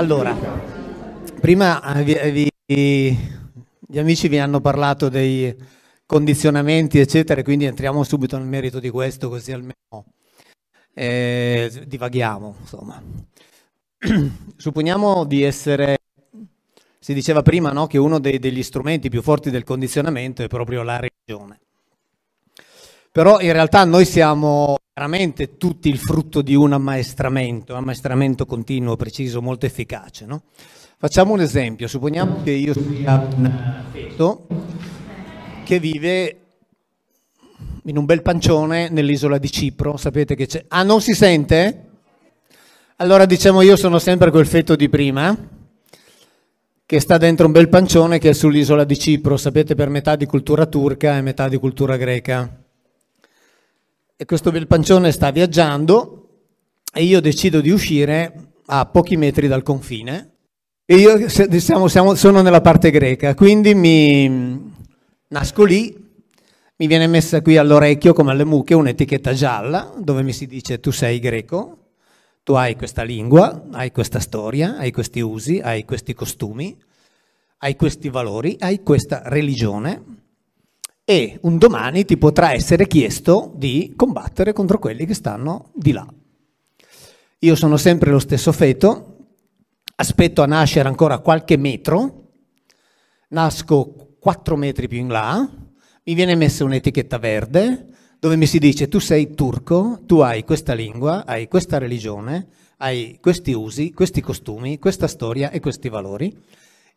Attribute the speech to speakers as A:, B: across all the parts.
A: Allora, prima eh, vi, eh, vi, gli amici vi hanno parlato dei condizionamenti, eccetera, quindi entriamo subito nel merito di questo, così almeno eh, divaghiamo, insomma. Supponiamo di essere, si diceva prima, no, che uno dei, degli strumenti più forti del condizionamento è proprio la religione. Però in realtà noi siamo veramente tutti il frutto di un ammaestramento, ammaestramento continuo, preciso, molto efficace. No? Facciamo un esempio, supponiamo che io sia un feto che vive in un bel pancione nell'isola di Cipro, sapete che c'è... Ah, non si sente? Allora diciamo io sono sempre quel feto di prima, che sta dentro un bel pancione che è sull'isola di Cipro, sapete per metà di cultura turca e metà di cultura greca e questo bel pancione sta viaggiando e io decido di uscire a pochi metri dal confine e io siamo, siamo, sono nella parte greca, quindi mi nasco lì, mi viene messa qui all'orecchio come alle mucche un'etichetta gialla dove mi si dice tu sei greco, tu hai questa lingua, hai questa storia, hai questi usi, hai questi costumi, hai questi valori, hai questa religione e un domani ti potrà essere chiesto di combattere contro quelli che stanno di là. Io sono sempre lo stesso feto, aspetto a nascere ancora qualche metro, nasco 4 metri più in là, mi viene messa un'etichetta verde dove mi si dice tu sei turco, tu hai questa lingua, hai questa religione, hai questi usi, questi costumi, questa storia e questi valori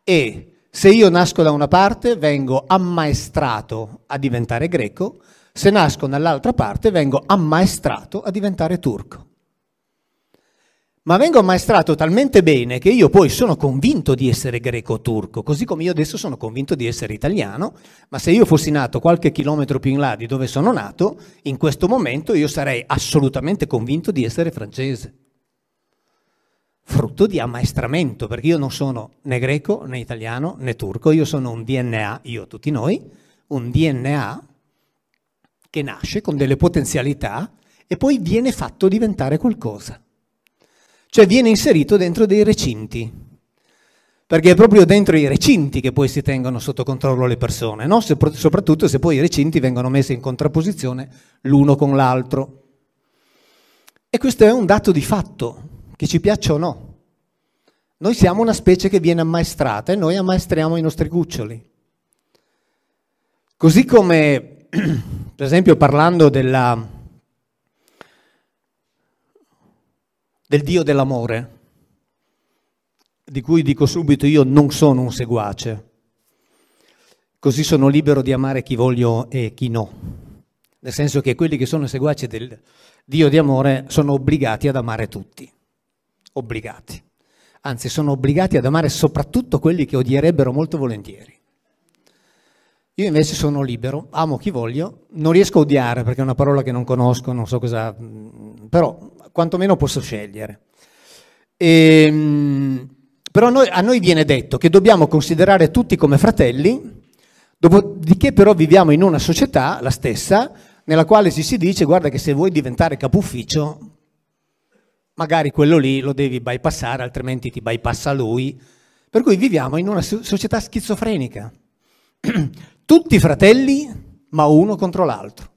A: e se io nasco da una parte vengo ammaestrato a diventare greco, se nasco dall'altra parte vengo ammaestrato a diventare turco. Ma vengo ammaestrato talmente bene che io poi sono convinto di essere greco-turco, così come io adesso sono convinto di essere italiano, ma se io fossi nato qualche chilometro più in là di dove sono nato, in questo momento io sarei assolutamente convinto di essere francese frutto di ammaestramento, perché io non sono né greco né italiano né turco, io sono un DNA, io tutti noi, un DNA che nasce con delle potenzialità e poi viene fatto diventare qualcosa. Cioè viene inserito dentro dei recinti, perché è proprio dentro i recinti che poi si tengono sotto controllo le persone, no? se, soprattutto se poi i recinti vengono messi in contrapposizione l'uno con l'altro. E questo è un dato di fatto, che ci piaccia o no. Noi siamo una specie che viene ammaestrata e noi ammaestriamo i nostri cuccioli. Così come, per esempio, parlando della, del Dio dell'amore, di cui dico subito io non sono un seguace, così sono libero di amare chi voglio e chi no. Nel senso che quelli che sono seguaci del Dio di amore sono obbligati ad amare tutti obbligati. Anzi, sono obbligati ad amare soprattutto quelli che odierebbero molto volentieri. Io invece sono libero, amo chi voglio, non riesco a odiare perché è una parola che non conosco, non so cosa, mm, però quantomeno posso scegliere. E, ehm, però noi, a noi viene detto che dobbiamo considerare tutti come fratelli, dopodiché però viviamo in una società, la stessa, nella quale ci si dice guarda che se vuoi diventare capo ufficio magari quello lì lo devi bypassare, altrimenti ti bypassa lui. Per cui viviamo in una società schizofrenica. Tutti fratelli, ma uno contro l'altro.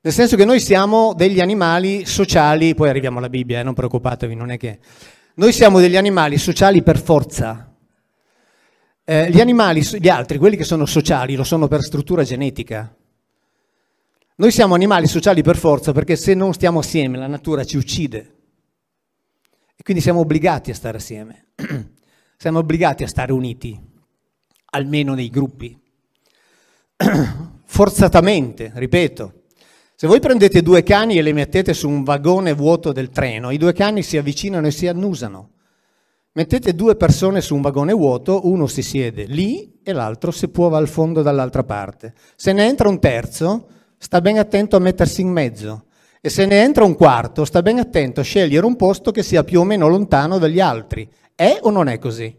A: Nel senso che noi siamo degli animali sociali, poi arriviamo alla Bibbia, eh, non preoccupatevi, non è che... Noi siamo degli animali sociali per forza. Eh, gli animali, gli altri, quelli che sono sociali, lo sono per struttura genetica. Noi siamo animali sociali per forza perché se non stiamo assieme la natura ci uccide. E quindi siamo obbligati a stare assieme. siamo obbligati a stare uniti, almeno nei gruppi. Forzatamente, ripeto. Se voi prendete due cani e le mettete su un vagone vuoto del treno, i due cani si avvicinano e si annusano. Mettete due persone su un vagone vuoto, uno si siede lì e l'altro se può va al fondo dall'altra parte. Se ne entra un terzo, sta ben attento a mettersi in mezzo e se ne entra un quarto, sta ben attento a scegliere un posto che sia più o meno lontano dagli altri. È o non è così?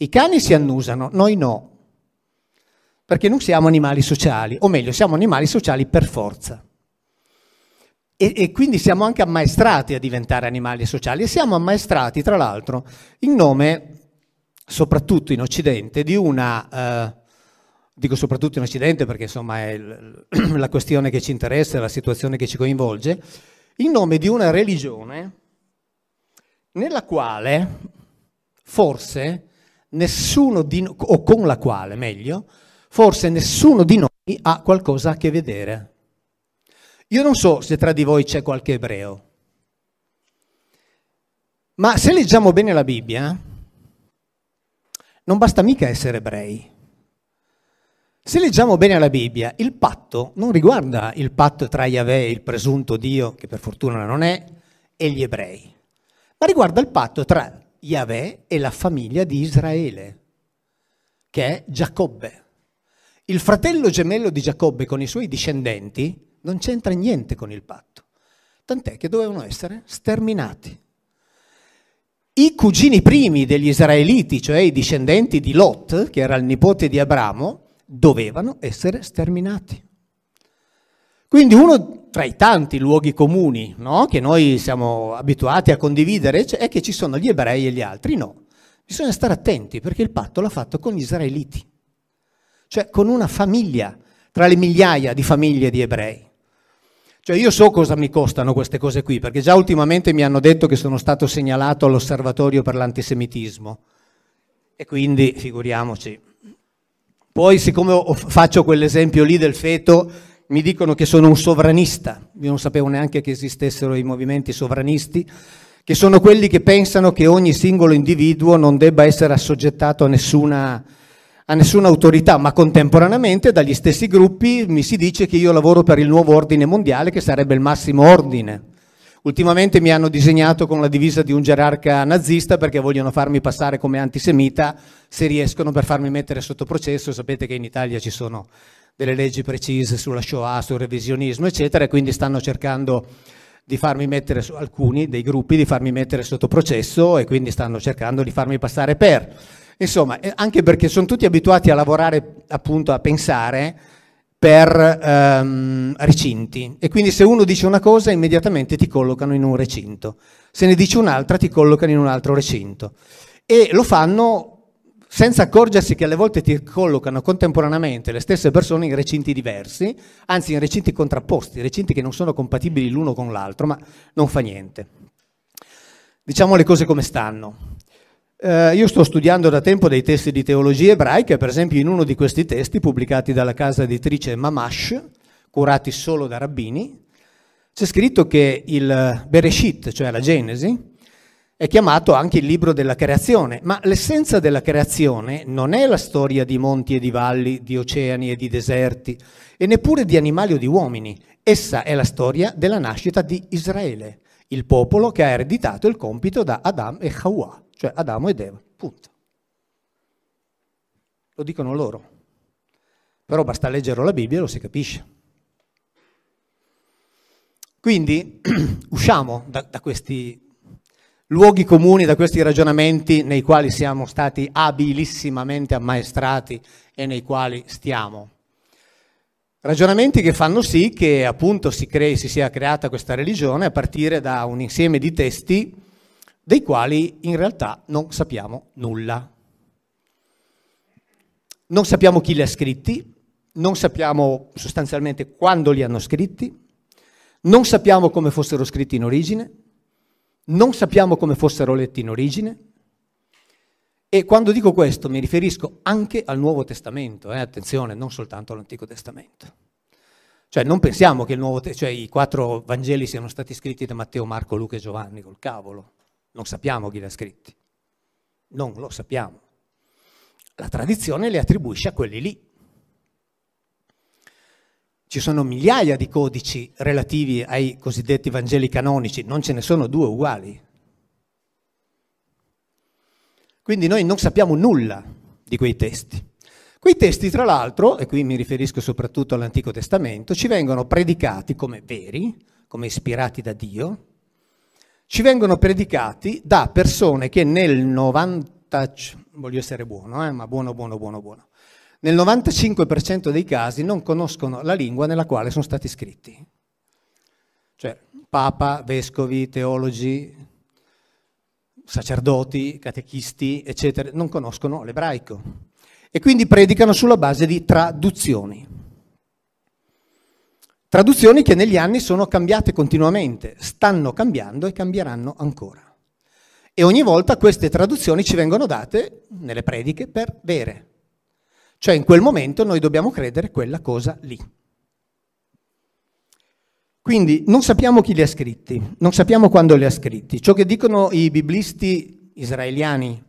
A: I cani si annusano, noi no, perché non siamo animali sociali, o meglio, siamo animali sociali per forza. E, e quindi siamo anche ammaestrati a diventare animali sociali e siamo ammaestrati, tra l'altro, in nome, soprattutto in Occidente, di una... Eh, dico soprattutto in Occidente perché insomma è la questione che ci interessa, la situazione che ci coinvolge, in nome di una religione nella quale forse nessuno di noi, o con la quale meglio, forse nessuno di noi ha qualcosa a che vedere. Io non so se tra di voi c'è qualche ebreo, ma se leggiamo bene la Bibbia, non basta mica essere ebrei. Se leggiamo bene la Bibbia, il patto non riguarda il patto tra Yahweh, il presunto Dio, che per fortuna non è, e gli ebrei, ma riguarda il patto tra Yahweh e la famiglia di Israele, che è Giacobbe. Il fratello gemello di Giacobbe con i suoi discendenti non c'entra niente con il patto, tant'è che dovevano essere sterminati. I cugini primi degli israeliti, cioè i discendenti di Lot, che era il nipote di Abramo, dovevano essere sterminati. Quindi uno tra i tanti luoghi comuni no? che noi siamo abituati a condividere cioè, è che ci sono gli ebrei e gli altri, no. Bisogna stare attenti perché il patto l'ha fatto con gli israeliti, cioè con una famiglia tra le migliaia di famiglie di ebrei. Cioè io so cosa mi costano queste cose qui, perché già ultimamente mi hanno detto che sono stato segnalato all'osservatorio per l'antisemitismo. E quindi figuriamoci, poi, siccome faccio quell'esempio lì del feto, mi dicono che sono un sovranista, io non sapevo neanche che esistessero i movimenti sovranisti, che sono quelli che pensano che ogni singolo individuo non debba essere assoggettato a nessuna, a nessuna autorità, ma contemporaneamente dagli stessi gruppi mi si dice che io lavoro per il nuovo ordine mondiale, che sarebbe il massimo ordine. Ultimamente mi hanno disegnato con la divisa di un gerarca nazista perché vogliono farmi passare come antisemita se riescono per farmi mettere sotto processo. Sapete che in Italia ci sono delle leggi precise sulla Shoah, sul revisionismo, eccetera, e quindi stanno cercando di farmi mettere, alcuni dei gruppi, di farmi mettere sotto processo e quindi stanno cercando di farmi passare per. Insomma, anche perché sono tutti abituati a lavorare appunto a pensare per ehm, recinti e quindi se uno dice una cosa immediatamente ti collocano in un recinto, se ne dice un'altra ti collocano in un altro recinto e lo fanno senza accorgersi che alle volte ti collocano contemporaneamente le stesse persone in recinti diversi, anzi in recinti contrapposti, recinti che non sono compatibili l'uno con l'altro, ma non fa niente. Diciamo le cose come stanno. Eh, io sto studiando da tempo dei testi di teologia ebraica, per esempio in uno di questi testi pubblicati dalla casa editrice Mamash, curati solo da rabbini, c'è scritto che il Bereshit, cioè la Genesi, è chiamato anche il libro della creazione, ma l'essenza della creazione non è la storia di monti e di valli, di oceani e di deserti, e neppure di animali o di uomini. Essa è la storia della nascita di Israele, il popolo che ha ereditato il compito da Adam e Hawa, cioè Adamo ed Eva, punto. Lo dicono loro. Però basta leggere la Bibbia e lo si capisce. Quindi usciamo da, da questi luoghi comuni, da questi ragionamenti nei quali siamo stati abilissimamente ammaestrati e nei quali stiamo. Ragionamenti che fanno sì che appunto si, crei, si sia creata questa religione a partire da un insieme di testi dei quali in realtà non sappiamo nulla. Non sappiamo chi li ha scritti, non sappiamo sostanzialmente quando li hanno scritti, non sappiamo come fossero scritti in origine, non sappiamo come fossero letti in origine, e quando dico questo mi riferisco anche al Nuovo Testamento, eh? attenzione, non soltanto all'Antico Testamento. Cioè non pensiamo che Te- cioè, i quattro Vangeli siano stati scritti da Matteo, Marco, Luca e Giovanni, col cavolo. Non sappiamo chi li ha scritti. Non lo sappiamo. La tradizione li attribuisce a quelli lì. Ci sono migliaia di codici relativi ai cosiddetti Vangeli canonici, non ce ne sono due uguali, quindi noi non sappiamo nulla di quei testi. Quei testi, tra l'altro, e qui mi riferisco soprattutto all'Antico Testamento, ci vengono predicati come veri, come ispirati da Dio, ci vengono predicati da persone che nel 90, voglio essere buono, eh, ma buono, buono, buono, buono, nel 95% dei casi non conoscono la lingua nella quale sono stati scritti. Cioè, papa, vescovi, teologi, sacerdoti, catechisti, eccetera, non conoscono l'ebraico e quindi predicano sulla base di traduzioni. Traduzioni che negli anni sono cambiate continuamente, stanno cambiando e cambieranno ancora. E ogni volta queste traduzioni ci vengono date nelle prediche per vere. Cioè in quel momento noi dobbiamo credere quella cosa lì. Quindi non sappiamo chi li ha scritti, non sappiamo quando li ha scritti. Ciò che dicono i biblisti israeliani,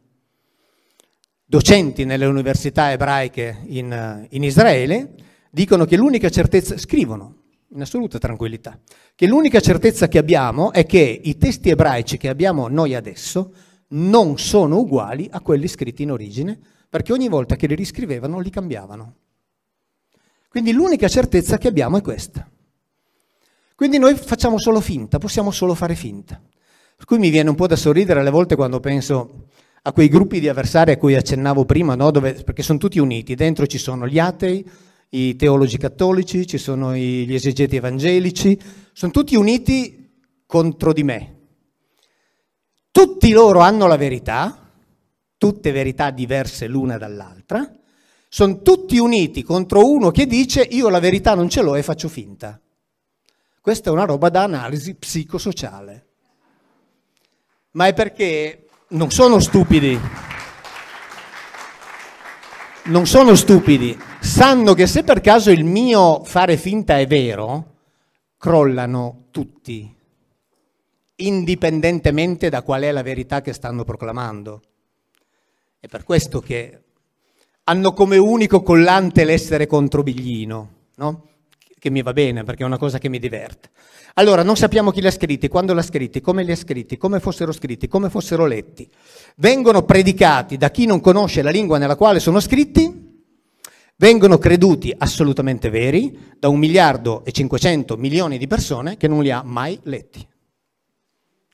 A: docenti nelle università ebraiche in, in Israele, dicono che l'unica certezza, scrivono in assoluta tranquillità, che l'unica certezza che abbiamo è che i testi ebraici che abbiamo noi adesso non sono uguali a quelli scritti in origine, perché ogni volta che li riscrivevano li cambiavano. Quindi l'unica certezza che abbiamo è questa. Quindi noi facciamo solo finta, possiamo solo fare finta. Per cui mi viene un po' da sorridere alle volte quando penso a quei gruppi di avversari a cui accennavo prima, no? Dove, perché sono tutti uniti, dentro ci sono gli atei, i teologi cattolici, ci sono gli esegeti evangelici, sono tutti uniti contro di me. Tutti loro hanno la verità, tutte verità diverse l'una dall'altra, sono tutti uniti contro uno che dice io la verità non ce l'ho e faccio finta. Questa è una roba da analisi psicosociale. Ma è perché non sono stupidi. Non sono stupidi. Sanno che se per caso il mio fare finta è vero, crollano tutti, indipendentemente da qual è la verità che stanno proclamando. È per questo che hanno come unico collante l'essere contro Biglino, no? che mi va bene perché è una cosa che mi diverte. Allora, non sappiamo chi li ha scritti, quando li ha scritti, come li ha scritti, come fossero scritti, come fossero letti. Vengono predicati da chi non conosce la lingua nella quale sono scritti, vengono creduti assolutamente veri da un miliardo e 500 milioni di persone che non li ha mai letti.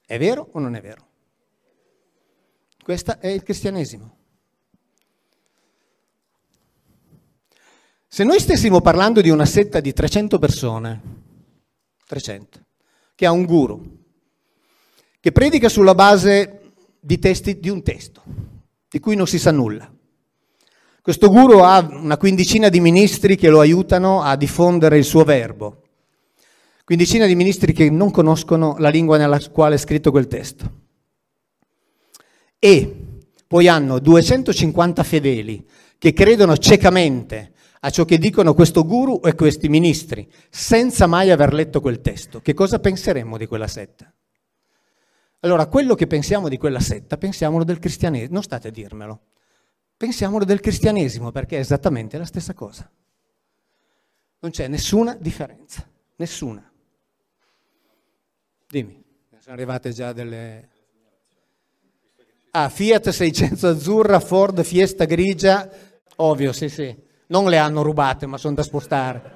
A: È vero o non è vero? Questo è il cristianesimo. Se noi stessimo parlando di una setta di 300 persone, 300, che ha un guru, che predica sulla base di testi di un testo, di cui non si sa nulla. Questo guru ha una quindicina di ministri che lo aiutano a diffondere il suo verbo, quindicina di ministri che non conoscono la lingua nella quale è scritto quel testo. E poi hanno 250 fedeli che credono ciecamente a ciò che dicono questo guru e questi ministri, senza mai aver letto quel testo, che cosa penseremmo di quella setta? Allora, quello che pensiamo di quella setta, pensiamolo del cristianesimo, non state a dirmelo, pensiamolo del cristianesimo, perché è esattamente la stessa cosa. Non c'è nessuna differenza, nessuna. Dimmi, sono arrivate già delle... Ah, Fiat 600 azzurra, Ford Fiesta grigia, ovvio, sì sì. Non le hanno rubate, ma sono da spostare.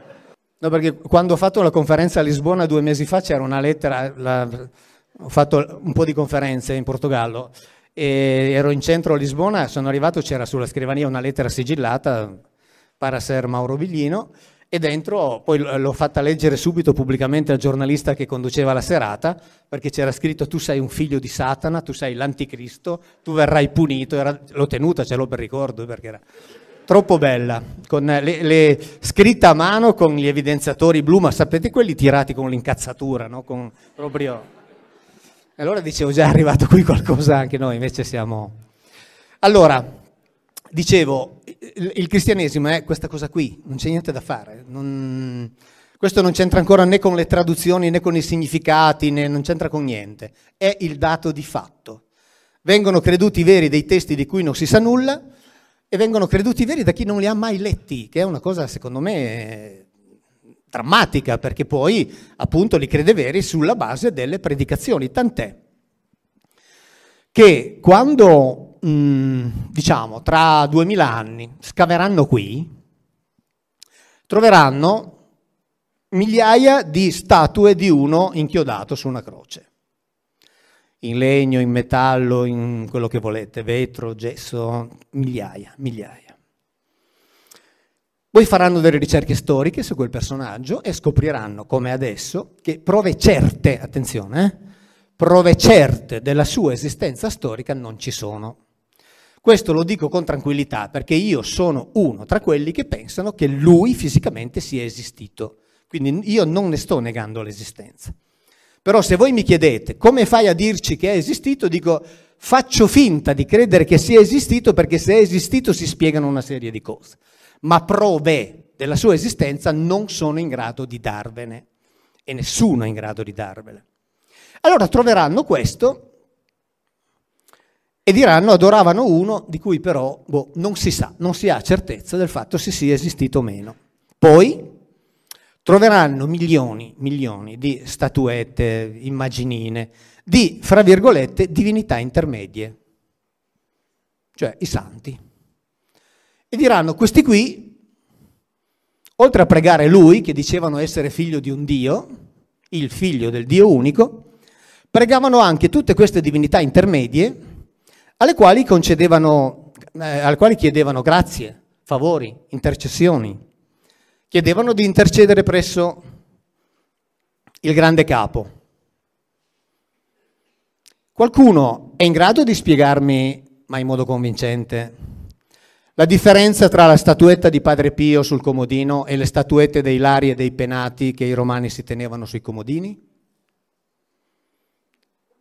A: No, perché quando ho fatto la conferenza a Lisbona due mesi fa c'era una lettera, la, ho fatto un po' di conferenze in Portogallo, e ero in centro a Lisbona, sono arrivato, c'era sulla scrivania una lettera sigillata, Paraser Mauro Biglino, e dentro poi l'ho fatta leggere subito pubblicamente al giornalista che conduceva la serata, perché c'era scritto tu sei un figlio di Satana, tu sei l'anticristo, tu verrai punito, era, l'ho tenuta, ce l'ho per ricordo, perché era troppo bella, con le, le, scritta a mano con gli evidenziatori blu, ma sapete quelli tirati con l'incazzatura, no? con proprio... Allora dicevo già è arrivato qui qualcosa anche noi, invece siamo... Allora, dicevo, il cristianesimo è questa cosa qui, non c'è niente da fare. Non... Questo non c'entra ancora né con le traduzioni né con i significati, né... non c'entra con niente. È il dato di fatto. Vengono creduti veri dei testi di cui non si sa nulla, e vengono creduti veri da chi non li ha mai letti, che è una cosa secondo me drammatica, perché poi appunto li crede veri sulla base delle predicazioni, tant'è che quando, mh, mm, diciamo, tra duemila anni scaveranno qui, troveranno migliaia di statue di uno inchiodato su una croce in legno, in metallo, in quello che volete, vetro, gesso, migliaia, migliaia. Poi faranno delle ricerche storiche su quel personaggio e scopriranno, come adesso, che prove certe, attenzione, eh, prove certe della sua esistenza storica non ci sono. Questo lo dico con tranquillità perché io sono uno tra quelli che pensano che lui fisicamente sia esistito, quindi io non ne sto negando l'esistenza. Però se voi mi chiedete come fai a dirci che è esistito, dico faccio finta di credere che sia esistito perché se è esistito si spiegano una serie di cose. Ma prove della sua esistenza non sono in grado di darvene e nessuno è in grado di darvele. Allora troveranno questo e diranno adoravano uno di cui però boh, non si sa, non si ha certezza del fatto se sia esistito o meno. Poi troveranno milioni, milioni di statuette, immaginine, di, fra virgolette, divinità intermedie, cioè i santi. E diranno, questi qui, oltre a pregare lui, che dicevano essere figlio di un Dio, il figlio del Dio unico, pregavano anche tutte queste divinità intermedie, alle quali, eh, alle quali chiedevano grazie, favori, intercessioni chiedevano di intercedere presso il grande capo. Qualcuno è in grado di spiegarmi, ma in modo convincente, la differenza tra la statuetta di Padre Pio sul comodino e le statuette dei Lari e dei Penati che i romani si tenevano sui comodini?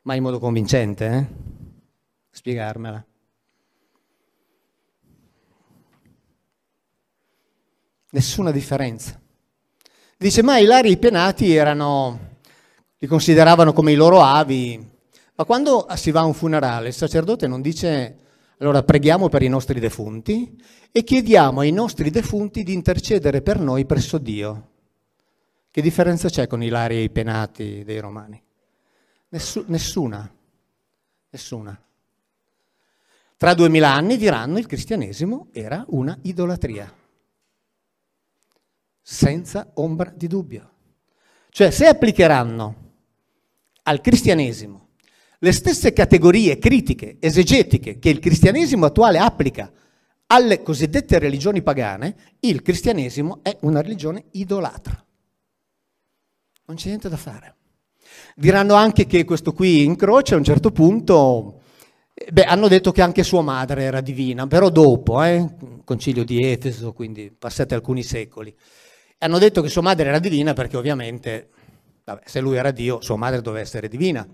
A: Ma in modo convincente, eh? Spiegarmela. nessuna differenza. Dice, ma i lari e i penati erano, li consideravano come i loro avi, ma quando si va a un funerale il sacerdote non dice, allora preghiamo per i nostri defunti e chiediamo ai nostri defunti di intercedere per noi presso Dio. Che differenza c'è con i lari e i penati dei romani? Nessu- nessuna, nessuna. Tra duemila anni diranno il cristianesimo era una idolatria senza ombra di dubbio. Cioè se applicheranno al cristianesimo le stesse categorie critiche, esegetiche che il cristianesimo attuale applica alle cosiddette religioni pagane, il cristianesimo è una religione idolatra. Non c'è niente da fare. Diranno anche che questo qui in croce a un certo punto, eh, beh, hanno detto che anche sua madre era divina, però dopo, eh, concilio di Efeso, quindi passati alcuni secoli hanno detto che sua madre era divina perché ovviamente vabbè, se lui era Dio, sua madre doveva essere divina.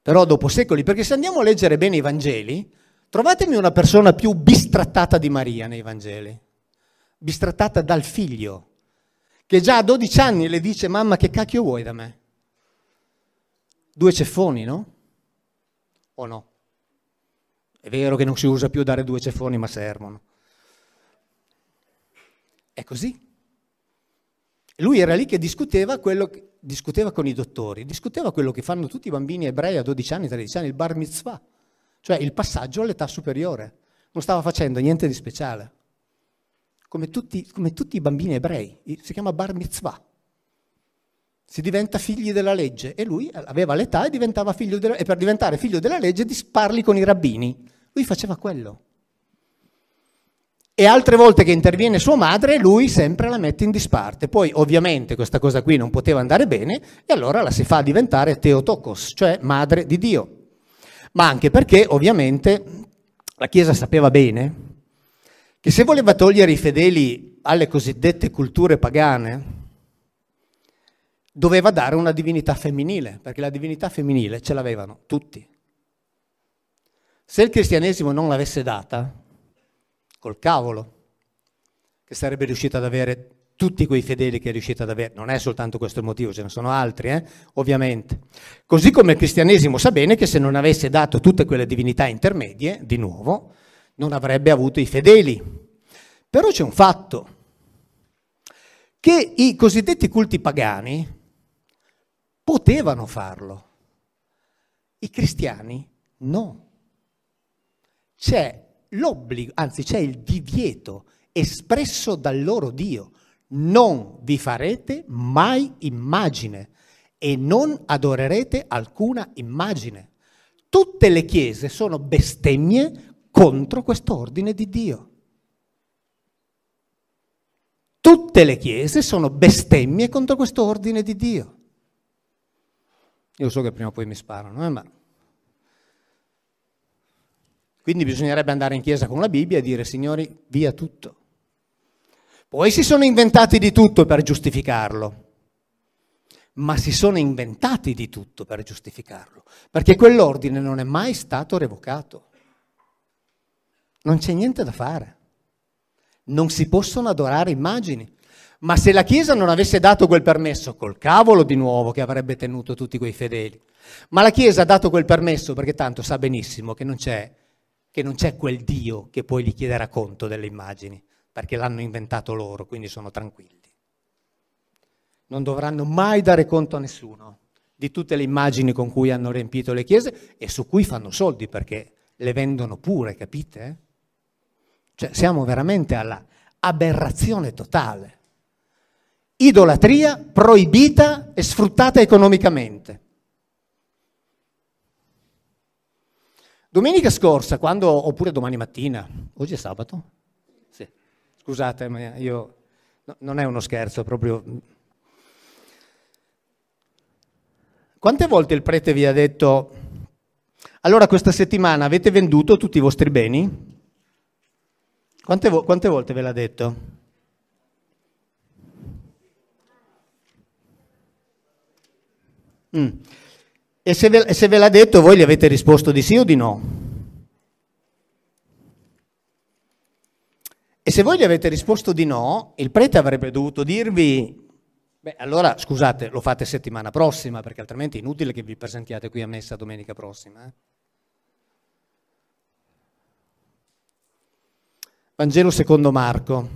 A: Però dopo secoli, perché se andiamo a leggere bene i Vangeli, trovatemi una persona più bistrattata di Maria nei Vangeli, bistrattata dal figlio, che già a 12 anni le dice mamma che cacchio vuoi da me? Due ceffoni, no? O no? È vero che non si usa più dare due ceffoni, ma servono. È così. Lui era lì che discuteva, che discuteva con i dottori, discuteva quello che fanno tutti i bambini ebrei a 12 anni, 13 anni, il bar mitzvah, cioè il passaggio all'età superiore. Non stava facendo niente di speciale. Come tutti, come tutti i bambini ebrei, si chiama bar mitzvah. Si diventa figli della legge e lui aveva l'età e, della, e per diventare figlio della legge parli con i rabbini. Lui faceva quello e altre volte che interviene sua madre lui sempre la mette in disparte. Poi ovviamente questa cosa qui non poteva andare bene e allora la si fa diventare Teotokos, cioè madre di Dio. Ma anche perché ovviamente la Chiesa sapeva bene che se voleva togliere i fedeli alle cosiddette culture pagane, doveva dare una divinità femminile, perché la divinità femminile ce l'avevano tutti. Se il cristianesimo non l'avesse data, col cavolo che sarebbe riuscito ad avere tutti quei fedeli che è riuscito ad avere. Non è soltanto questo il motivo, ce ne sono altri, eh? ovviamente. Così come il cristianesimo sa bene che se non avesse dato tutte quelle divinità intermedie, di nuovo, non avrebbe avuto i fedeli. Però c'è un fatto, che i cosiddetti culti pagani potevano farlo, i cristiani no. C'è l'obbligo, anzi c'è il divieto espresso dal loro Dio, non vi farete mai immagine e non adorerete alcuna immagine. Tutte le chiese sono bestemmie contro questo ordine di Dio. Tutte le chiese sono bestemmie contro questo ordine di Dio. Io so che prima o poi mi sparano, eh, ma quindi bisognerebbe andare in chiesa con la Bibbia e dire, signori, via tutto. Poi si sono inventati di tutto per giustificarlo, ma si sono inventati di tutto per giustificarlo, perché quell'ordine non è mai stato revocato. Non c'è niente da fare. Non si possono adorare immagini. Ma se la Chiesa non avesse dato quel permesso, col cavolo di nuovo che avrebbe tenuto tutti quei fedeli, ma la Chiesa ha dato quel permesso perché tanto sa benissimo che non c'è che non c'è quel Dio che poi gli chiederà conto delle immagini, perché l'hanno inventato loro, quindi sono tranquilli. Non dovranno mai dare conto a nessuno di tutte le immagini con cui hanno riempito le chiese e su cui fanno soldi perché le vendono pure, capite? Cioè siamo veramente alla aberrazione totale. Idolatria proibita e sfruttata economicamente. Domenica scorsa, quando, oppure domani mattina, oggi è sabato? Sì, scusate, ma io, no, non è uno scherzo, proprio... Quante volte il prete vi ha detto, allora questa settimana avete venduto tutti i vostri beni? Quante, vo- quante volte ve l'ha detto? Mm. E se ve, se ve l'ha detto voi gli avete risposto di sì o di no? E se voi gli avete risposto di no, il prete avrebbe dovuto dirvi, beh allora scusate, lo fate settimana prossima, perché altrimenti è inutile che vi presentiate qui a messa domenica prossima. Eh? Vangelo secondo Marco,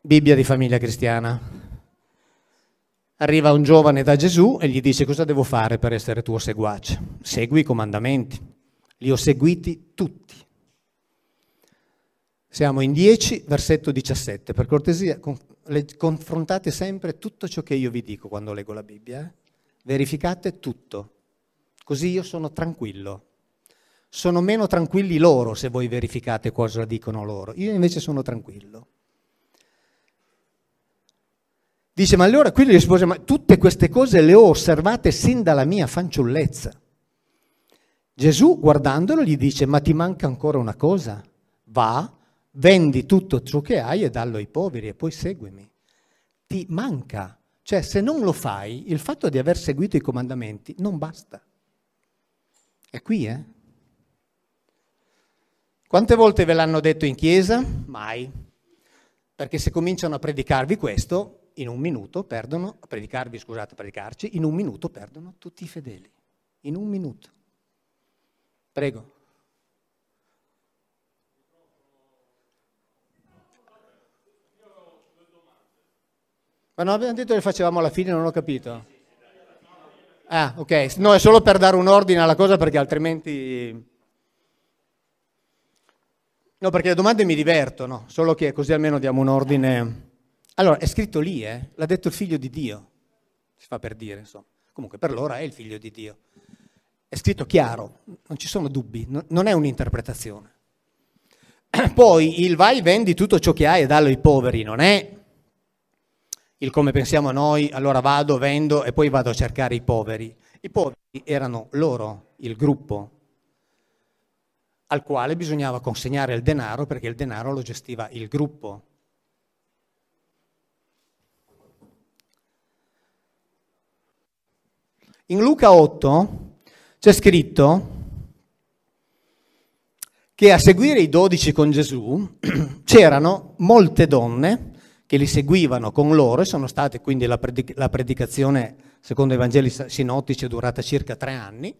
A: Bibbia di famiglia cristiana. Arriva un giovane da Gesù e gli dice cosa devo fare per essere tuo seguace? Segui i comandamenti. Li ho seguiti tutti. Siamo in 10, versetto 17. Per cortesia, confrontate sempre tutto ciò che io vi dico quando leggo la Bibbia. Eh? Verificate tutto. Così io sono tranquillo. Sono meno tranquilli loro se voi verificate cosa dicono loro. Io invece sono tranquillo. Dice, ma allora qui gli rispose, ma tutte queste cose le ho osservate sin dalla mia fanciullezza. Gesù, guardandolo, gli dice, ma ti manca ancora una cosa? Va, vendi tutto ciò che hai e dallo ai poveri e poi seguimi. Ti manca. Cioè, se non lo fai, il fatto di aver seguito i comandamenti non basta. È qui, eh? Quante volte ve l'hanno detto in chiesa? Mai. Perché se cominciano a predicarvi questo, in un minuto perdono, a predicarvi, scusate, a predicarci, in un minuto perdono tutti i fedeli. In un minuto. Prego. Ma non abbiamo detto che facevamo alla fine, non ho capito. Ah, ok. No, è solo per dare un ordine alla cosa perché altrimenti... No, perché le domande mi divertono, solo che così almeno diamo un ordine... Allora, è scritto lì, eh? l'ha detto il figlio di Dio, si fa per dire, insomma. Comunque per loro è il figlio di Dio. È scritto chiaro, non ci sono dubbi, non è un'interpretazione. Poi il vai vendi tutto ciò che hai e dallo ai poveri, non è il come pensiamo noi, allora vado, vendo e poi vado a cercare i poveri. I poveri erano loro, il gruppo, al quale bisognava consegnare il denaro perché il denaro lo gestiva il gruppo In Luca 8 c'è scritto che a seguire i dodici con Gesù c'erano molte donne che li seguivano con loro e sono state quindi la, predica- la predicazione secondo i Vangeli sinottici è durata circa tre anni.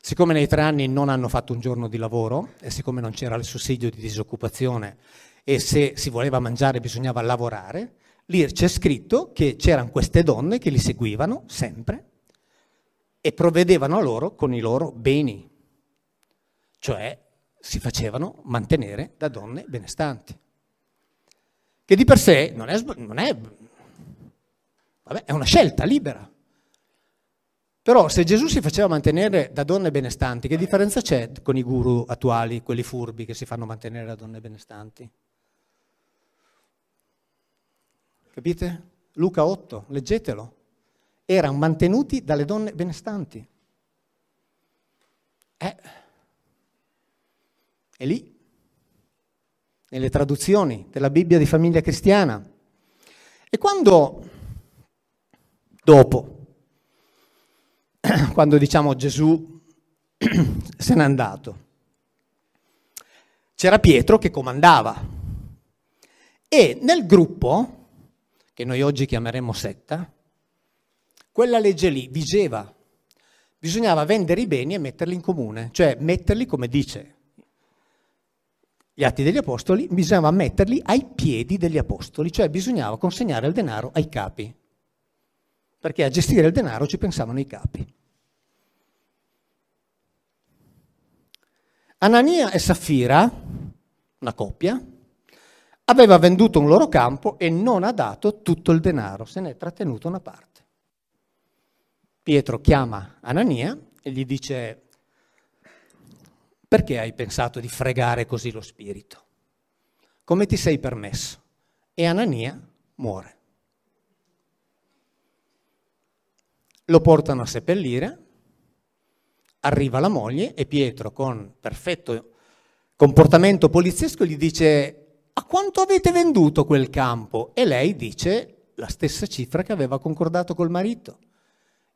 A: Siccome nei tre anni non hanno fatto un giorno di lavoro e siccome non c'era il sussidio di disoccupazione e se si voleva mangiare bisognava lavorare, lì c'è scritto che c'erano queste donne che li seguivano sempre e provvedevano a loro con i loro beni, cioè si facevano mantenere da donne benestanti, che di per sé non è, non è, vabbè, è una scelta libera. Però se Gesù si faceva mantenere da donne benestanti, che differenza c'è con i guru attuali, quelli furbi che si fanno mantenere da donne benestanti? Capite? Luca 8, leggetelo erano mantenuti dalle donne benestanti. Eh, è lì, nelle traduzioni della Bibbia di famiglia cristiana. E quando, dopo, quando diciamo Gesù se n'è andato, c'era Pietro che comandava. E nel gruppo, che noi oggi chiameremo setta, quella legge lì vigeva. Bisognava vendere i beni e metterli in comune, cioè metterli come dice gli atti degli apostoli, bisognava metterli ai piedi degli apostoli, cioè bisognava consegnare il denaro ai capi, perché a gestire il denaro ci pensavano i capi. Anania e Saffira, una coppia, aveva venduto un loro campo e non ha dato tutto il denaro, se ne è trattenuto una parte. Pietro chiama Anania e gli dice, perché hai pensato di fregare così lo spirito? Come ti sei permesso? E Anania muore. Lo portano a seppellire, arriva la moglie e Pietro con perfetto comportamento poliziesco gli dice a quanto avete venduto quel campo? E lei dice la stessa cifra che aveva concordato col marito.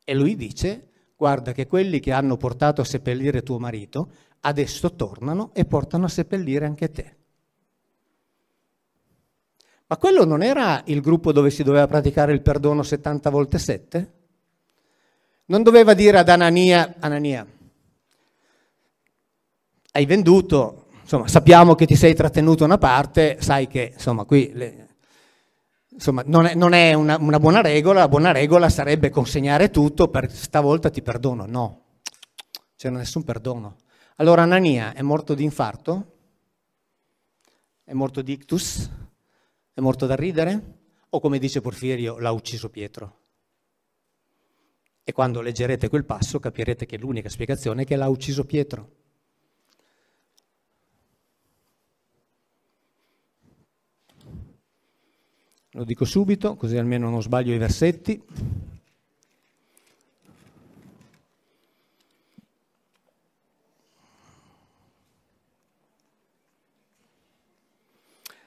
A: E lui dice, guarda che quelli che hanno portato a seppellire tuo marito, adesso tornano e portano a seppellire anche te. Ma quello non era il gruppo dove si doveva praticare il perdono 70 volte 7? Non doveva dire ad Anania, Anania, hai venduto, insomma, sappiamo che ti sei trattenuto una parte, sai che, insomma, qui insomma, non è, non è una, una, buona regola, la buona regola sarebbe consegnare tutto, per stavolta ti perdono. No, c'era nessun perdono. Allora Anania è morto di infarto? È morto di ictus? È morto da ridere? O come dice Porfirio, l'ha ucciso Pietro? E quando leggerete quel passo capirete che l'unica spiegazione è che l'ha ucciso Pietro. lo dico subito, così almeno non sbaglio i versetti.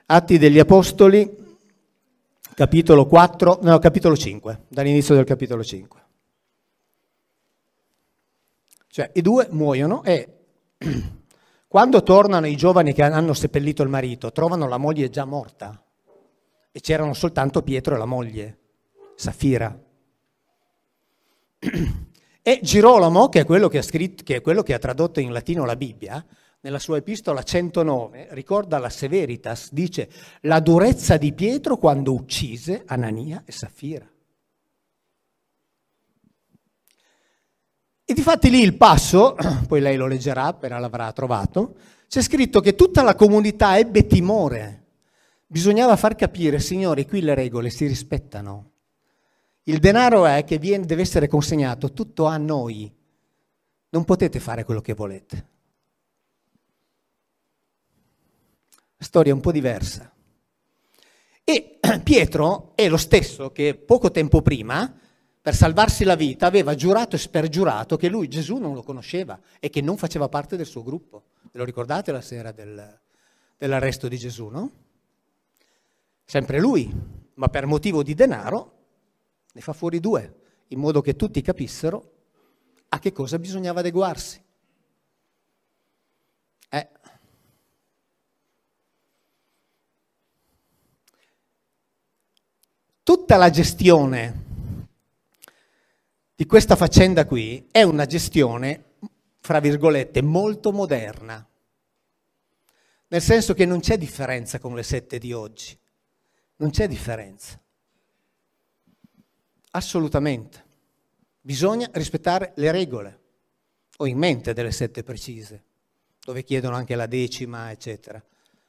A: Atti degli Apostoli, capitolo, 4, no, capitolo 5, dall'inizio del capitolo 5. Cioè, i due muoiono e quando tornano i giovani che hanno seppellito il marito, trovano la moglie già morta e c'erano soltanto Pietro e la moglie, Safira. E Girolamo, che è, quello che, ha scritto, che è quello che ha tradotto in latino la Bibbia, nella sua epistola 109, ricorda la Severitas, dice la durezza di Pietro quando uccise Anania e Safira. E difatti lì il passo, poi lei lo leggerà appena l'avrà trovato, c'è scritto che tutta la comunità ebbe timore bisognava far capire, signori, qui le regole si rispettano. Il denaro è che viene, deve essere consegnato tutto a noi. Non potete fare quello che volete. Storia un po' diversa. E Pietro è lo stesso che poco tempo prima, per salvarsi la vita, aveva giurato e spergiurato che lui Gesù non lo conosceva e che non faceva parte del suo gruppo. Ve lo ricordate la sera del, dell'arresto di Gesù, no? sempre lui, ma per motivo di denaro ne fa fuori due, in modo che tutti capissero a che cosa bisognava adeguarsi. Eh. Tutta la gestione di questa faccenda qui è una gestione, fra virgolette, molto moderna, nel senso che non c'è differenza con le sette di oggi non c'è differenza. Assolutamente. Bisogna rispettare le regole. Ho in mente delle sette precise, dove chiedono anche la decima, eccetera.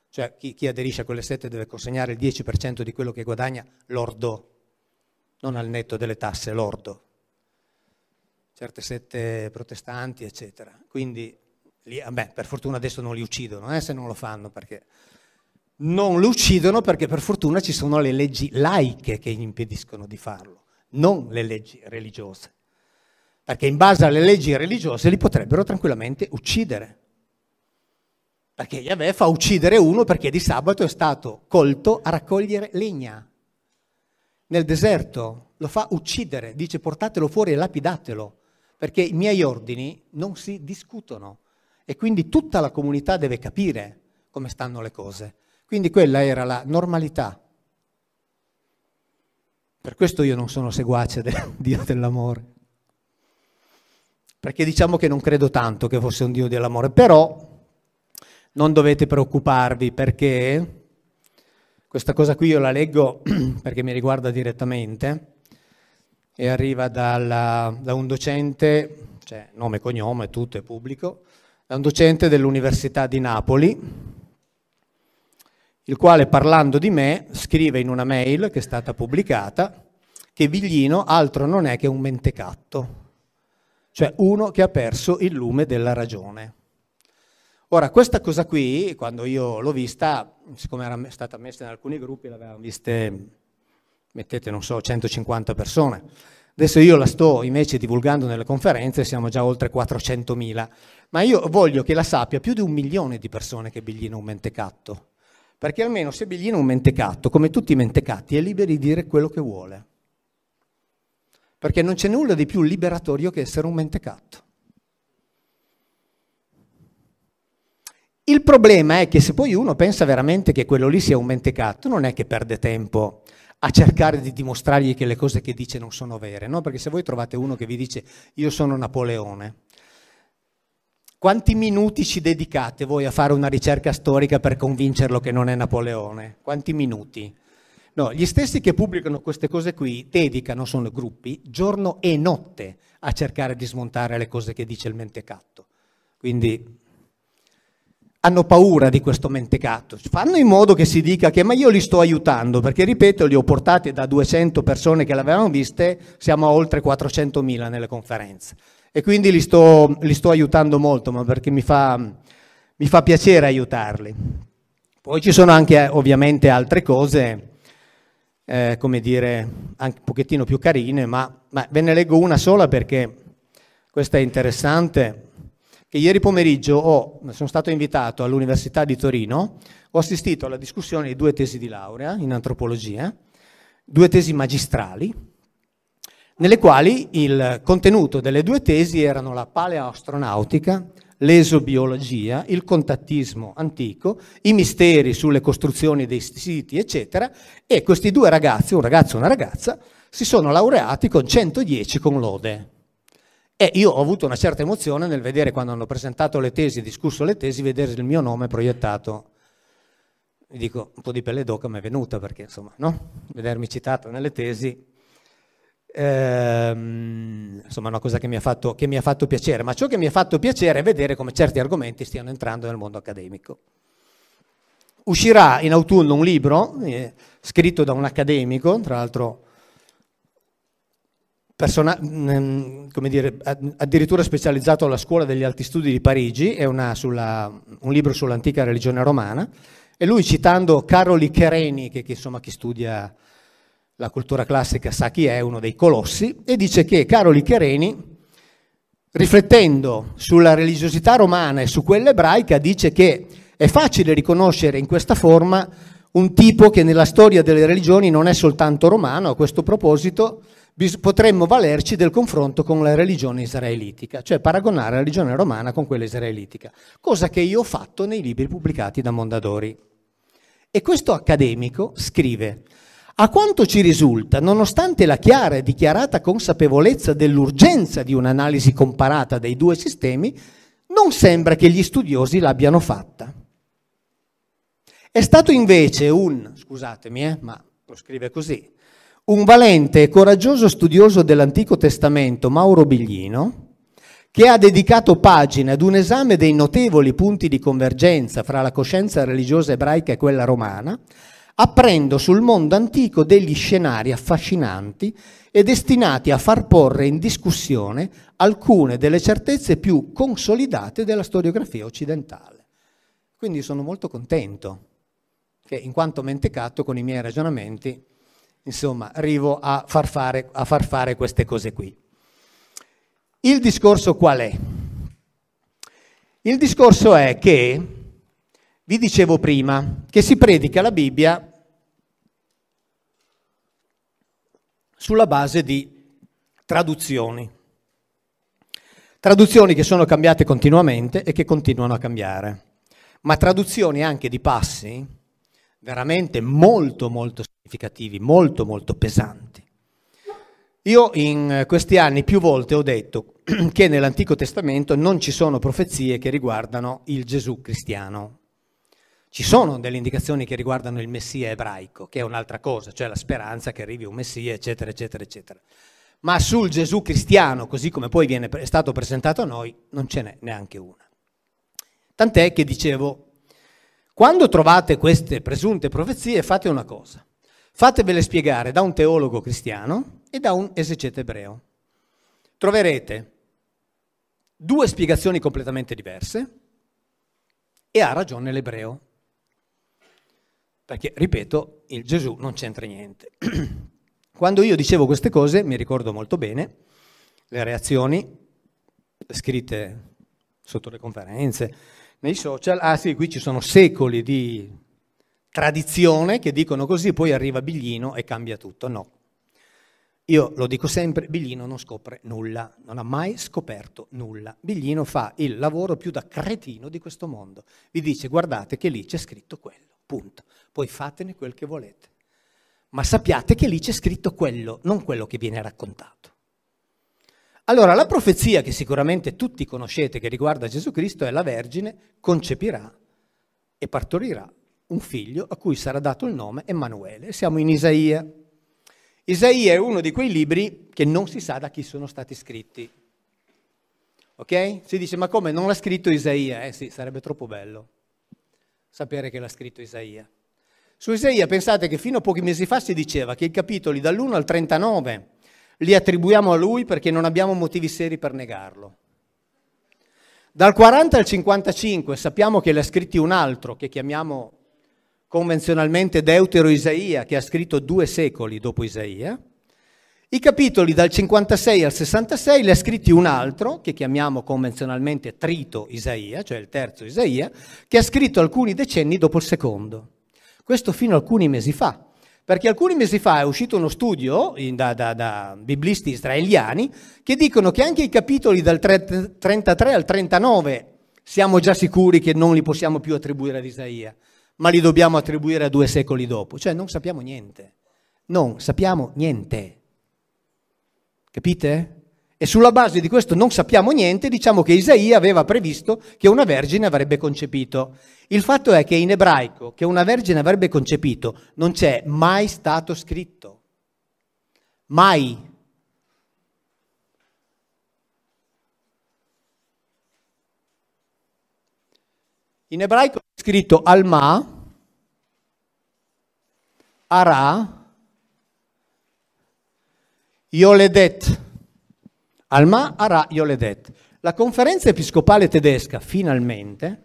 A: Cioè chi, chi aderisce a quelle sette deve consegnare il 10% di quello che guadagna lordo, non al netto delle tasse, lordo. Certe sette protestanti, eccetera. Quindi, li, vabbè, ah per fortuna adesso non li uccidono, eh, se non lo fanno, perché non lo uccidono perché per fortuna ci sono le leggi laiche che gli impediscono di farlo, non le leggi religiose. Perché in base alle leggi religiose li potrebbero tranquillamente uccidere. Perché Yahweh fa uccidere uno perché di sabato è stato colto a raccogliere legna. Nel deserto lo fa uccidere, dice portatelo fuori e lapidatelo, perché i miei ordini non si discutono. E quindi tutta la comunità deve capire come stanno le cose. Quindi quella era la normalità. Per questo io non sono seguace del Dio dell'amore. Perché diciamo che non credo tanto che fosse un Dio dell'amore, però non dovete preoccuparvi perché questa cosa qui io la leggo perché mi riguarda direttamente e arriva dalla, da un docente, cioè nome e cognome, tutto è pubblico, da un docente dell'Università di Napoli, il quale parlando di me scrive in una mail che è stata pubblicata che Viglino altro non è che un mentecatto, cioè uno che ha perso il lume della ragione. Ora, questa cosa qui, quando io l'ho vista, siccome era stata messa in alcuni gruppi, l'avevano vista, mettete, non so, 150 persone. Adesso io la sto invece divulgando nelle conferenze, siamo già oltre 400.000, ma io voglio che la sappia più di un milione di persone che Biglino è un mentecatto. Perché almeno se Biglino è un mentecatto, come tutti i mentecatti, è libero di dire quello che vuole. Perché non c'è nulla di più liberatorio che essere un mentecatto. Il problema è che se poi uno pensa veramente che quello lì sia un mentecatto, non è che perde tempo a cercare di dimostrargli che le cose che dice non sono vere, no? Perché se voi trovate uno che vi dice io sono Napoleone, quanti minuti ci dedicate voi a fare una ricerca storica per convincerlo che non è Napoleone? Quanti minuti? No, gli stessi che pubblicano queste cose qui dedicano, sono gruppi, giorno e notte a cercare di smontare le cose che dice il mentecatto. Quindi hanno paura di questo mentecatto, fanno in modo che si dica che ma io li sto aiutando, perché ripeto, li ho portati da 200 persone che l'avevano viste, siamo a oltre 400.000 nelle conferenze e quindi li sto, li sto aiutando molto, ma perché mi fa, mi fa piacere aiutarli. Poi ci sono anche eh, ovviamente altre cose, eh, come dire, anche un pochettino più carine, ma, ma ve ne leggo una sola perché questa è interessante, che ieri pomeriggio ho, sono stato invitato all'Università di Torino, ho assistito alla discussione di due tesi di laurea in antropologia, due tesi magistrali, nelle quali il contenuto delle due tesi erano la paleoastronautica, l'esobiologia, il contattismo antico, i misteri sulle costruzioni dei siti, eccetera, e questi due ragazzi, un ragazzo e una ragazza, si sono laureati con 110 con lode. E io ho avuto una certa emozione nel vedere quando hanno presentato le tesi, discusso le tesi, vedere il mio nome proiettato. Mi dico, un po' di pelle d'oca mi è venuta perché, insomma, no? Vedermi citato nelle tesi Ehm, insomma, una cosa che mi, fatto, che mi, ha fatto, piacere, ma ciò che mi ha fatto piacere è vedere come certi argomenti stiano entrando nel mondo accademico. Uscirà in autunno un libro eh, scritto da un accademico, tra l'altro persona, mh, mm, dire, addirittura specializzato alla Scuola degli Alti Studi di Parigi, è sulla, un libro sull'antica religione romana, e lui citando Caroli Chereni, che, che insomma chi studia la cultura classica sa chi è, uno dei colossi, e dice che Caroli Chereni, riflettendo sulla religiosità romana e su quella ebraica, dice che è facile riconoscere in questa forma un tipo che nella storia delle religioni non è soltanto romano, a questo proposito potremmo valerci del confronto con la religione israelitica, cioè paragonare la religione romana con quella israelitica, cosa che io ho fatto nei libri pubblicati da Mondadori. E questo accademico scrive a quanto ci risulta, nonostante la chiara e dichiarata consapevolezza dell'urgenza di un'analisi comparata dei due sistemi, non sembra che gli studiosi l'abbiano fatta. È stato invece un, scusatemi, eh, ma lo scrive così, un valente e coraggioso studioso dell'Antico Testamento, Mauro Biglino, che ha dedicato pagine ad un esame dei notevoli punti di convergenza fra la coscienza religiosa ebraica e quella romana, aprendo sul mondo antico degli scenari affascinanti e destinati a far porre in discussione alcune delle certezze più consolidate della storiografia occidentale. Quindi sono molto contento che in quanto mentecatto con i miei ragionamenti, insomma, arrivo a far fare, a far fare queste cose qui. Il discorso qual è? Il discorso è che vi dicevo prima che si predica la Bibbia sulla base di traduzioni. Traduzioni che sono cambiate continuamente e che continuano a cambiare, ma traduzioni anche di passi veramente molto molto significativi, molto molto pesanti. Io in questi anni più volte ho detto che nell'Antico Testamento non ci sono profezie che riguardano il Gesù cristiano, ci sono delle indicazioni che riguardano il messia ebraico, che è un'altra cosa, cioè la speranza che arrivi un messia, eccetera, eccetera, eccetera. Ma sul Gesù cristiano, così come poi viene, è stato presentato a noi, non ce n'è neanche una. Tant'è che dicevo, quando trovate queste presunte profezie fate una cosa, fatevele spiegare da un teologo cristiano e da un esegete ebreo. Troverete due spiegazioni completamente diverse e ha ragione l'ebreo perché, ripeto, il Gesù non c'entra niente. Quando io dicevo queste cose, mi ricordo molto bene le reazioni scritte sotto le conferenze, nei social. Ah sì, qui ci sono secoli di tradizione che dicono così, poi arriva Biglino e cambia tutto. No. Io lo dico sempre, Biglino non scopre nulla, non ha mai scoperto nulla. Biglino fa il lavoro più da cretino di questo mondo. Vi dice guardate che lì c'è scritto quello, punto. Poi fatene quel che volete. Ma sappiate che lì c'è scritto quello, non quello che viene raccontato. Allora, la profezia che sicuramente tutti conoscete che riguarda Gesù Cristo è la Vergine concepirà e partorirà un figlio a cui sarà dato il nome Emanuele. Siamo in Isaia. Isaia è uno di quei libri che non si sa da chi sono stati scritti. Ok? Si dice, ma come non l'ha scritto Isaia? Eh sì, sarebbe troppo bello sapere che l'ha scritto Isaia. Su Isaia pensate che fino a pochi mesi fa si diceva che i capitoli dall'1 al 39 li attribuiamo a lui perché non abbiamo motivi seri per negarlo. Dal 40 al 55 sappiamo che l'ha scritti un altro, che chiamiamo convenzionalmente Deutero Isaia, che ha scritto due secoli dopo Isaia. I capitoli dal 56 al 66 li ha scritti un altro, che chiamiamo convenzionalmente Trito Isaia, cioè il terzo Isaia, che ha scritto alcuni decenni dopo il secondo. Questo fino a alcuni mesi fa. Perché alcuni mesi fa è uscito uno studio da, da, da biblisti israeliani che dicono che anche i capitoli dal 33 al 39 siamo già sicuri che non li possiamo più attribuire ad Isaia, ma li dobbiamo attribuire a due secoli dopo. Cioè non sappiamo niente. Non sappiamo niente. Capite? Capite? E sulla base di questo non sappiamo niente, diciamo che Isaia aveva previsto che una vergine avrebbe concepito. Il fatto è che in ebraico che una vergine avrebbe concepito non c'è mai stato scritto. Mai. In ebraico è scritto Alma, Ara, Yoledet. Alma Ara Yoledet. La conferenza episcopale tedesca, finalmente,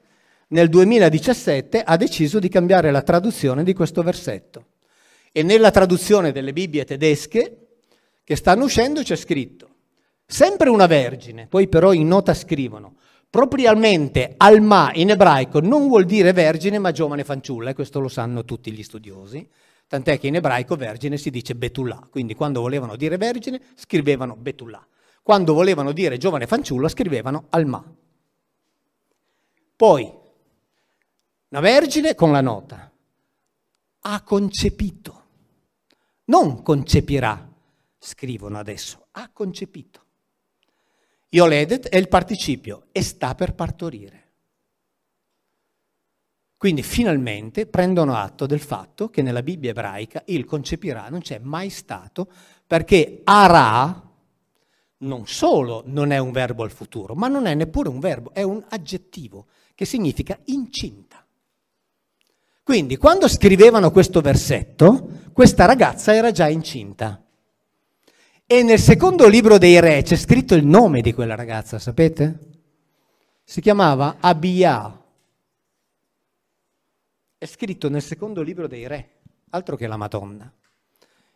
A: nel 2017 ha deciso di cambiare la traduzione di questo versetto. E nella traduzione delle Bibbie tedesche che stanno uscendo c'è scritto, sempre una vergine, poi però in nota scrivono, propriamente Alma in ebraico non vuol dire vergine ma giovane fanciulla, e questo lo sanno tutti gli studiosi, tant'è che in ebraico vergine si dice Betullah, quindi quando volevano dire vergine scrivevano Betullah. Quando volevano dire giovane fanciullo scrivevano Alma. Poi, la Vergine con la nota ha concepito, non concepirà, scrivono adesso, ha concepito. Ioledet è il participio e sta per partorire. Quindi finalmente prendono atto del fatto che nella Bibbia ebraica il concepirà non c'è mai stato perché Ara, non solo non è un verbo al futuro, ma non è neppure un verbo, è un aggettivo che significa incinta. Quindi quando scrivevano questo versetto, questa ragazza era già incinta. E nel secondo libro dei re c'è scritto il nome di quella ragazza, sapete? Si chiamava Abia. È scritto nel secondo libro dei re, altro che la Madonna.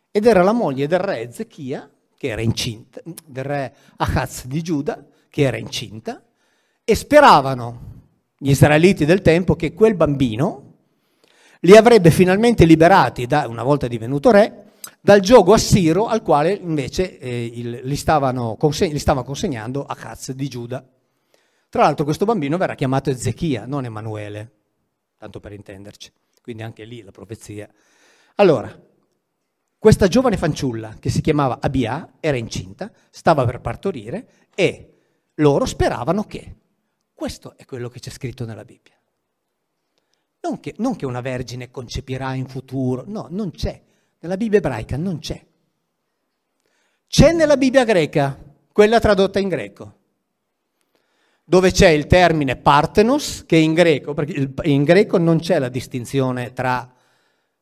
A: Ed era la moglie del re Ezechia che era incinta, del re Ahaz di Giuda, che era incinta, e speravano gli israeliti del tempo che quel bambino li avrebbe finalmente liberati, da, una volta divenuto re, dal gioco assiro al quale invece eh, il, li, stavano conseg- li stava consegnando Ahaz di Giuda. Tra l'altro questo bambino verrà chiamato Ezechia, non Emanuele, tanto per intenderci. Quindi anche lì la profezia. Allora, questa giovane fanciulla, che si chiamava Abia, era incinta, stava per partorire e loro speravano che. Questo è quello che c'è scritto nella Bibbia. Non che, non che una vergine concepirà in futuro, no, non c'è. Nella Bibbia ebraica non c'è. C'è nella Bibbia greca, quella tradotta in greco, dove c'è il termine partenos, che in greco, perché in greco non c'è la distinzione tra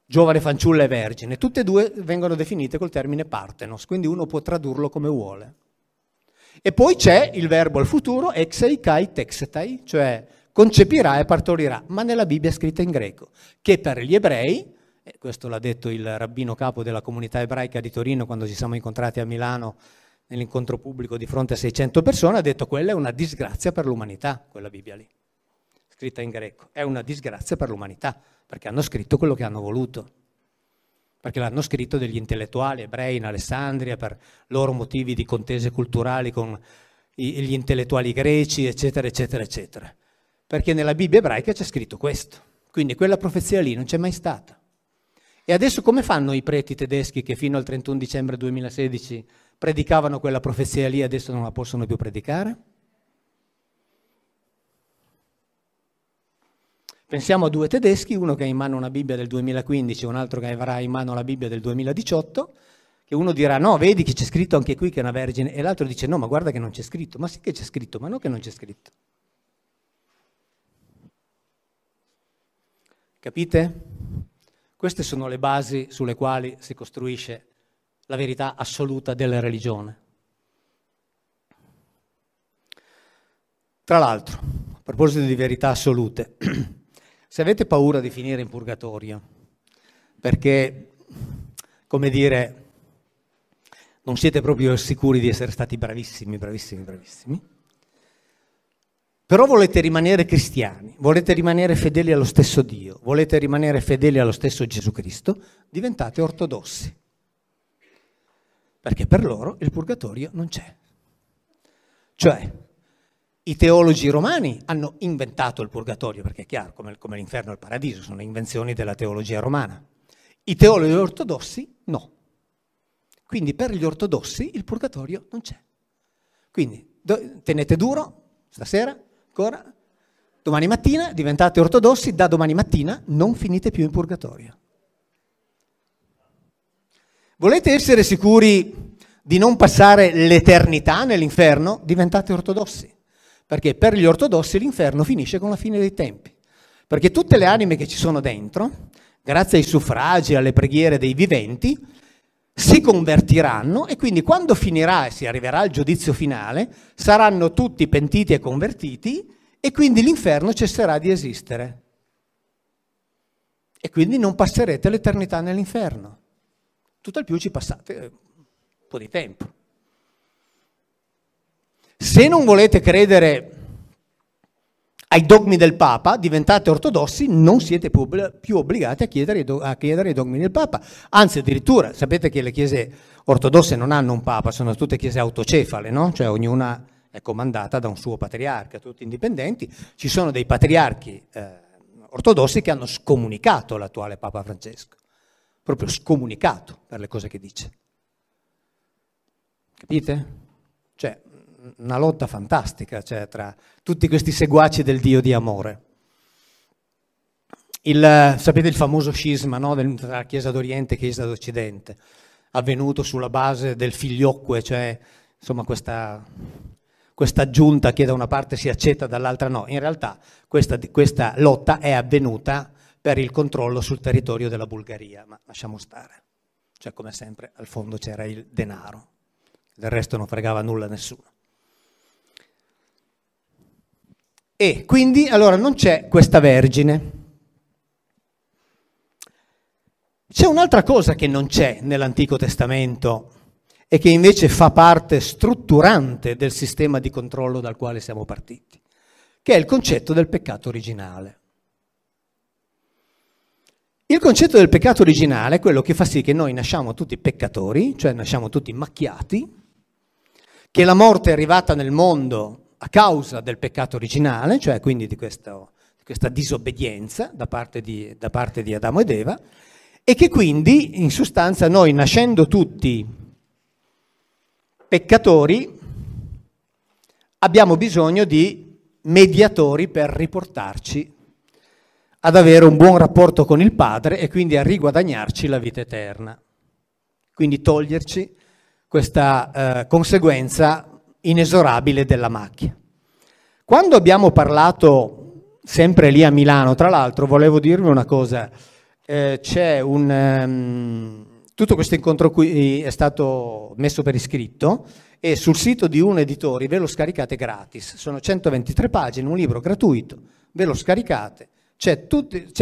A: giovane fanciulla e vergine. Tutte e due vengono definite col termine partenos, quindi uno può tradurlo come vuole. E poi c'è il verbo al futuro, exei kai texetai, cioè concepirà e partorirà, ma nella Bibbia è scritta in greco, che per gli ebrei, e questo l'ha detto il rabbino capo della comunità ebraica di Torino quando ci siamo incontrati a Milano nell'incontro pubblico di fronte a 600 persone, ha detto quella è una disgrazia per l'umanità, quella Bibbia lì scritta in greco, è una disgrazia per l'umanità, perché hanno scritto quello che hanno voluto, perché l'hanno scritto degli intellettuali ebrei in Alessandria per loro motivi di contese culturali con gli intellettuali greci, eccetera, eccetera, eccetera. Perché nella Bibbia ebraica c'è scritto questo, quindi quella profezia lì non c'è mai stata. E adesso come fanno i preti tedeschi che fino al 31 dicembre 2016 predicavano quella profezia lì e adesso non la possono più predicare? Pensiamo a due tedeschi, uno che ha in mano una Bibbia del 2015 e un altro che avrà in mano la Bibbia del 2018, che uno dirà no, vedi che c'è scritto anche qui che è una vergine, e l'altro dice no, ma guarda che non c'è scritto, ma sì che c'è scritto, ma no che non c'è scritto. Capite? Queste sono le basi sulle quali si costruisce la verità assoluta della religione. Tra l'altro, a proposito di verità assolute, Se avete paura di finire in purgatorio, perché, come dire, non siete proprio sicuri di essere stati bravissimi, bravissimi, bravissimi, però volete rimanere cristiani, volete rimanere fedeli allo stesso Dio, volete rimanere fedeli allo stesso Gesù Cristo, diventate ortodossi. Perché per loro il purgatorio non c'è. Cioè, i teologi romani hanno inventato il purgatorio, perché è chiaro, come, come l'inferno e il paradiso, sono invenzioni della teologia romana. I teologi ortodossi no. Quindi per gli ortodossi il purgatorio non c'è. Quindi do, tenete duro, stasera ancora, domani mattina diventate ortodossi, da domani mattina non finite più in purgatorio. Volete essere sicuri di non passare l'eternità nell'inferno? Diventate ortodossi perché per gli ortodossi l'inferno finisce con la fine dei tempi, perché tutte le anime che ci sono dentro, grazie ai suffragi, alle preghiere dei viventi, si convertiranno e quindi quando finirà e si arriverà al giudizio finale, saranno tutti pentiti e convertiti e quindi l'inferno cesserà di esistere. E quindi non passerete l'eternità nell'inferno. Tutto Tutt'al più ci passate eh, un po' di tempo. Se non volete credere ai dogmi del Papa, diventate ortodossi, non siete più obbligati a chiedere, a chiedere, i dogmi del Papa. Anzi, addirittura, sapete che le chiese ortodosse non hanno un Papa, sono tutte chiese autocefale, no? Cioè ognuna è comandata da un suo patriarca, tutti indipendenti. Ci sono dei patriarchi eh, ortodossi che hanno scomunicato l'attuale Papa Francesco, proprio scomunicato per le cose che dice. Capite? Cioè, una lotta fantastica cioè, tra tutti questi seguaci del Dio di amore. Il, sapete il famoso scisma no, tra Chiesa d'Oriente e Chiesa d'Occidente, avvenuto sulla base del figliocque, cioè insomma, questa, questa, giunta che da una parte si accetta, e dall'altra no. In realtà questa, questa lotta è avvenuta per il controllo sul territorio della Bulgaria, ma lasciamo stare. Cioè, come sempre, al fondo c'era il denaro. Del resto non fregava nulla a nessuno. E quindi allora non c'è questa vergine. C'è un'altra cosa che non c'è nell'Antico Testamento e che invece fa parte strutturante del sistema di controllo dal quale siamo partiti, che è il concetto del peccato originale. Il concetto del peccato originale è quello che fa sì che noi nasciamo tutti peccatori, cioè nasciamo tutti macchiati, che la morte è arrivata nel mondo a causa del peccato originale, cioè quindi di, questo, di questa disobbedienza da parte, di, da parte di Adamo ed Eva, e che quindi in sostanza noi nascendo tutti peccatori abbiamo bisogno di mediatori per riportarci ad avere un buon rapporto con il Padre e quindi a riguadagnarci la vita eterna. Quindi toglierci questa eh, conseguenza inesorabile della macchia. Quando abbiamo parlato, sempre lì a Milano, tra l'altro volevo dirvi una cosa, eh, c'è un... Um, tutto questo incontro qui è stato messo per iscritto e sul sito di un editore ve lo scaricate gratis, sono 123 pagine, un libro gratuito, ve lo scaricate, c'è,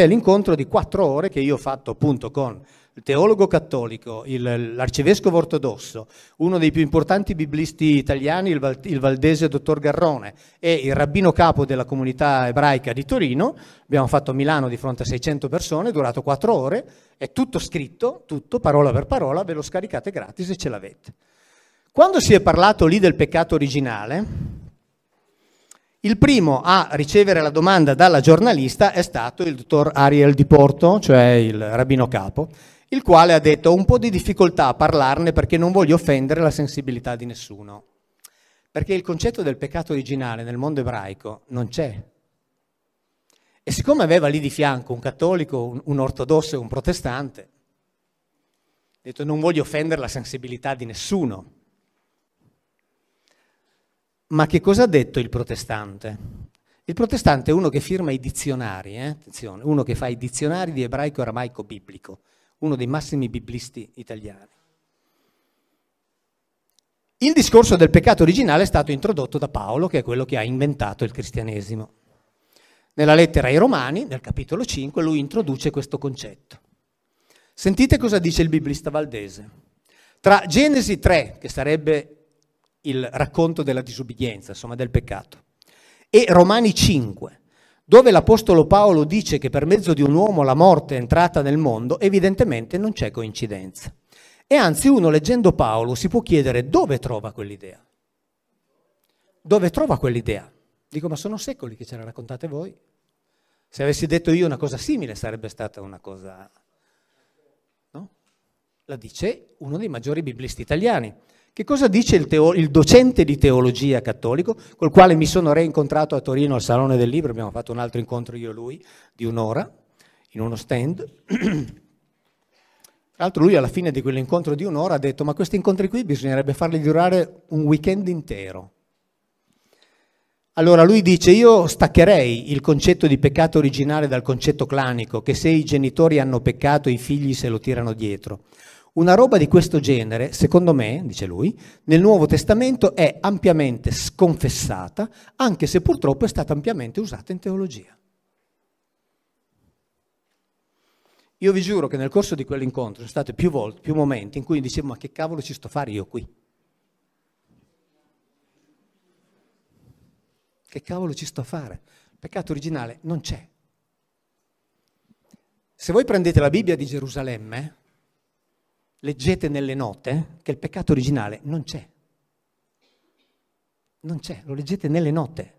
A: l'incontro di 4 ore che io ho fatto appunto con il teologo cattolico, l'arcivescovo ortodosso, uno dei più importanti biblisti italiani, il, il valdese dottor Garrone, e il rabbino capo della comunità ebraica di Torino, abbiamo fatto a Milano di fronte a 600 persone, è durato 4 ore, è tutto scritto, tutto parola per parola, ve lo scaricate gratis e ce l'avete. Quando si è parlato lì del peccato originale, il primo a ricevere la domanda dalla giornalista è stato il dottor Ariel Di Porto, cioè il rabbino capo, il quale ha detto ho un po' di difficoltà a parlarne perché non voglio offendere la sensibilità di nessuno. Perché il concetto del peccato originale nel mondo ebraico non c'è. E siccome aveva lì di fianco un cattolico, un, un ortodosso e un protestante, ha detto non voglio offendere la sensibilità di nessuno. Ma che cosa ha detto il protestante? Il protestante è uno che firma i dizionari, eh? uno che fa i dizionari di ebraico aramaico biblico uno dei massimi biblisti italiani. Il discorso del peccato originale è stato introdotto da Paolo, che è quello che ha inventato il cristianesimo. Nella lettera ai Romani, nel capitolo 5, lui introduce questo concetto. Sentite cosa dice il biblista valdese. Tra Genesi 3, che sarebbe il racconto della disobbedienza, insomma del peccato, e Romani 5, dove l'Apostolo Paolo dice che per mezzo di un uomo la morte è entrata nel mondo, evidentemente non c'è coincidenza. E anzi uno leggendo Paolo si può chiedere dove trova quell'idea. Dove trova quell'idea? Dico, ma sono secoli che ce la raccontate voi. Se avessi detto io una cosa simile sarebbe stata una cosa... No? La dice uno dei maggiori biblisti italiani. Che cosa dice il, il, docente di teologia cattolico, col quale mi sono reincontrato a Torino al Salone del Libro, abbiamo fatto un altro incontro io e lui di un'ora, in uno stand. Tra l'altro lui alla fine di quell'incontro di un'ora ha detto ma questi incontri qui bisognerebbe farli durare un weekend intero. Allora lui dice io staccherei il concetto di peccato originale dal concetto clanico, che se i genitori hanno peccato i figli se lo tirano dietro. Una roba di questo genere, secondo me, dice lui, nel Nuovo Testamento è ampiamente sconfessata, anche se purtroppo è stata ampiamente usata in teologia. Io vi giuro che nel corso di quell'incontro sono stati più, volte, più momenti in cui dicevo ma che cavolo ci sto a fare io qui? Che cavolo ci sto a fare? Il peccato originale non c'è. Se voi prendete la Bibbia di Gerusalemme, leggete nelle note che il peccato originale non c'è. Non c'è, lo leggete nelle note.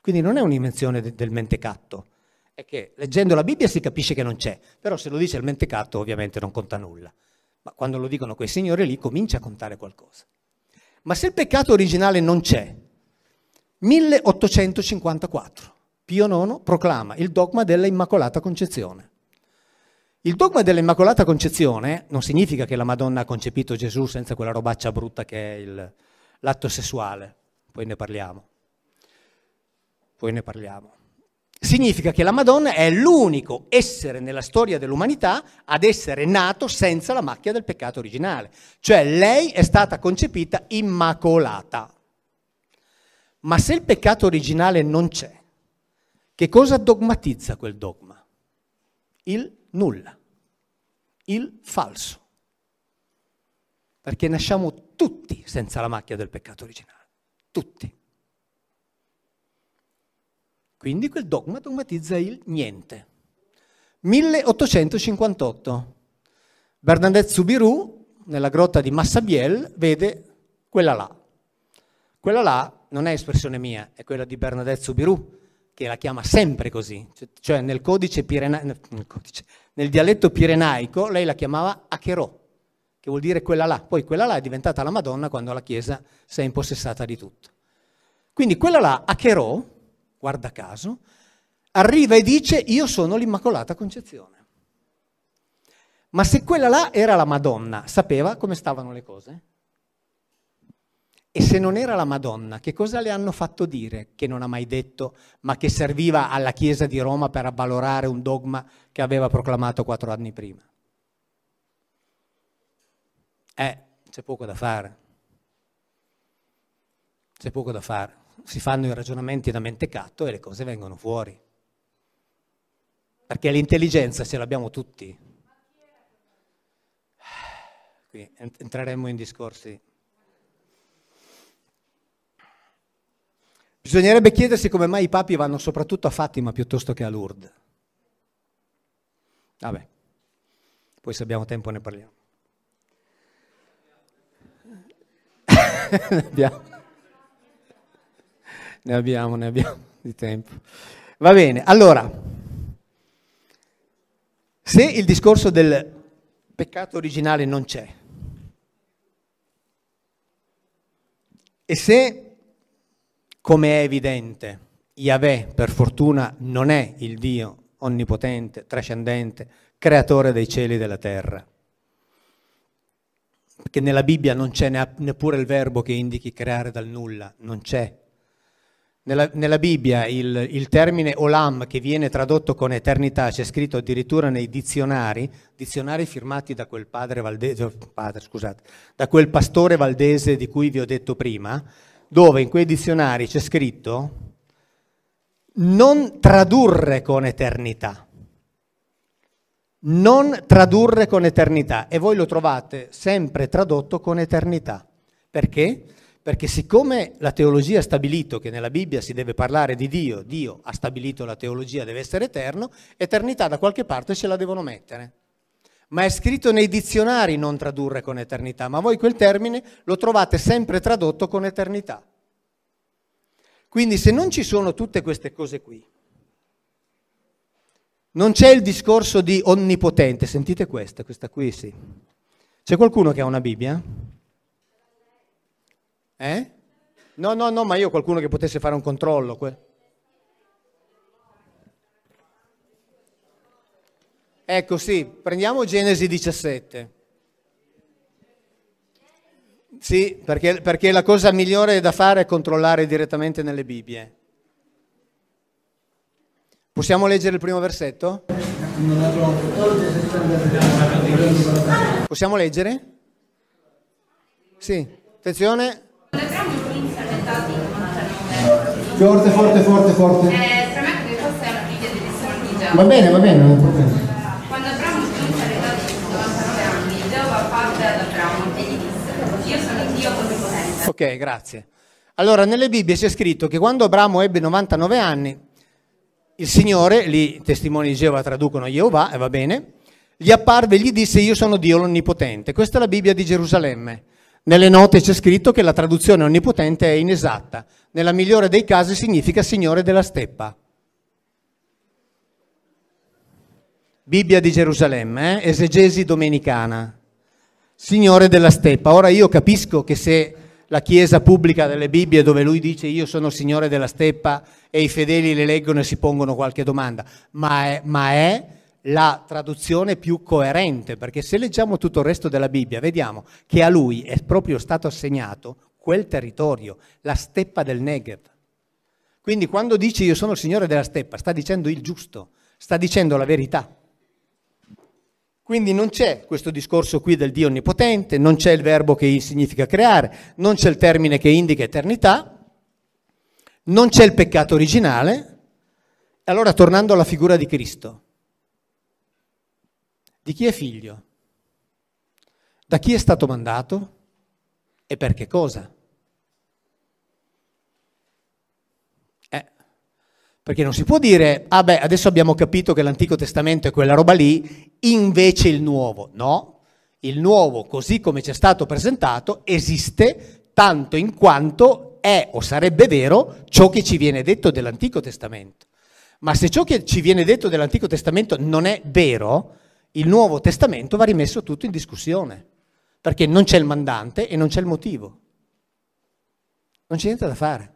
A: Quindi non è un'invenzione de- del mentecatto, è che leggendo la Bibbia si capisce che non c'è, però se lo dice il mentecatto ovviamente non conta nulla. Ma quando lo dicono quei signori lì comincia a contare qualcosa. Ma se il peccato originale non c'è, 1854 Pio IX proclama il dogma della Immacolata Concezione. Il dogma dell'Immacolata Concezione non significa che la Madonna ha concepito Gesù senza quella robaccia brutta che è il, l'atto sessuale, poi ne parliamo. Poi ne parliamo. Significa che la Madonna è l'unico essere nella storia dell'umanità ad essere nato senza la macchia del peccato originale, cioè lei è stata concepita immacolata. Ma se il peccato originale non c'è, che cosa dogmatizza quel dogma? Il nulla, il falso. Perché nasciamo tutti senza la macchia del peccato originale, tutti. Quindi quel dogma dogmatizza il niente. 1858. Bernadette Soubirous, nella grotta di Massabiel, vede quella là. Quella là non è espressione mia, è quella di Bernadette Soubirous, che la chiama sempre così. Cioè nel codice, pirena... nel codice nel dialetto pirenaico lei la chiamava Acherò, che vuol dire quella là. Poi quella là è diventata la Madonna quando la Chiesa si è impossessata di tutto. Quindi quella là, Acherò, guarda caso, arriva e dice io sono l'Immacolata Concezione. Ma se quella là era la Madonna, sapeva come stavano le cose? E se non era la Madonna, che cosa le hanno fatto dire che non ha mai detto, ma che serviva alla Chiesa di Roma per avvalorare un dogma che aveva proclamato quattro anni prima? Eh, c'è poco da fare. C'è poco da fare. Si fanno i ragionamenti da mentecatto e le cose vengono fuori. Perché l'intelligenza ce l'abbiamo tutti. Qui entreremo in discorsi Bisognerebbe chiedersi come mai i papi vanno soprattutto a Fatima piuttosto che a Lourdes. Vabbè, poi se abbiamo tempo ne parliamo. ne, abbiamo. ne abbiamo, ne abbiamo di tempo. Va bene, allora, se il discorso del peccato originale non c'è, e se come è evidente, Yahweh, per fortuna, non è il Dio onnipotente, trascendente, creatore dei cieli e della terra. Perché nella Bibbia non c'è neppure il verbo che indichi creare dal nulla, non c'è. Nella, nella Bibbia il, il, termine olam, che viene tradotto con eternità, c'è scritto addirittura nei dizionari, dizionari firmati da quel, padre valdese, padre, scusate, da quel pastore valdese di cui vi ho detto prima, dove in quei dizionari c'è scritto non tradurre con eternità. Non tradurre con eternità. E voi lo trovate sempre tradotto con eternità. Perché? Perché siccome la teologia ha stabilito che nella Bibbia si deve parlare di Dio, Dio ha stabilito la teologia deve essere eterno, eternità da qualche parte ce la devono mettere ma è scritto nei dizionari non tradurre con eternità, ma voi quel termine lo trovate sempre tradotto con eternità. Quindi se non ci sono tutte queste cose qui, non c'è il discorso di onnipotente, sentite questa, questa qui sì. C'è qualcuno che ha una Bibbia? Eh? No, no, no, ma io ho qualcuno che potesse fare un controllo. Que- Ecco sì, prendiamo Genesi 17. Sì, perché, perché la cosa migliore da fare è controllare direttamente nelle Bibbie. Possiamo leggere il primo versetto? Possiamo leggere? Sì, attenzione. Forte, forte, forte, forte.
B: Eh, va bene, va
A: bene.
C: Dio onnipotente.
A: Ok, grazie. Allora, nelle Bibbie c'è scritto che quando Abramo ebbe 99 anni, il Signore, lì i testimoni di Geova traducono Jehovah, e va bene, gli apparve e gli disse io sono Dio l'Onnipotente. Questa è la Bibbia di Gerusalemme. Nelle note c'è scritto che la traduzione onnipotente è inesatta. Nella migliore dei casi significa Signore della steppa. Bibbia di Gerusalemme, eh? esegesi domenicana. Signore della Steppa. Ora io capisco che se la Chiesa pubblica delle Bibbie dove lui dice io sono Signore della Steppa e i fedeli le leggono e si pongono qualche domanda, ma è, ma è la traduzione più coerente, perché se leggiamo tutto il resto della Bibbia vediamo che a lui è proprio stato assegnato quel territorio, la steppa del Negev. Quindi quando dice io sono il Signore della steppa, sta dicendo il giusto, sta dicendo la verità. Quindi non c'è questo discorso qui del Dio onnipotente, non c'è il verbo che significa creare, non c'è il termine che indica eternità, non c'è il peccato originale. Allora tornando alla figura di Cristo, di chi è figlio? Da chi è stato mandato? E per che cosa? Perché non si può dire, ah beh, adesso abbiamo capito che l'Antico Testamento è quella roba lì, invece il Nuovo. No, il Nuovo, così come ci è stato presentato, esiste tanto in quanto è o sarebbe vero ciò che ci viene detto dell'Antico Testamento. Ma se ciò che ci viene detto dell'Antico Testamento non è vero, il Nuovo Testamento va rimesso tutto in discussione, perché non c'è il mandante e non c'è il motivo. Non c'è niente da fare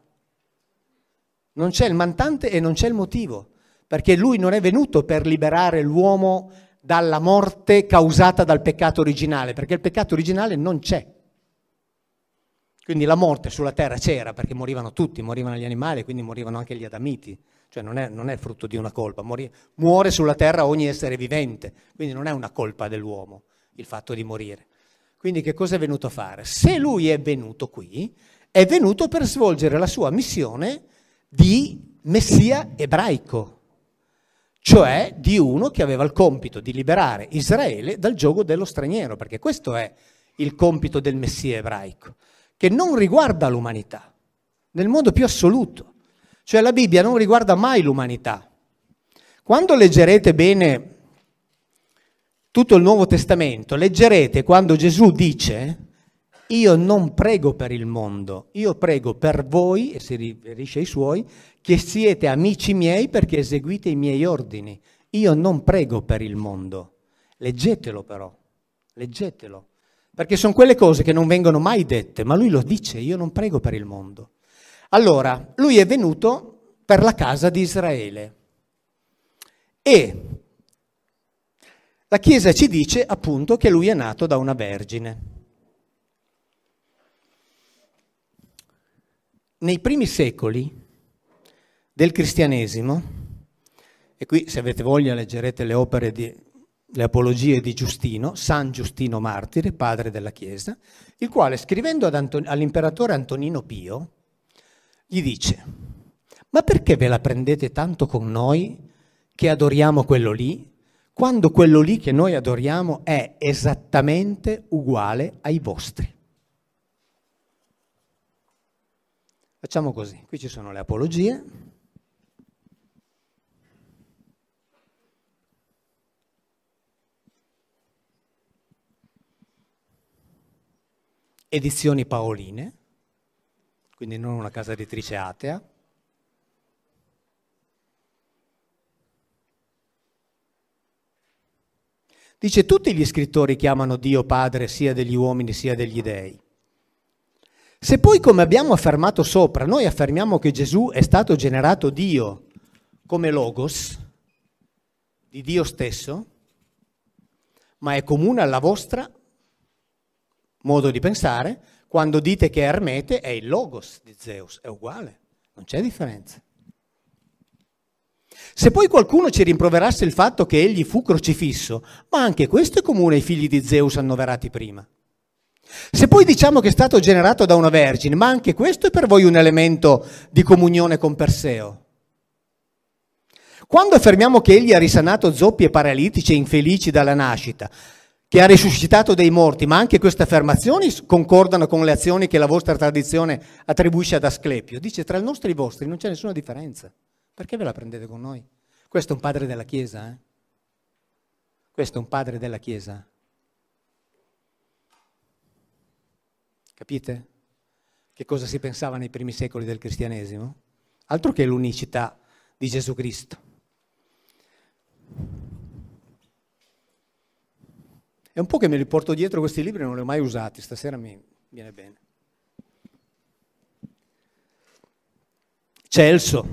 A: non c'è il mantante e non c'è il motivo, perché lui non è venuto per liberare l'uomo dalla morte causata dal peccato originale, perché il peccato originale non c'è. Quindi la morte sulla terra c'era perché morivano tutti, morivano gli animali, quindi morivano anche gli adamiti, cioè non è, non è frutto di una colpa, Mori, muore sulla terra ogni essere vivente, quindi non è una colpa dell'uomo il fatto di morire. Quindi che cosa è venuto a fare? Se lui è venuto qui, è venuto per svolgere la sua missione di messia ebraico, cioè di uno che aveva il compito di liberare Israele dal gioco dello straniero, perché questo è il compito del messia ebraico, che non riguarda l'umanità, nel modo più assoluto. Cioè la Bibbia non riguarda mai l'umanità. Quando leggerete bene tutto il Nuovo Testamento, leggerete quando Gesù dice io non prego per il mondo, io prego per voi, e si riferisce ai suoi, che siete amici miei perché eseguite i miei ordini. Io non prego per il mondo. Leggetelo però, leggetelo, perché sono quelle cose che non vengono mai dette, ma lui lo dice, io non prego per il mondo. Allora, lui è venuto per la casa di Israele e la Chiesa ci dice appunto che lui è nato da una vergine. nei primi secoli del cristianesimo, e qui se avete voglia leggerete le opere di, le apologie di Giustino, San Giustino Martire, padre della Chiesa, il quale scrivendo all'imperatore Antonino Pio gli dice, ma perché ve la prendete tanto con noi che adoriamo quello lì, quando quello lì che noi adoriamo è esattamente uguale ai vostri? Facciamo così, qui ci sono le apologie. Edizioni Paoline, quindi non una casa editrice atea. Dice tutti gli scrittori chiamano Dio Padre sia degli uomini sia degli dei. Se poi, come abbiamo affermato sopra, noi affermiamo che Gesù è stato generato Dio come logos, di Dio stesso, ma è comune alla vostra modo di pensare, quando dite che Ermete è il logos di Zeus, è uguale, non c'è differenza. Se poi qualcuno ci rimproverasse il fatto che egli fu crocifisso, ma anche questo è comune ai figli di Zeus annoverati prima. Se poi diciamo che è stato generato da una vergine, ma anche questo è per voi un elemento di comunione con Perseo. Quando affermiamo che egli ha risanato zoppi e paralitici e infelici dalla nascita, che ha risuscitato dei morti, ma anche queste affermazioni concordano con le azioni che la vostra tradizione attribuisce ad Asclepio. Dice tra i nostri e i vostri non c'è nessuna differenza. Perché ve la prendete con noi? Questo è un padre della Chiesa, eh? Questo è un padre della Chiesa. Capite? Che cosa si pensava nei primi secoli del cristianesimo? Altro che l'unicità di Gesù Cristo. È un po' che me li porto dietro questi libri, non li ho mai usati, stasera mi viene bene. Celso,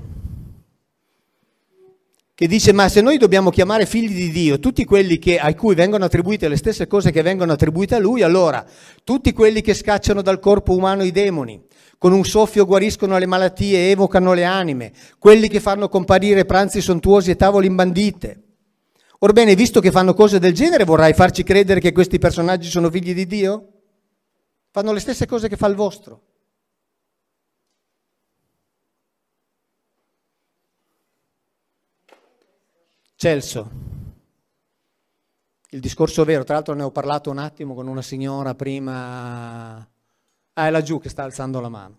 A: che dice ma se noi dobbiamo chiamare figli di Dio tutti quelli che, a cui vengono attribuite le stesse cose che vengono attribuite a lui, allora tutti quelli che scacciano dal corpo umano i demoni, con un soffio guariscono le malattie, e evocano le anime, quelli che fanno comparire pranzi sontuosi e tavoli imbandite. Orbene, visto che fanno cose del genere, vorrai farci credere che questi personaggi sono figli di Dio? Fanno le stesse cose che fa il vostro. Celso, il discorso vero, tra l'altro ne ho parlato un attimo con una signora prima, ah è laggiù che sta alzando la mano.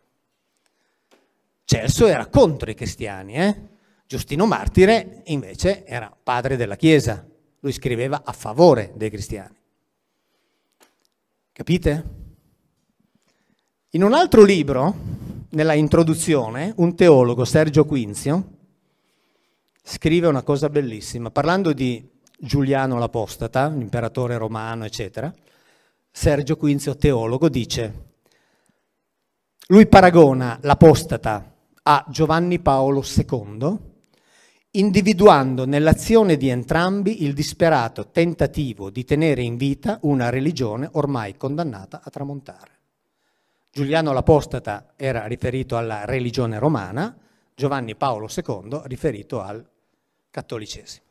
A: Celso era contro i cristiani, eh? Giustino Martire invece era padre della Chiesa, lui scriveva a favore dei cristiani. Capite? In un altro libro, nella introduzione, un teologo, Sergio Quinzio, scrive una cosa bellissima, parlando di Giuliano l'Apostata, l'imperatore romano, eccetera, Sergio Quinzio, teologo, dice, lui paragona l'Apostata a Giovanni Paolo II, individuando nell'azione di entrambi il disperato tentativo di tenere in vita una religione ormai condannata a tramontare. Giuliano l'Apostata era riferito alla religione romana, Giovanni Paolo II riferito al cattolicesimo.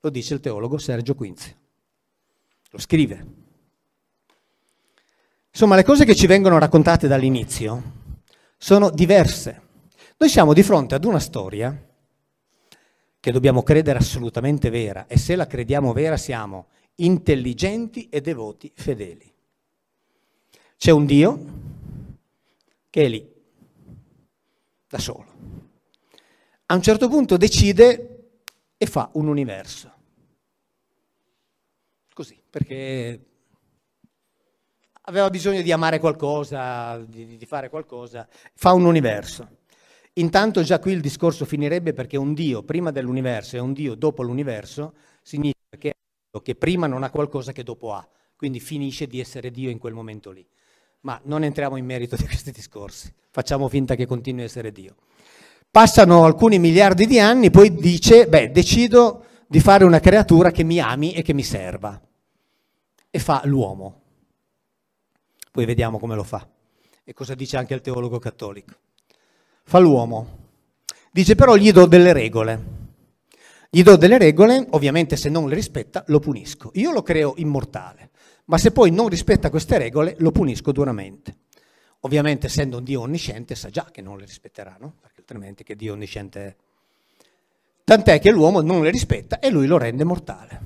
A: Lo dice il teologo Sergio Quinzi. Lo scrive. Insomma, le cose che ci vengono raccontate dall'inizio sono diverse. Noi siamo di fronte ad una storia che dobbiamo credere assolutamente vera e se la crediamo vera siamo intelligenti e devoti fedeli. C'è un Dio che è lì, da solo. A un certo punto decide e fa un universo. Così, perché aveva bisogno di amare qualcosa, di, di, fare qualcosa, fa un universo. Intanto già qui il discorso finirebbe perché un Dio prima dell'universo e un Dio dopo l'universo significa che, che prima non ha qualcosa che dopo ha, quindi finisce di essere Dio in quel momento lì. Ma non entriamo in merito di questi discorsi, facciamo finta che continui a essere Dio. Passano alcuni miliardi di anni, poi dice, beh, decido di fare una creatura che mi ami e che mi serva. E fa l'uomo. Poi vediamo come lo fa e cosa dice anche il teologo cattolico. Fa l'uomo. Dice però gli do delle regole. Gli do delle regole, ovviamente se non le rispetta lo punisco. Io lo creo immortale, ma se poi non rispetta queste regole lo punisco duramente. Ovviamente essendo un Dio onnisciente sa già che non le rispetterà, no? altrimenti che Dio onnisciente è. Tant'è che l'uomo non le rispetta e lui lo rende mortale.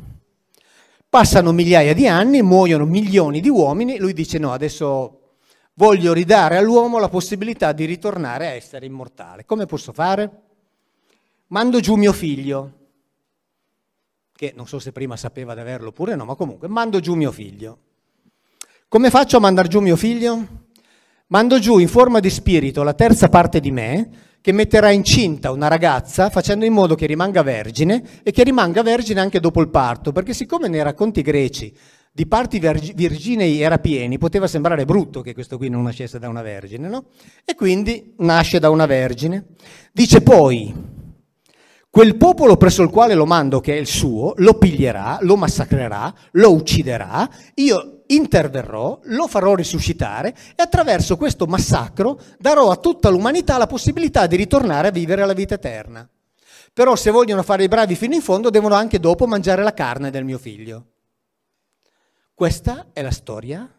A: Passano migliaia di anni, muoiono milioni di uomini, lui dice no, adesso voglio ridare all'uomo la possibilità di ritornare a essere immortale. Come posso fare? Mando giù mio figlio, che non so se prima sapeva di averlo oppure no, ma comunque mando giù mio figlio. Come faccio a mandare giù mio figlio? Mando giù in forma di spirito la terza parte di me, che metterà incinta una ragazza facendo in modo che rimanga vergine e che rimanga vergine anche dopo il parto, perché siccome nei racconti greci di parti virginei era pieni, poteva sembrare brutto che questo qui non nascesse da una vergine, no? E quindi nasce da una vergine. Dice poi, quel popolo presso il quale lo mando, che è il suo, lo piglierà, lo massacrerà, lo ucciderà, io interverrò, lo farò risuscitare e attraverso questo massacro darò a tutta l'umanità la possibilità di ritornare a vivere la vita eterna. Però se vogliono fare i bravi fino in fondo devono anche dopo mangiare la carne del mio figlio. Questa è la storia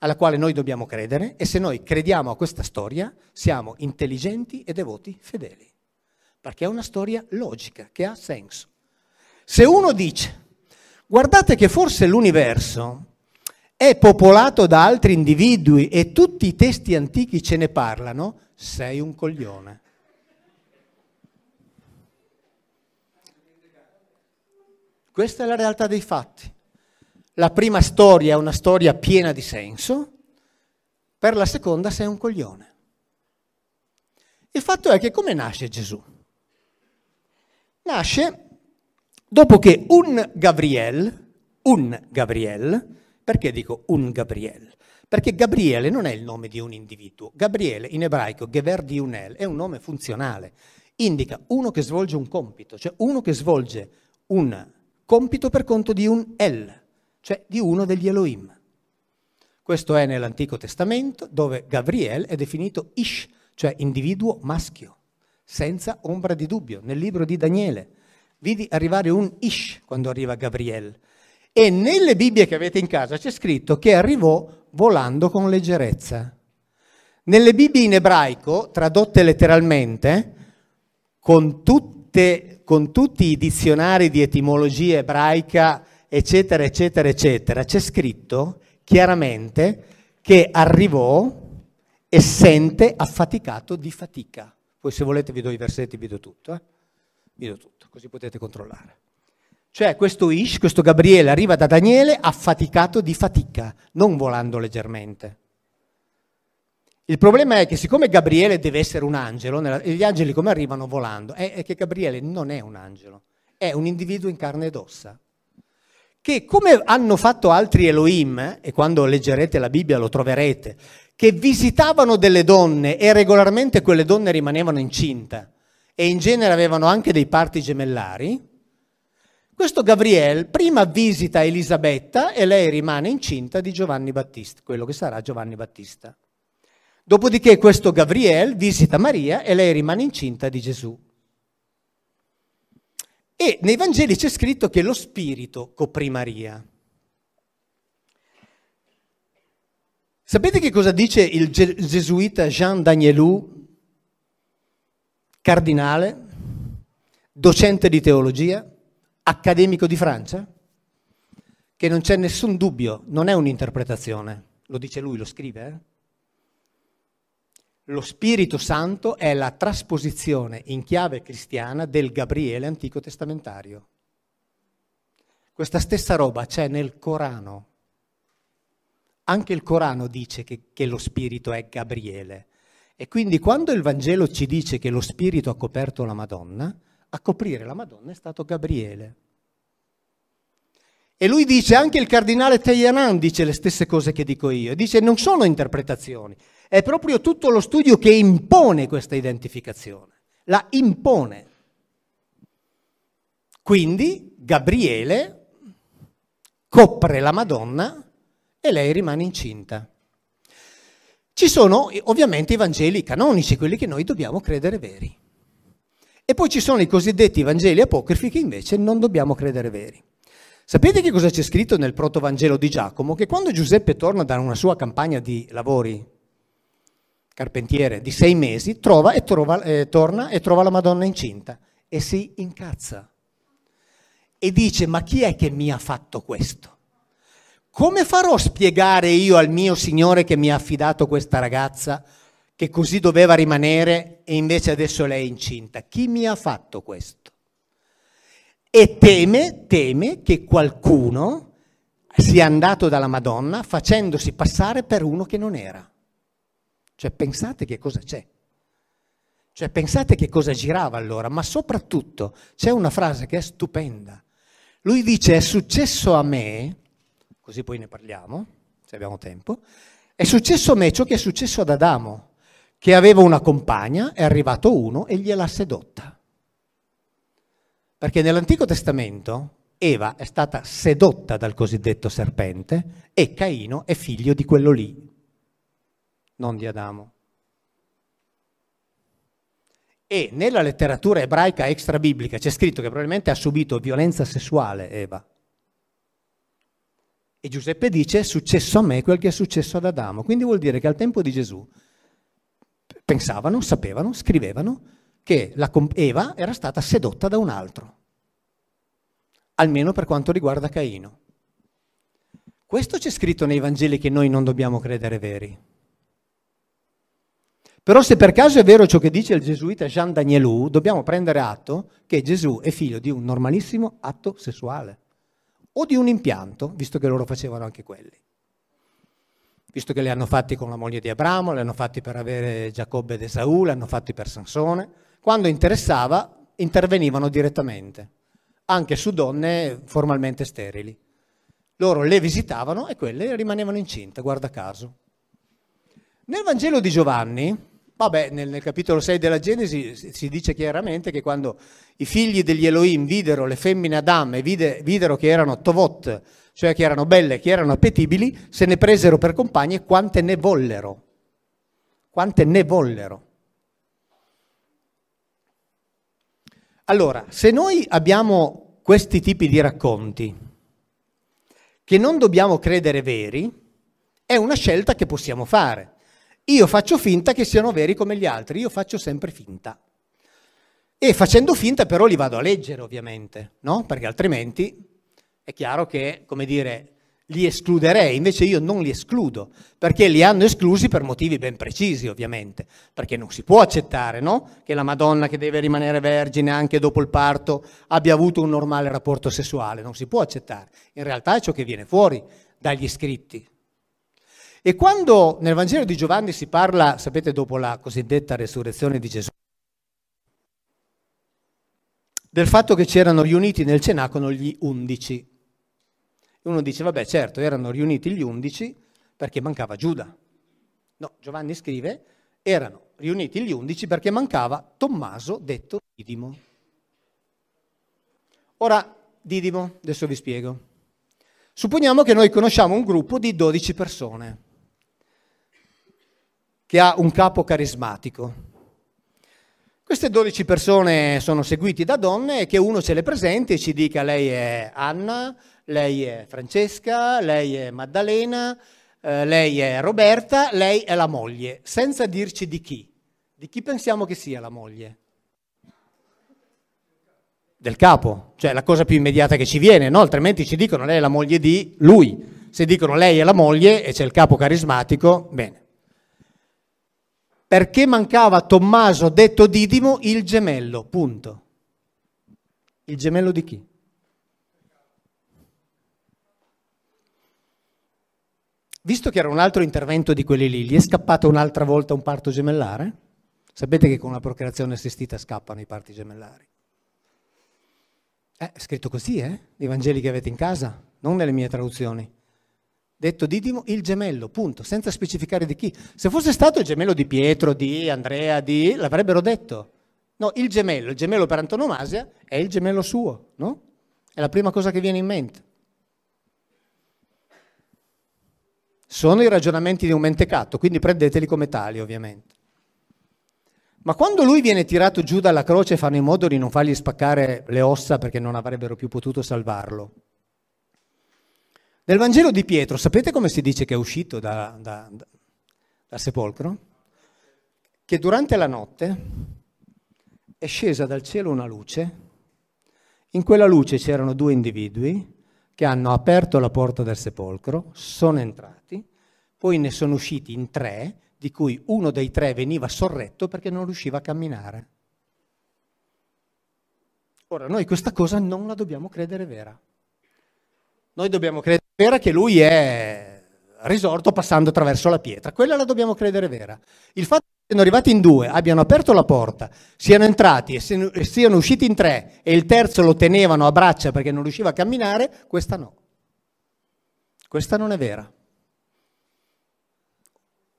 A: alla quale noi dobbiamo credere e se noi crediamo a questa storia siamo intelligenti e devoti fedeli, perché è una storia logica che ha senso. Se uno dice Guardate che forse l'universo è popolato da altri individui e tutti i testi antichi ce ne parlano, sei un coglione. Questa è la realtà dei fatti. La prima storia è una storia piena di senso, per la seconda sei un coglione. Il fatto è che come nasce Gesù? Nasce Dopo che un Gabriel, un Gabriel, perché dico un Gabriel? Perché Gabriele non è il nome di un individuo. Gabriele in ebraico, Gever di Unel, è un nome funzionale. Indica uno che svolge un compito, cioè uno che svolge un compito per conto di un El, cioè di uno degli Elohim. Questo è nell'Antico Testamento dove Gabriel è definito Ish, cioè individuo maschio, senza ombra di dubbio, nel libro di Daniele vidi arrivare un Ish quando arriva Gabriele. E nelle Bibbie che avete in casa c'è scritto che arrivò volando con leggerezza. Nelle Bibbie in ebraico, tradotte letteralmente, con, tutte, con tutti i dizionari di etimologia ebraica, eccetera, eccetera, eccetera, c'è scritto chiaramente che arrivò essente affaticato di fatica. Poi se volete vi do i versetti, vi do tutto. Eh? vi tutto, così potete controllare. Cioè questo Ish, questo Gabriele arriva da Daniele affaticato di fatica, non volando leggermente. Il problema è che siccome Gabriele deve essere un angelo, gli angeli come arrivano volando? È, che Gabriele non è un angelo, è un individuo in carne ed ossa, che come hanno fatto altri Elohim, e quando leggerete la Bibbia lo troverete, che visitavano delle donne e regolarmente quelle donne rimanevano incinte e in genere avevano anche dei parti gemellari, questo Gabriel prima visita Elisabetta e lei rimane incinta di Giovanni Battista, quello che sarà Giovanni Battista. Dopodiché questo Gabriel visita Maria e lei rimane incinta di Gesù. E nei Vangeli c'è scritto che lo Spirito coprì Maria. Sapete che cosa dice il gesuita Jean Danielou cardinale, docente di teologia, accademico di Francia, che non c'è nessun dubbio, non è un'interpretazione, lo dice lui, lo scrive. Eh? Lo Spirito Santo è la trasposizione in chiave cristiana del Gabriele antico testamentario. Questa stessa roba c'è nel Corano. Anche il Corano dice che, che lo Spirito è Gabriele e quindi quando il Vangelo ci dice che lo Spirito ha coperto la Madonna, a coprire la Madonna è stato Gabriele. E lui dice, anche il cardinale Teheran dice le stesse cose che dico io, dice non sono interpretazioni, è proprio tutto lo studio che impone questa identificazione, la impone. Quindi Gabriele copre la Madonna e lei rimane incinta. Ci sono ovviamente i Vangeli canonici, quelli che noi dobbiamo credere veri. E poi ci sono i cosiddetti Vangeli apocrifi che invece non dobbiamo credere veri. Sapete che cosa c'è scritto nel protovangelo di Giacomo? Che quando Giuseppe torna da una sua campagna di lavori, carpentiere, di sei mesi, trova e trova, eh, torna e trova la Madonna incinta e si incazza. E dice, ma chi è che mi ha fatto questo? come farò a spiegare io al mio Signore che mi ha affidato questa ragazza che così doveva rimanere e invece adesso lei è incinta? Chi mi ha fatto questo? E teme, teme che qualcuno sia andato dalla Madonna facendosi passare per uno che non era. Cioè pensate che cosa c'è. Cioè pensate che cosa girava allora, ma soprattutto c'è una frase che è stupenda. Lui dice è successo a me così poi ne parliamo, se abbiamo tempo, è successo a me ciò che è successo ad Adamo, che aveva una compagna, è arrivato uno e gliela sedotta. Perché nell'Antico Testamento Eva è stata sedotta dal cosiddetto serpente e Caino è figlio di quello lì, non di Adamo. E nella letteratura ebraica extra biblica c'è scritto che probabilmente ha subito violenza sessuale Eva e Giuseppe dice è successo a me quel che è successo ad Adamo. Quindi vuol dire che al tempo di Gesù pensavano, sapevano, scrivevano che Eva era stata sedotta da un altro, almeno per quanto riguarda Caino. Questo c'è scritto nei Vangeli che noi non dobbiamo credere veri. Però se per caso è vero ciò che dice il gesuita Jean Danielou, dobbiamo prendere atto che Gesù è figlio di un normalissimo atto sessuale o di un impianto, visto che loro facevano anche quelli. Visto che li hanno fatti con la moglie di Abramo, li hanno fatti per avere Giacobbe ed Esaù, li hanno fatti per Sansone. Quando interessava, intervenivano direttamente, anche su donne formalmente sterili. Loro le visitavano e quelle rimanevano incinte, guarda caso. Nel Vangelo di Giovanni, Vabbè, nel, nel, capitolo 6 della Genesi si dice chiaramente che quando i figli degli Elohim videro le femmine Adam e vide, videro che erano Tovot, cioè che erano belle, che erano appetibili, se ne presero per compagne quante ne vollero. Quante ne vollero. Allora, se noi abbiamo questi tipi di racconti che non dobbiamo credere veri, è una scelta che possiamo fare. Io faccio finta che siano veri come gli altri, io faccio sempre finta. E facendo finta però li vado a leggere ovviamente, no? Perché altrimenti è chiaro che, come dire, li escluderei, invece io non li escludo, perché li hanno esclusi per motivi ben precisi, ovviamente, perché non si può accettare no? che la Madonna che deve rimanere vergine anche dopo il parto abbia avuto un normale rapporto sessuale, non si può accettare, in realtà è ciò che viene fuori dagli scritti. E quando nel Vangelo di Giovanni si parla, sapete, dopo la cosiddetta resurrezione di Gesù, del fatto che c'erano riuniti nel cenacolo gli undici. Uno dice, vabbè certo, erano riuniti gli undici perché mancava Giuda. No, Giovanni scrive, erano riuniti gli undici perché mancava Tommaso detto Didimo. Ora, Didimo, adesso vi spiego. Supponiamo che noi conosciamo un gruppo di 12 persone che ha un capo carismatico. Queste 12 persone sono seguite da donne e che uno ce le presenti e ci dica lei è Anna, lei è Francesca, lei è Maddalena, eh, lei è Roberta, lei è la moglie, senza dirci di chi, di chi pensiamo che sia la moglie. Del capo, cioè la cosa più immediata che ci viene, no? altrimenti ci dicono lei è la moglie di lui. Se dicono lei è la moglie e c'è il capo carismatico, bene perché mancava Tommaso, detto Didimo, il gemello, punto. Il gemello di chi? Visto che era un altro intervento di quelli lì, gli è scappato un'altra volta un parto gemellare? Sapete che con la procreazione assistita scappano i parti gemellari. Eh, è scritto così, eh? I Vangeli che avete in casa, non nelle mie traduzioni detto Didimo, il gemello, punto, senza specificare di chi. Se fosse stato il gemello di Pietro, di Andrea, di... l'avrebbero detto. No, il gemello, il gemello per antonomasia è il gemello suo, no? È la prima cosa che viene in mente. Sono i ragionamenti di un mentecatto, quindi prendeteli come tali, ovviamente. Ma quando lui viene tirato giù dalla croce fanno in modo di non fargli spaccare le ossa perché non avrebbero più potuto salvarlo. Nel Vangelo di Pietro, sapete come si dice che è uscito da, da, da, dal sepolcro? Che durante la notte è scesa dal cielo una luce, in quella luce c'erano due individui che hanno aperto la porta del sepolcro, sono entrati, poi ne sono usciti in tre, di cui uno dei tre veniva sorretto perché non riusciva a camminare. Ora, noi questa cosa non la dobbiamo credere vera. Noi dobbiamo credere vera che lui è risorto passando attraverso la pietra. Quella la dobbiamo credere vera. Il fatto che siano arrivati in due, abbiano aperto la porta, siano entrati e, siano usciti in tre e il terzo lo tenevano a braccia perché non riusciva a camminare, questa no. Questa non è vera.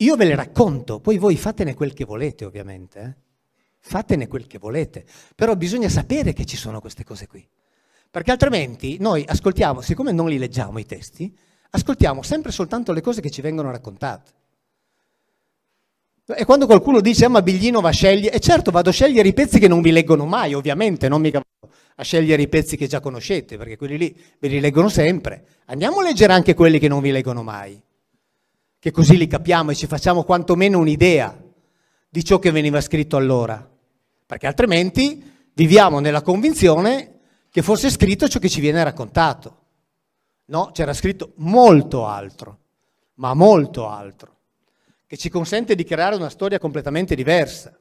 A: Io ve le racconto, poi voi fatene quel che volete ovviamente. Eh? Fatene quel che volete, però bisogna sapere che ci sono queste cose qui. Perché altrimenti noi ascoltiamo, siccome non li leggiamo i testi, ascoltiamo sempre soltanto le cose che ci vengono raccontate. E quando qualcuno dice, ah, ma Biglino va a scegliere, e certo vado a scegliere i pezzi che non vi leggono mai, ovviamente, non mica vado a scegliere i pezzi che già conoscete, perché quelli lì ve li leggono sempre. Andiamo a leggere anche quelli che non vi leggono mai, che così li capiamo e ci facciamo quantomeno un'idea di ciò che veniva scritto allora, perché altrimenti viviamo nella convinzione che fosse scritto ciò che ci viene raccontato. No, c'era scritto molto altro, ma molto altro, che ci consente di creare una storia completamente diversa.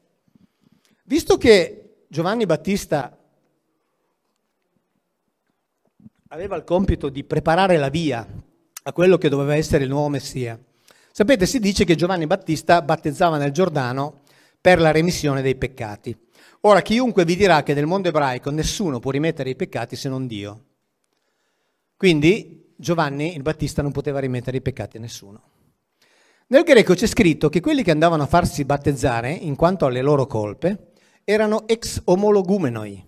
A: Visto che Giovanni Battista aveva il compito di preparare la via a quello che doveva essere il nuovo Messia, sapete, si dice che Giovanni Battista battezzava nel Giordano per la remissione dei peccati. Ora chiunque vi dirà che nel mondo ebraico nessuno può rimettere i peccati se non Dio. Quindi Giovanni il Battista non poteva rimettere i peccati a nessuno. Nel greco c'è scritto che quelli che andavano a farsi battezzare, in quanto alle loro colpe, erano ex omologumenoi.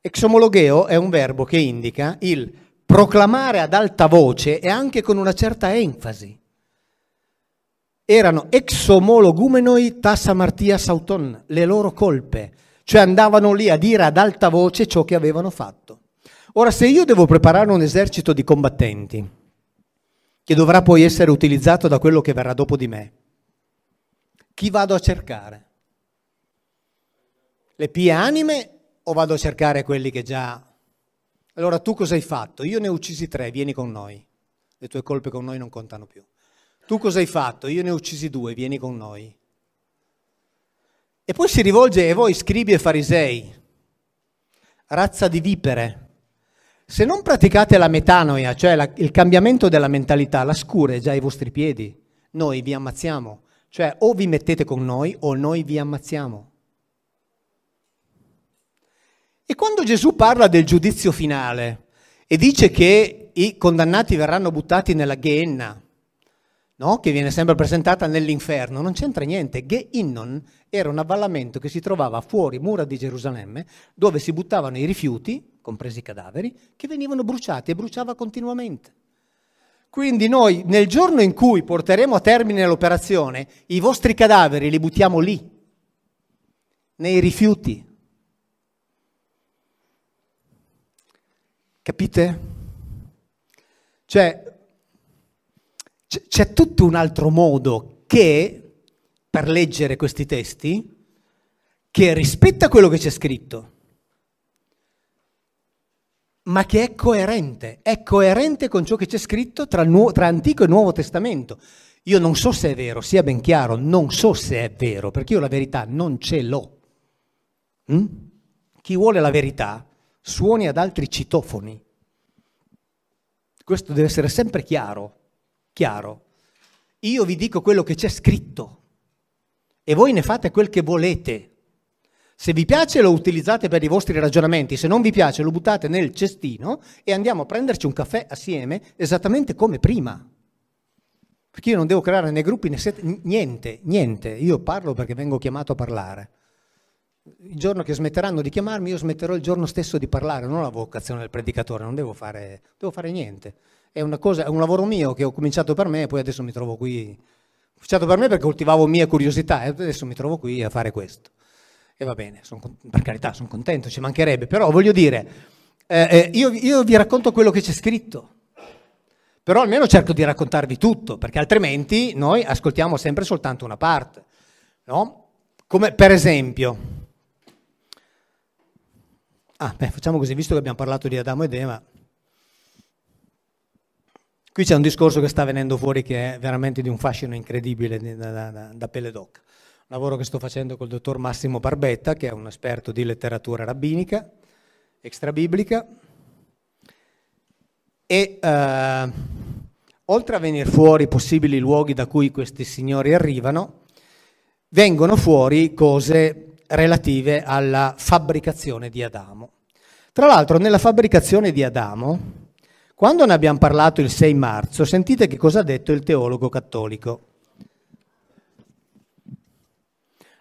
A: Ex omologheo è un verbo che indica il proclamare ad alta voce e anche con una certa enfasi erano ex homologumenoi tassa martias auton, le loro colpe, cioè andavano lì a dire ad alta voce ciò che avevano fatto. Ora, se io devo preparare un esercito di combattenti, che dovrà poi essere utilizzato da quello che verrà dopo di me, chi vado a cercare? Le pie anime o vado a cercare quelli che già... Allora tu cosa hai fatto? Io ne ho uccisi tre, vieni con noi. Le tue colpe con noi non contano più tu cosa hai fatto? Io ne ho uccisi due, vieni con noi. E poi si rivolge a voi, scribi e farisei, razza di vipere. Se non praticate la metanoia, cioè la, il cambiamento della mentalità, la scura è già ai vostri piedi. Noi vi ammazziamo. Cioè o vi mettete con noi o noi vi ammazziamo. E quando Gesù parla del giudizio finale e dice che i condannati verranno buttati nella ghenna, no? che viene sempre presentata nell'inferno, non c'entra niente. Ge-Innon era un avvallamento che si trovava fuori mura di Gerusalemme, dove si buttavano i rifiuti, compresi i cadaveri, che venivano bruciati e bruciava continuamente. Quindi noi nel giorno in cui porteremo a termine l'operazione, i vostri cadaveri li buttiamo lì, nei rifiuti. Capite? Cioè, c'è tutto un altro modo che, per leggere questi testi, che rispetta quello che c'è scritto, ma che è coerente, è coerente con ciò che c'è scritto tra, Nuo- tra Antico e Nuovo Testamento. Io non so se è vero, sia ben chiaro, non so se è vero, perché io la verità non ce l'ho. Mm? Chi vuole la verità suoni ad altri citofoni. Questo deve essere sempre chiaro chiaro. Io vi dico quello che c'è scritto e voi ne fate quel che volete. Se vi piace lo utilizzate per i vostri ragionamenti, se non vi piace lo buttate nel cestino e andiamo a prenderci un caffè assieme esattamente come prima. Perché io non devo creare né gruppi né sette, niente, niente. Io parlo perché vengo chiamato a parlare. Il giorno che smetteranno di chiamarmi io smetterò il giorno stesso di parlare, non ho la vocazione del predicatore, non devo fare, devo fare niente è, cosa, è un lavoro mio che ho cominciato per me e poi adesso mi trovo qui. Ho cominciato per me perché coltivavo mia curiosità e adesso mi trovo qui a fare questo. E va bene, son, per carità, sono contento, ci mancherebbe, però voglio dire, eh, eh, io, io vi racconto quello che c'è scritto. Però almeno cerco di raccontarvi tutto, perché altrimenti noi ascoltiamo sempre soltanto una parte. No? Come per esempio, ah, beh, facciamo così, visto che abbiamo parlato di Adamo ed Eva, Qui c'è un discorso che sta venendo fuori che è veramente di un fascino incredibile da, da, da pelle d'occa. Un lavoro che sto facendo col dottor Massimo Barbetta, che è un esperto di letteratura rabbinica, extrabiblica, e eh, oltre a venire fuori possibili luoghi da cui questi signori arrivano, vengono fuori cose relative alla fabbricazione di Adamo. Tra l'altro nella fabbricazione di Adamo quando ne abbiamo parlato il 6 marzo, sentite che cosa ha detto il teologo cattolico.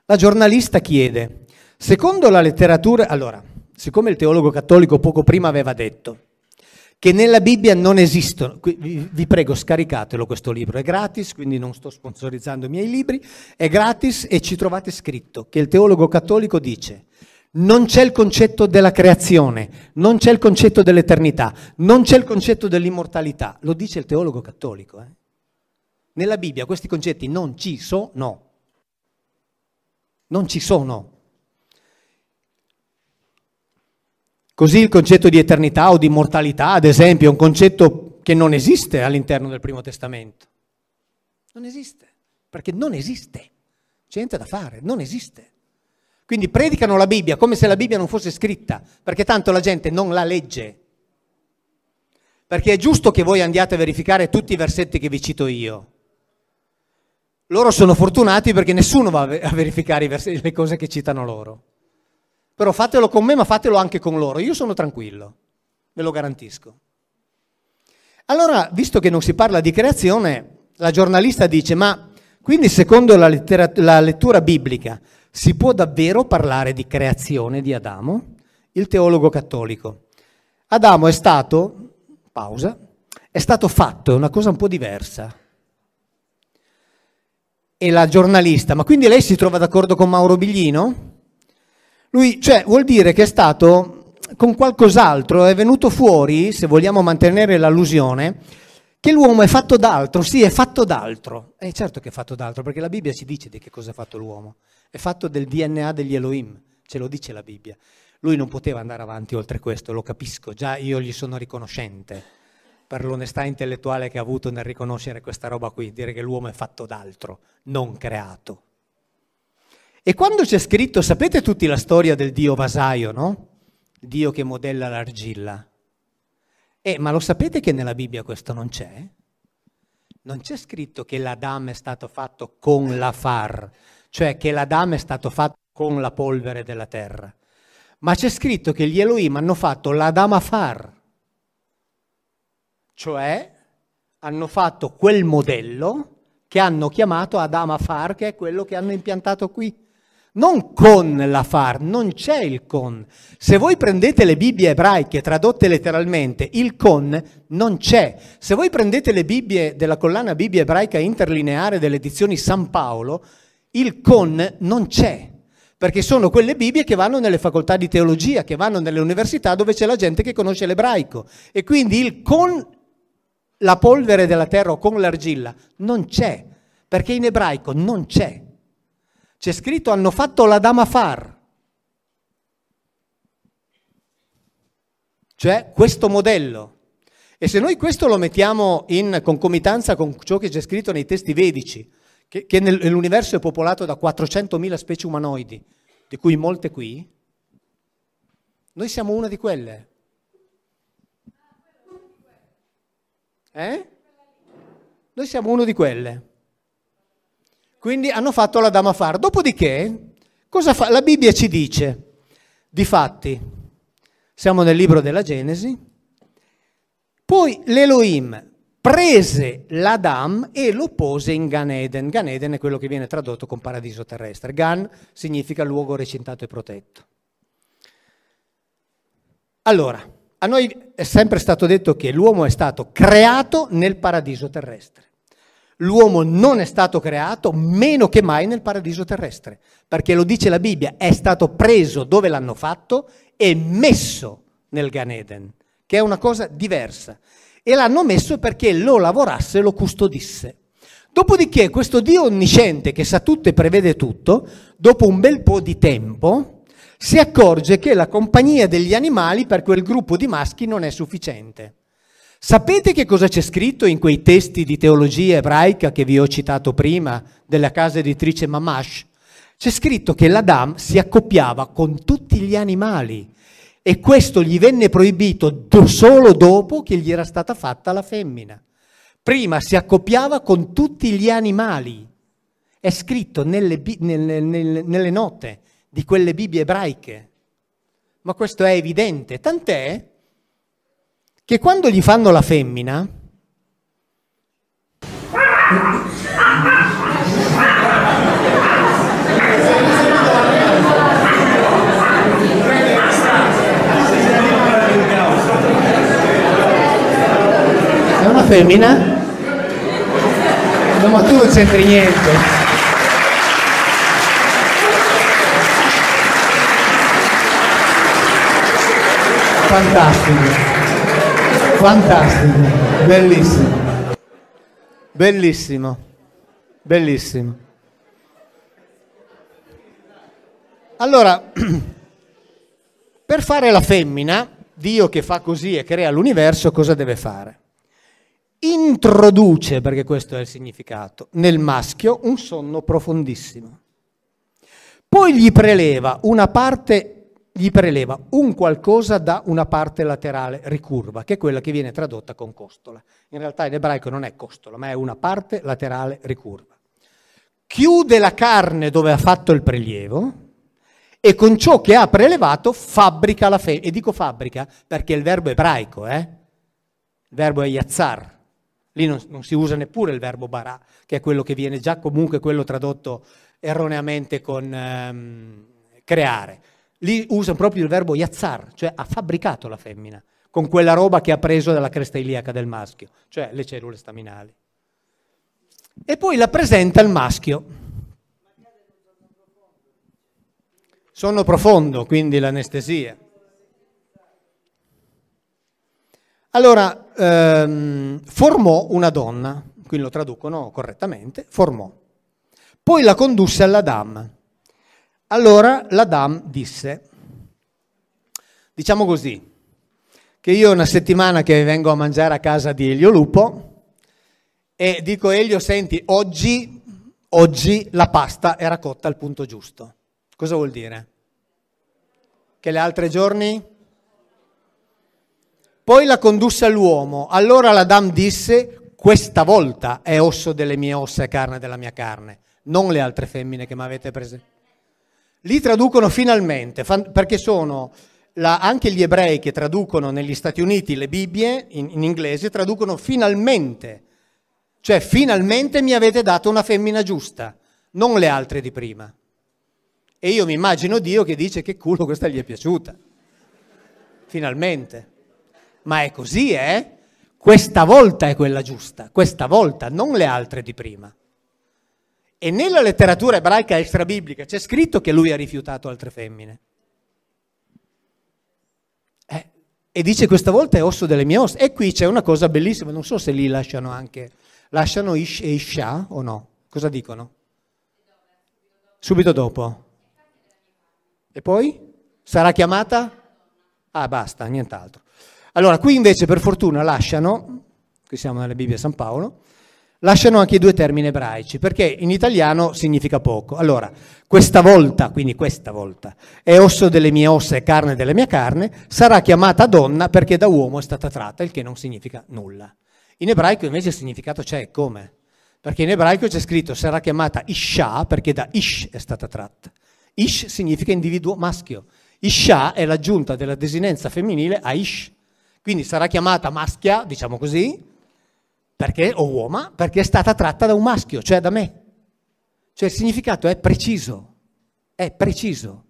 A: La giornalista chiede, secondo la letteratura, allora, siccome il teologo cattolico poco prima aveva detto che nella Bibbia non esistono, vi prego scaricatelo questo libro, è gratis, quindi non sto sponsorizzando i miei libri, è gratis e ci trovate scritto che il teologo cattolico dice non c'è il concetto della creazione, non c'è il concetto dell'eternità, non c'è il concetto dell'immortalità. Lo dice il teologo cattolico. Eh? Nella Bibbia questi concetti non ci sono. Non ci sono. Così il concetto di eternità o di immortalità, ad esempio, è un concetto che non esiste all'interno del Primo Testamento. Non esiste, perché non esiste. C'è niente da fare, non esiste. Quindi predicano la Bibbia come se la Bibbia non fosse scritta, perché tanto la gente non la legge. Perché è giusto che voi andiate a verificare tutti i versetti che vi cito io. Loro sono fortunati perché nessuno va a verificare le cose che citano loro. Però fatelo con me, ma fatelo anche con loro. Io sono tranquillo, ve lo garantisco. Allora, visto che non si parla di creazione, la giornalista dice, ma quindi secondo la, lettera- la lettura biblica, si può davvero parlare di creazione di Adamo? Il teologo cattolico. Adamo è stato, pausa, è stato fatto, è una cosa un po' diversa. E la giornalista, ma quindi lei si trova d'accordo con Mauro Biglino? Lui, cioè, vuol dire che è stato con qualcos'altro, è venuto fuori, se vogliamo mantenere l'allusione, che l'uomo è fatto d'altro, sì, è fatto d'altro. E eh, certo che è fatto d'altro, perché la Bibbia si dice di che cosa è fatto l'uomo è fatto del DNA degli Elohim, ce lo dice la Bibbia. Lui non poteva andare avanti oltre questo, lo capisco, già io gli sono riconoscente per l'onestà intellettuale che ha avuto nel riconoscere questa roba qui, dire che l'uomo è fatto d'altro, non creato. E quando c'è scritto, sapete tutti la storia del dio vasaio, no? Dio che modella l'argilla. Eh, ma lo sapete che nella Bibbia questo non c'è? Non c'è scritto che l'Adam è stato fatto con la far, cioè che l'Adamo è stato fatto con la polvere della terra. Ma c'è scritto che gli Elohim hanno fatto l'Adama far, cioè hanno fatto quel modello che hanno chiamato Adama far, che è quello che hanno impiantato qui. Non con la far, non c'è il con. Se voi prendete le Bibbie ebraiche tradotte letteralmente, il con non c'è. Se voi prendete le Bibbie della collana Bibbia ebraica interlineare delle edizioni San Paolo, il con non c'è, perché sono quelle Bibbie che vanno nelle facoltà di teologia, che vanno nelle università dove c'è la gente che conosce l'ebraico. E quindi il con la polvere della terra o con l'argilla non c'è, perché in ebraico non c'è. C'è scritto hanno fatto la dama far. Cioè questo modello. E se noi questo lo mettiamo in concomitanza con ciò che c'è scritto nei testi vedici, che, che nel, nell'universo è popolato da 400.000 specie umanoidi, di cui molte qui, noi siamo una di quelle. Eh? Noi siamo uno di quelle. Quindi hanno fatto la dama far. Dopodiché, cosa fa? La Bibbia ci dice, di fatti, siamo nel libro della Genesi, poi l'Elohim prese l'Adam e lo pose in Gan Eden. Gan Eden è quello che viene tradotto con paradiso terrestre. Gan significa luogo recintato e protetto. Allora, a noi è sempre stato detto che l'uomo è stato creato nel paradiso terrestre. L'uomo non è stato creato meno che mai nel paradiso terrestre, perché lo dice la Bibbia, è stato preso dove l'hanno fatto e messo nel Gan Eden, che è una cosa diversa e l'hanno messo perché lo lavorasse e lo custodisse. Dopodiché questo Dio onnisciente che sa tutto e prevede tutto, dopo un bel po' di tempo, si accorge che la compagnia degli animali per quel gruppo di maschi non è sufficiente. Sapete che cosa c'è scritto in quei testi di teologia ebraica che vi ho citato prima della casa editrice Mamash? C'è scritto che l'Adam si accoppiava con tutti gli animali e questo gli venne proibito do solo dopo che gli era stata fatta la femmina. Prima si accoppiava con tutti gli animali, è scritto nelle, nelle, nelle, nelle note di quelle Bibbie ebraiche. Ma questo è evidente, tant'è che quando gli fanno la femmina... femmina? No, ma tu non c'entri niente. Fantastico, fantastico, bellissimo. Bellissimo, bellissimo. Allora, per fare la femmina, Dio che fa così e crea l'universo, cosa deve fare? introduce, perché questo è il significato, nel maschio un sonno profondissimo. Poi gli preleva una parte, gli preleva un qualcosa da una parte laterale ricurva, che è quella che viene tradotta con costola. In realtà in ebraico non è costola, ma è una parte laterale ricurva. Chiude la carne dove ha fatto il prelievo, e con ciò che ha prelevato fabbrica la fede. E dico fabbrica perché il verbo ebraico, eh? il verbo è yazzar, Lì non, non, si usa neppure il verbo barà, che è quello che viene già comunque quello tradotto erroneamente con ehm, creare. Lì usa proprio il verbo yazzar, cioè ha fabbricato la femmina, con quella roba che ha preso dalla cresta iliaca del maschio, cioè le cellule staminali. E poi la presenta il maschio. Sono profondo, quindi l'anestesia. Allora, ehm, formò una donna, qui lo traducono correttamente, formò. Poi la condusse alla all'Adam. Allora la l'Adam disse, diciamo così, che io una settimana che vengo a mangiare a casa di Elio Lupo e dico Elio, senti, oggi, oggi la pasta era cotta al punto giusto. Cosa vuol dire? Che le altre giorni poi la condusse all'uomo. Allora l'Adam disse, questa volta è osso delle mie ossa e carne della mia carne, non le altre femmine che mi avete prese. Li traducono finalmente, perché sono la, anche gli ebrei che traducono negli Stati Uniti le Bibbie in, in inglese, traducono finalmente. Cioè, finalmente mi avete dato una femmina giusta, non le altre di prima. E io mi immagino Dio che dice che culo questa gli è piaciuta. Finalmente ma è così, eh? Questa volta è quella giusta, questa volta, non le altre di prima. E nella letteratura ebraica extrabiblica c'è scritto che lui ha rifiutato altre femmine. Eh, e dice questa volta è osso delle mie ossa. E qui c'è una cosa bellissima, non so se lì lasciano anche, lasciano Ish e Isha o no? Cosa dicono? Subito dopo. E poi? Sarà chiamata? Ah, basta, nient'altro. Allora, qui invece per fortuna lasciano, qui siamo nella Bibbia San Paolo, lasciano anche i due termini ebraici, perché in italiano significa poco. Allora, questa volta, quindi questa volta, è osso delle mie ossa e carne della mia carne, sarà chiamata donna perché da uomo è stata tratta, il che non significa nulla. In ebraico invece il significato c'è, come? Perché in ebraico c'è scritto sarà chiamata Isha perché da Ish è stata tratta. Ish significa individuo maschio. Isha è l'aggiunta della desinenza femminile a Ish quindi sarà chiamata maschia, diciamo così, perché, o uoma, perché è stata tratta da un maschio, cioè da me. Cioè il significato è preciso, è preciso.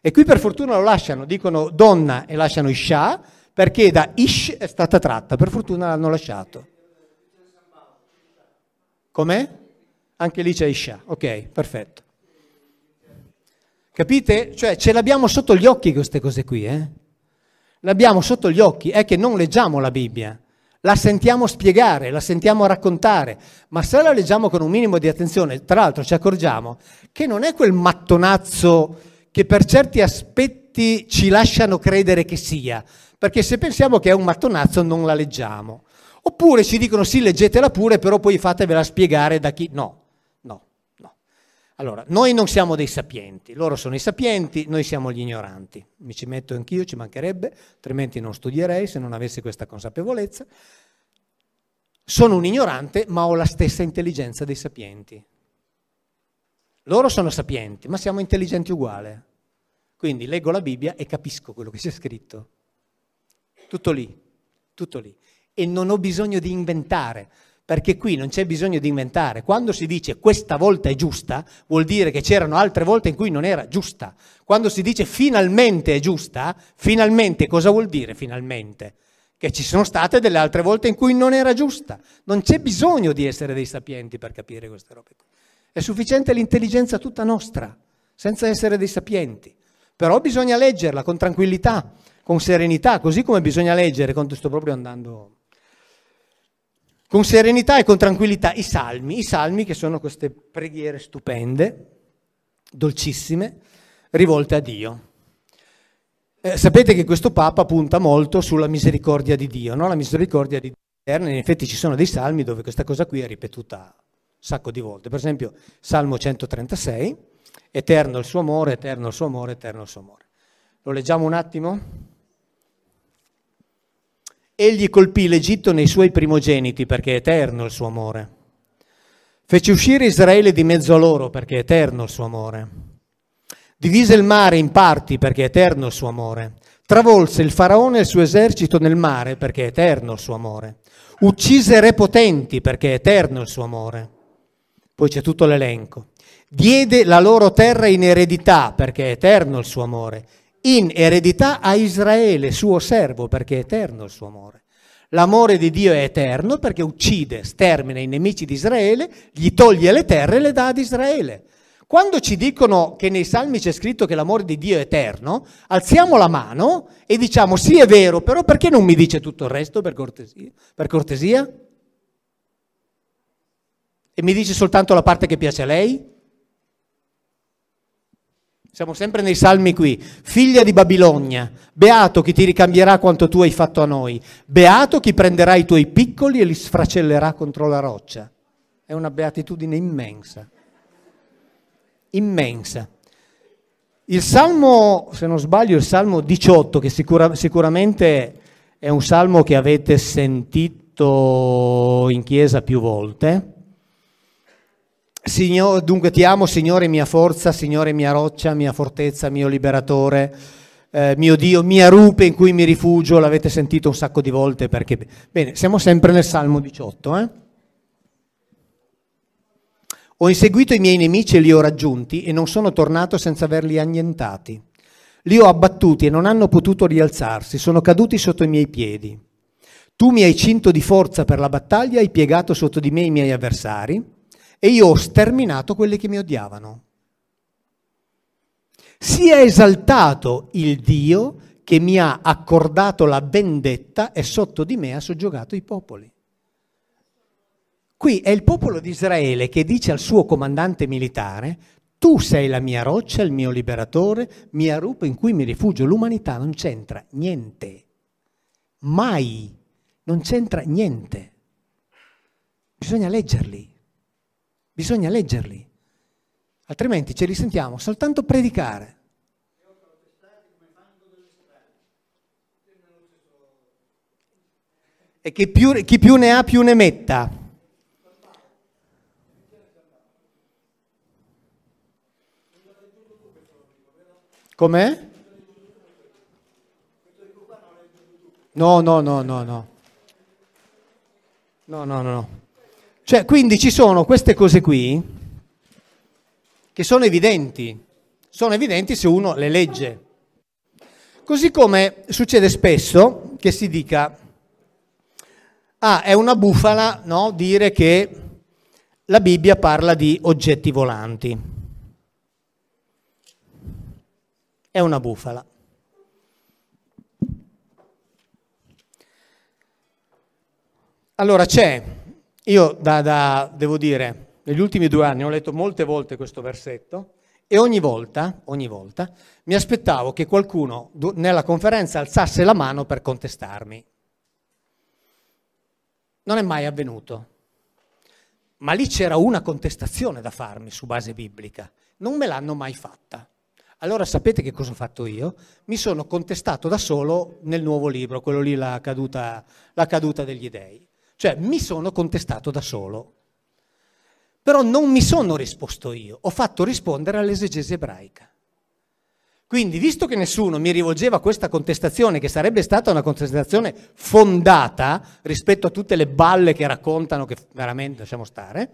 A: E qui per fortuna lo lasciano, dicono donna e lasciano Isha, perché da Ish è stata tratta, per fortuna l'hanno lasciato. Com'è? Anche lì c'è Isha, ok, perfetto. Capite? Cioè ce l'abbiamo sotto gli occhi queste cose qui, eh? l'abbiamo sotto gli occhi, è che non leggiamo la Bibbia, la sentiamo spiegare, la sentiamo raccontare, ma se la leggiamo con un minimo di attenzione, tra l'altro ci accorgiamo che non è quel mattonazzo che per certi aspetti ci lasciano credere che sia, perché se pensiamo che è un mattonazzo non la leggiamo. Oppure ci dicono sì, leggetela pure, però poi fatevela spiegare da chi... No, allora, noi non siamo dei sapienti, loro sono i sapienti, noi siamo gli ignoranti. Mi ci metto anch'io, ci mancherebbe, altrimenti non studierei se non avessi questa consapevolezza. Sono un ignorante, ma ho la stessa intelligenza dei sapienti. Loro sono sapienti, ma siamo intelligenti uguale. Quindi leggo la Bibbia e capisco quello che c'è scritto. Tutto lì, tutto lì. E non ho bisogno di inventare, perché qui non c'è bisogno di inventare. Quando si dice questa volta è giusta, vuol dire che c'erano altre volte in cui non era giusta. Quando si dice finalmente è giusta, finalmente cosa vuol dire finalmente? Che ci sono state delle altre volte in cui non era giusta. Non c'è bisogno di essere dei sapienti per capire queste robe. È sufficiente l'intelligenza tutta nostra, senza essere dei sapienti. Però bisogna leggerla con tranquillità, con serenità, così come bisogna leggere, quando sto proprio andando con serenità e con tranquillità i salmi, i salmi che sono queste preghiere stupende, dolcissime, rivolte a Dio. Eh, sapete che questo Papa punta molto sulla misericordia di Dio, no? la misericordia di Dio eterna, in effetti ci sono dei salmi dove questa cosa qui è ripetuta un sacco di volte, per esempio Salmo 136, eterno il suo amore, eterno il suo amore, eterno il suo amore. Lo leggiamo un attimo? Egli colpì l'Egitto nei suoi primogeniti perché è eterno il suo amore. Fece uscire Israele di mezzo a loro perché è eterno il suo amore. Divise il mare in parti perché è eterno il suo amore. Travolse il faraone e il suo esercito nel mare perché è eterno il suo amore. Uccise re potenti perché è eterno il suo amore. Poi c'è tutto l'elenco. Diede la loro terra in eredità perché è eterno il suo amore in eredità a Israele, suo servo, perché è eterno il suo amore. L'amore di Dio è eterno perché uccide, stermina i nemici di Israele, gli toglie le terre e le dà ad Israele. Quando ci dicono che nei salmi c'è scritto che l'amore di Dio è eterno, alziamo la mano e diciamo sì è vero, però perché non mi dice tutto il resto per cortesia? Per cortesia? E mi dice soltanto la parte che piace a lei? Siamo sempre nei salmi qui. Figlia di Babilonia, beato chi ti ricambierà quanto tu hai fatto a noi, beato chi prenderà i tuoi piccoli e li sfracellerà contro la roccia. È una beatitudine immensa. Immensa. Il salmo, se non sbaglio, il salmo 18, che sicura, sicuramente è un salmo che avete sentito in chiesa più volte Signore, dunque ti amo, Signore, mia forza, Signore, mia roccia, mia fortezza, mio liberatore, eh, mio Dio, mia rupe in cui mi rifugio. L'avete sentito un sacco di volte perché... Bene, siamo sempre nel Salmo 18. Eh? Ho inseguito i miei nemici e li ho raggiunti e non sono tornato senza averli annientati. Li ho abbattuti e non hanno potuto rialzarsi, sono caduti sotto i miei piedi. Tu mi hai cinto di forza per la battaglia, hai piegato sotto di me i miei avversari e io ho sterminato quelli che mi odiavano. Si è esaltato il Dio che mi ha accordato la vendetta e sotto di me ha soggiogato i popoli. Qui è il popolo di Israele che dice al suo comandante militare, tu sei la mia roccia, il mio liberatore, mia rupa in cui mi rifugio. L'umanità non c'entra niente, mai, non c'entra niente. Bisogna leggerli. Bisogna leggerli, altrimenti ce li sentiamo soltanto predicare. E chi più, chi più ne ha più ne metta. Com'è? No, no, no, no, no. No, no, no. Cioè, quindi ci sono queste cose qui che sono evidenti, sono evidenti se uno le legge. Così come succede spesso che si dica, ah, è una bufala no, dire che la Bibbia parla di oggetti volanti. È una bufala. Allora c'è io da, da, devo dire, negli ultimi due anni ho letto molte volte questo versetto e ogni volta, ogni volta mi aspettavo che qualcuno nella conferenza alzasse la mano per contestarmi. Non è mai avvenuto. Ma lì c'era una contestazione da farmi su base biblica. Non me l'hanno mai fatta. Allora sapete che cosa ho fatto io? Mi sono contestato da solo nel nuovo libro, quello lì, La caduta, la caduta degli dei. Cioè mi sono contestato da solo. Però non mi sono risposto io, ho fatto rispondere all'esegesi ebraica. Quindi, visto che nessuno mi rivolgeva a questa contestazione, che sarebbe stata una contestazione fondata rispetto a tutte le balle che raccontano, che veramente lasciamo stare,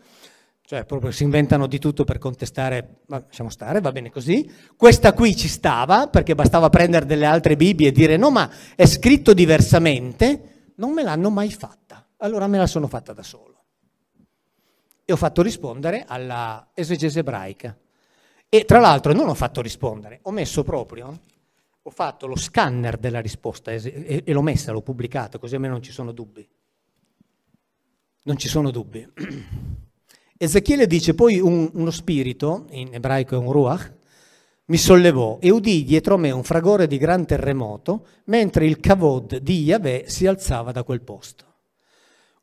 A: cioè proprio si inventano di tutto per contestare, ma lasciamo stare, va bene così, questa qui ci stava perché bastava prendere delle altre Bibbie e dire no, ma è scritto diversamente, non me l'hanno mai fatta. Allora me la sono fatta da solo. E ho fatto rispondere alla esegesi ebraica. E tra l'altro non ho fatto rispondere, ho messo proprio, ho fatto lo scanner della risposta e, l'ho messa, l'ho pubblicata, così a me non ci sono dubbi. Non ci sono dubbi. Ezechiele dice poi un, uno spirito, in ebraico è un ruach, mi sollevò e udì dietro me un fragore di gran terremoto, mentre il cavod di Yahweh si alzava da quel posto.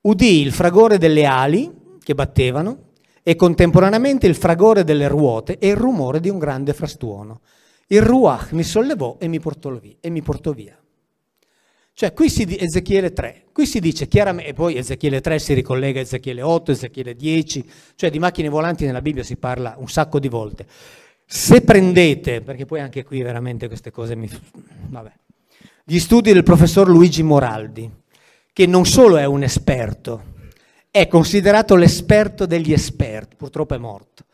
A: Udì il fragore delle ali che battevano e contemporaneamente il fragore delle ruote e il rumore di un grande frastuono. Il Ruach mi sollevò e mi portò via. E mi portò via. Cioè, qui si dice Ezechiele 3, qui si dice chiaramente, e poi Ezechiele 3 si ricollega a Ezechiele 8, Ezechiele 10, cioè di macchine volanti nella Bibbia si parla un sacco di volte. Se prendete, perché poi anche qui veramente queste cose mi... vabbè, gli studi del professor Luigi Moraldi, che non solo è un esperto, è considerato l'esperto degli esperti, purtroppo è morto,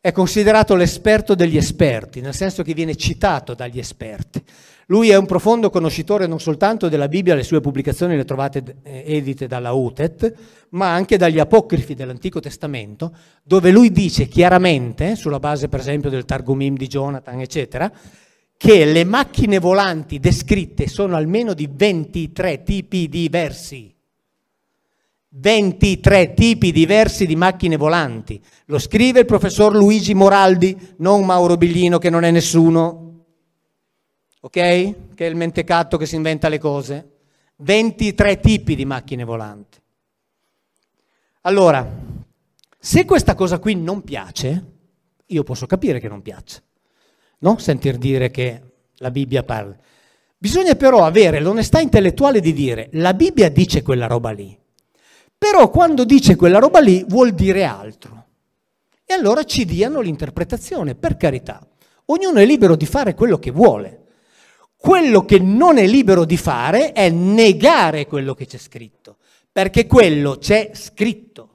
A: è considerato l'esperto degli esperti, nel senso che viene citato dagli esperti. Lui è un profondo conoscitore non soltanto della Bibbia, le sue pubblicazioni le trovate eh, edite dalla UTET, ma anche dagli apocrifi dell'Antico Testamento, dove lui dice chiaramente, sulla base per esempio del Targumim di Jonathan, eccetera, che le macchine volanti descritte sono almeno di 23 tipi diversi. 23 tipi diversi di macchine volanti. Lo scrive il professor Luigi Moraldi, non Mauro Biglino che non è nessuno, ok? Che è il mentecatto che si inventa le cose. 23 tipi di macchine volanti. Allora, se questa cosa qui non piace, io posso capire che non piace no? sentir dire che la Bibbia parla. Bisogna però avere l'onestà intellettuale di dire la Bibbia dice quella roba lì, però quando dice quella roba lì vuol dire altro. E allora ci diano l'interpretazione, per carità. Ognuno è libero di fare quello che vuole. Quello che non è libero di fare è negare quello che c'è scritto, perché quello c'è scritto.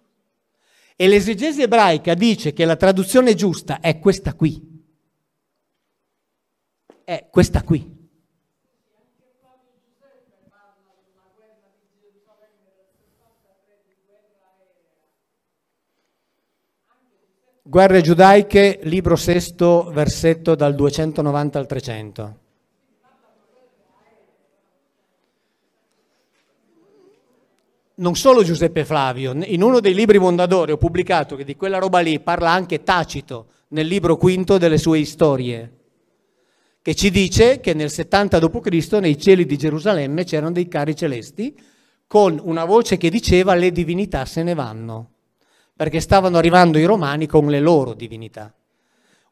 A: E l'esegesi ebraica dice che la traduzione giusta è questa qui è questa qui. Guerre giudaiche, libro sesto, versetto dal 290 al 300. Non solo Giuseppe Flavio, in uno dei libri Mondadori ho pubblicato che di quella roba lì parla anche Tacito nel libro quinto delle sue storie che ci dice che nel 70 d.C. nei cieli di Gerusalemme c'erano dei cari celesti con una voce che diceva le divinità se ne vanno, perché stavano arrivando i romani con le loro divinità.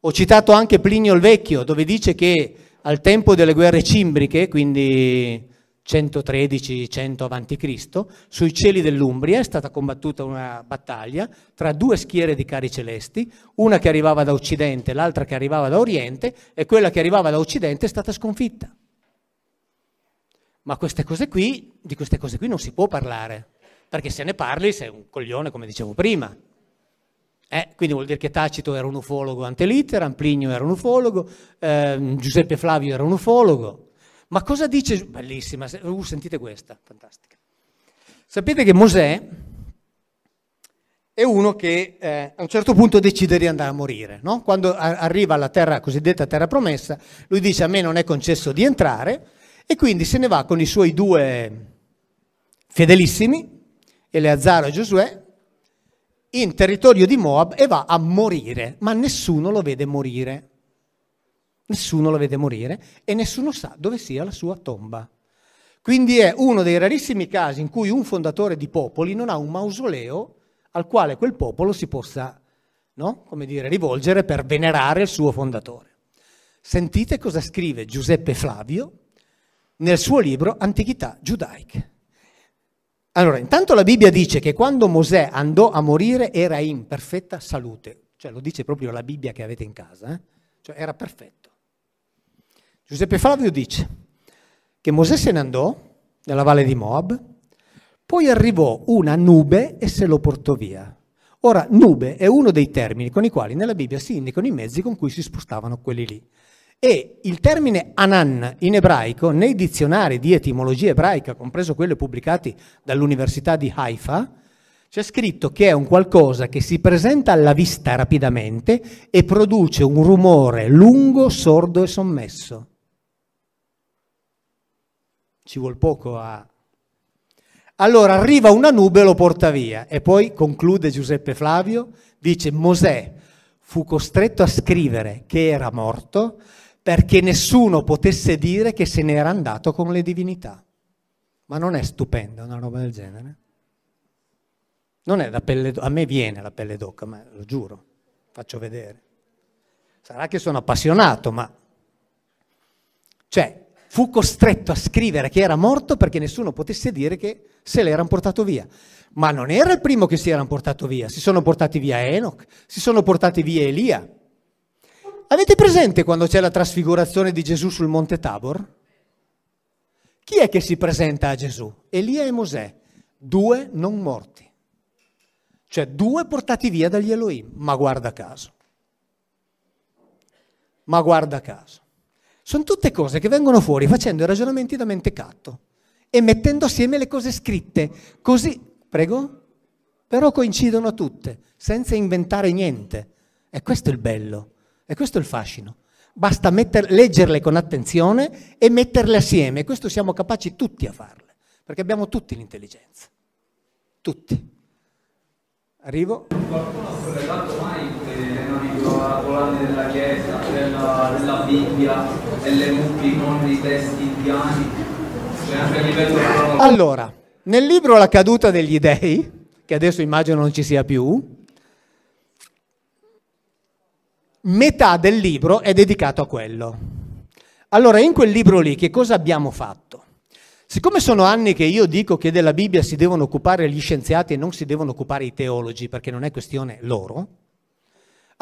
A: Ho citato anche Plinio il Vecchio, dove dice che al tempo delle guerre cimbriche, quindi 113-100 a.C., sui cieli dell'Umbria è stata combattuta una battaglia tra due schiere di cari celesti, una che arrivava da occidente, l'altra che arrivava da oriente, e quella che arrivava da occidente è stata sconfitta. Ma queste cose qui, di queste cose qui non si può parlare, perché se ne parli sei un coglione, come dicevo prima. Eh, quindi vuol dire che Tacito era un ufologo ante Amplinio era un ufologo, eh, Giuseppe Flavio era un ufologo ma cosa dice? Bellissima, uh, sentite questa, fantastica. Sapete che Mosè è uno che eh, a un certo punto decide di andare a morire. No? Quando a- arriva alla terra, cosiddetta terra promessa, lui dice a me non è concesso di entrare e quindi se ne va con i suoi due fedelissimi, Eleazar e Giosuè, in territorio di Moab e va a morire, ma nessuno lo vede morire. Nessuno la vede morire e nessuno sa dove sia la sua tomba. Quindi è uno dei rarissimi casi in cui un fondatore di popoli non ha un mausoleo al quale quel popolo si possa, no? come dire, rivolgere per venerare il suo fondatore. Sentite cosa scrive Giuseppe Flavio nel suo libro Antichità giudaiche. Allora, intanto la Bibbia dice che quando Mosè andò a morire era in perfetta salute, cioè lo dice proprio la Bibbia che avete in casa, eh? cioè era perfetto. Giuseppe Flavio dice che Mosè se ne andò nella valle di Moab, poi arrivò una nube e se lo portò via. Ora, nube è uno dei termini con i quali nella Bibbia si indicano i mezzi con cui si spostavano quelli lì. E il termine Anan in ebraico, nei dizionari di etimologia ebraica, compreso quelli pubblicati dall'Università di Haifa, c'è scritto che è un qualcosa che si presenta alla vista rapidamente e produce un rumore lungo, sordo e sommesso. Ci vuol poco a... Allora arriva una nube e lo porta via. E poi conclude Giuseppe Flavio, dice Mosè fu costretto a scrivere che era morto perché nessuno potesse dire che se n'era andato con le divinità. Ma non è stupenda una roba del genere? Non è la pelle d'oca, a me viene la pelle d'oca, ma lo giuro, faccio vedere. Sarà che sono appassionato, ma... Cioè, fu costretto a scrivere che era morto perché nessuno potesse dire che se l'erano portato via. Ma non era il primo che si erano portato via, si sono portati via Enoch, si sono portati via Elia. Avete presente quando c'è la trasfigurazione di Gesù sul monte Tabor? Chi è che si presenta a Gesù? Elia e Mosè, due non morti, cioè due portati via dagli Elohim, ma guarda caso. Ma guarda caso. Sono tutte cose che vengono fuori facendo i ragionamenti da mentecatto e mettendo assieme le cose scritte, così, prego? Però coincidono tutte, senza inventare niente. E questo è il bello, e questo è il fascino. Basta metter, leggerle con attenzione e metterle assieme. questo siamo capaci tutti a farle, perché abbiamo tutti l'intelligenza. Tutti. Arrivo. Qualcuno ha sollevato mai
C: a volare nella chiesa, nella, nella Bibbia, LMP con i testi indiani. Cioè allora,
A: nel libro La caduta degli dèi, che adesso immagino non ci sia più, metà del libro è dedicato a quello. Allora, in quel libro lì che cosa abbiamo fatto? Siccome sono anni che io dico che della Bibbia si devono occupare gli scienziati e non si devono occupare i teologi, perché non è questione loro,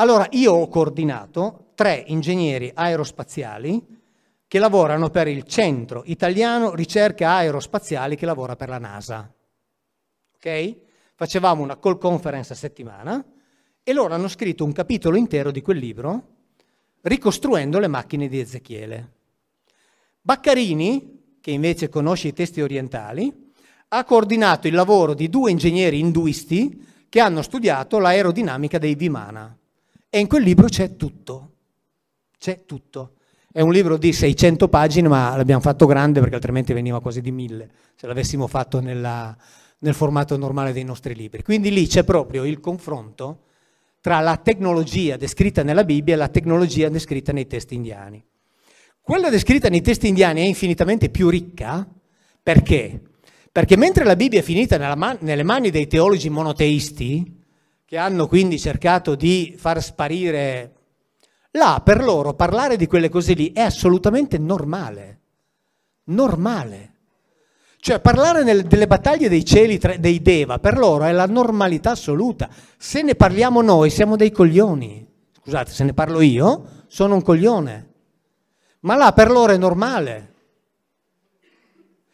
A: allora io ho coordinato tre ingegneri aerospaziali che lavorano per il Centro Italiano Ricerca Aerospaziali che lavora per la NASA. Ok? Facevamo una call conference a settimana e loro hanno scritto un capitolo intero di quel libro ricostruendo le macchine di Ezechiele. Baccarini, che invece conosce i testi orientali, ha coordinato il lavoro di due ingegneri induisti che hanno studiato l'aerodinamica dei Vimana. E in quel libro c'è tutto, c'è tutto. È un libro di 600 pagine, ma l'abbiamo fatto grande perché altrimenti veniva quasi di 1000 se l'avessimo fatto nella, nel formato normale dei nostri libri. Quindi lì c'è proprio il confronto tra la tecnologia descritta nella Bibbia e la tecnologia descritta nei testi indiani. Quella descritta nei testi indiani è infinitamente più ricca perché? Perché mentre la Bibbia è finita man- nelle mani dei teologi monoteisti, che hanno quindi cercato di far sparire... Là, per loro, parlare di quelle cose lì è assolutamente normale. Normale. Cioè parlare nel, delle battaglie dei cieli tra, dei Deva per loro è la normalità assoluta. Se ne parliamo noi siamo dei coglioni. Scusate, se ne parlo io sono un coglione. Ma là per loro è normale.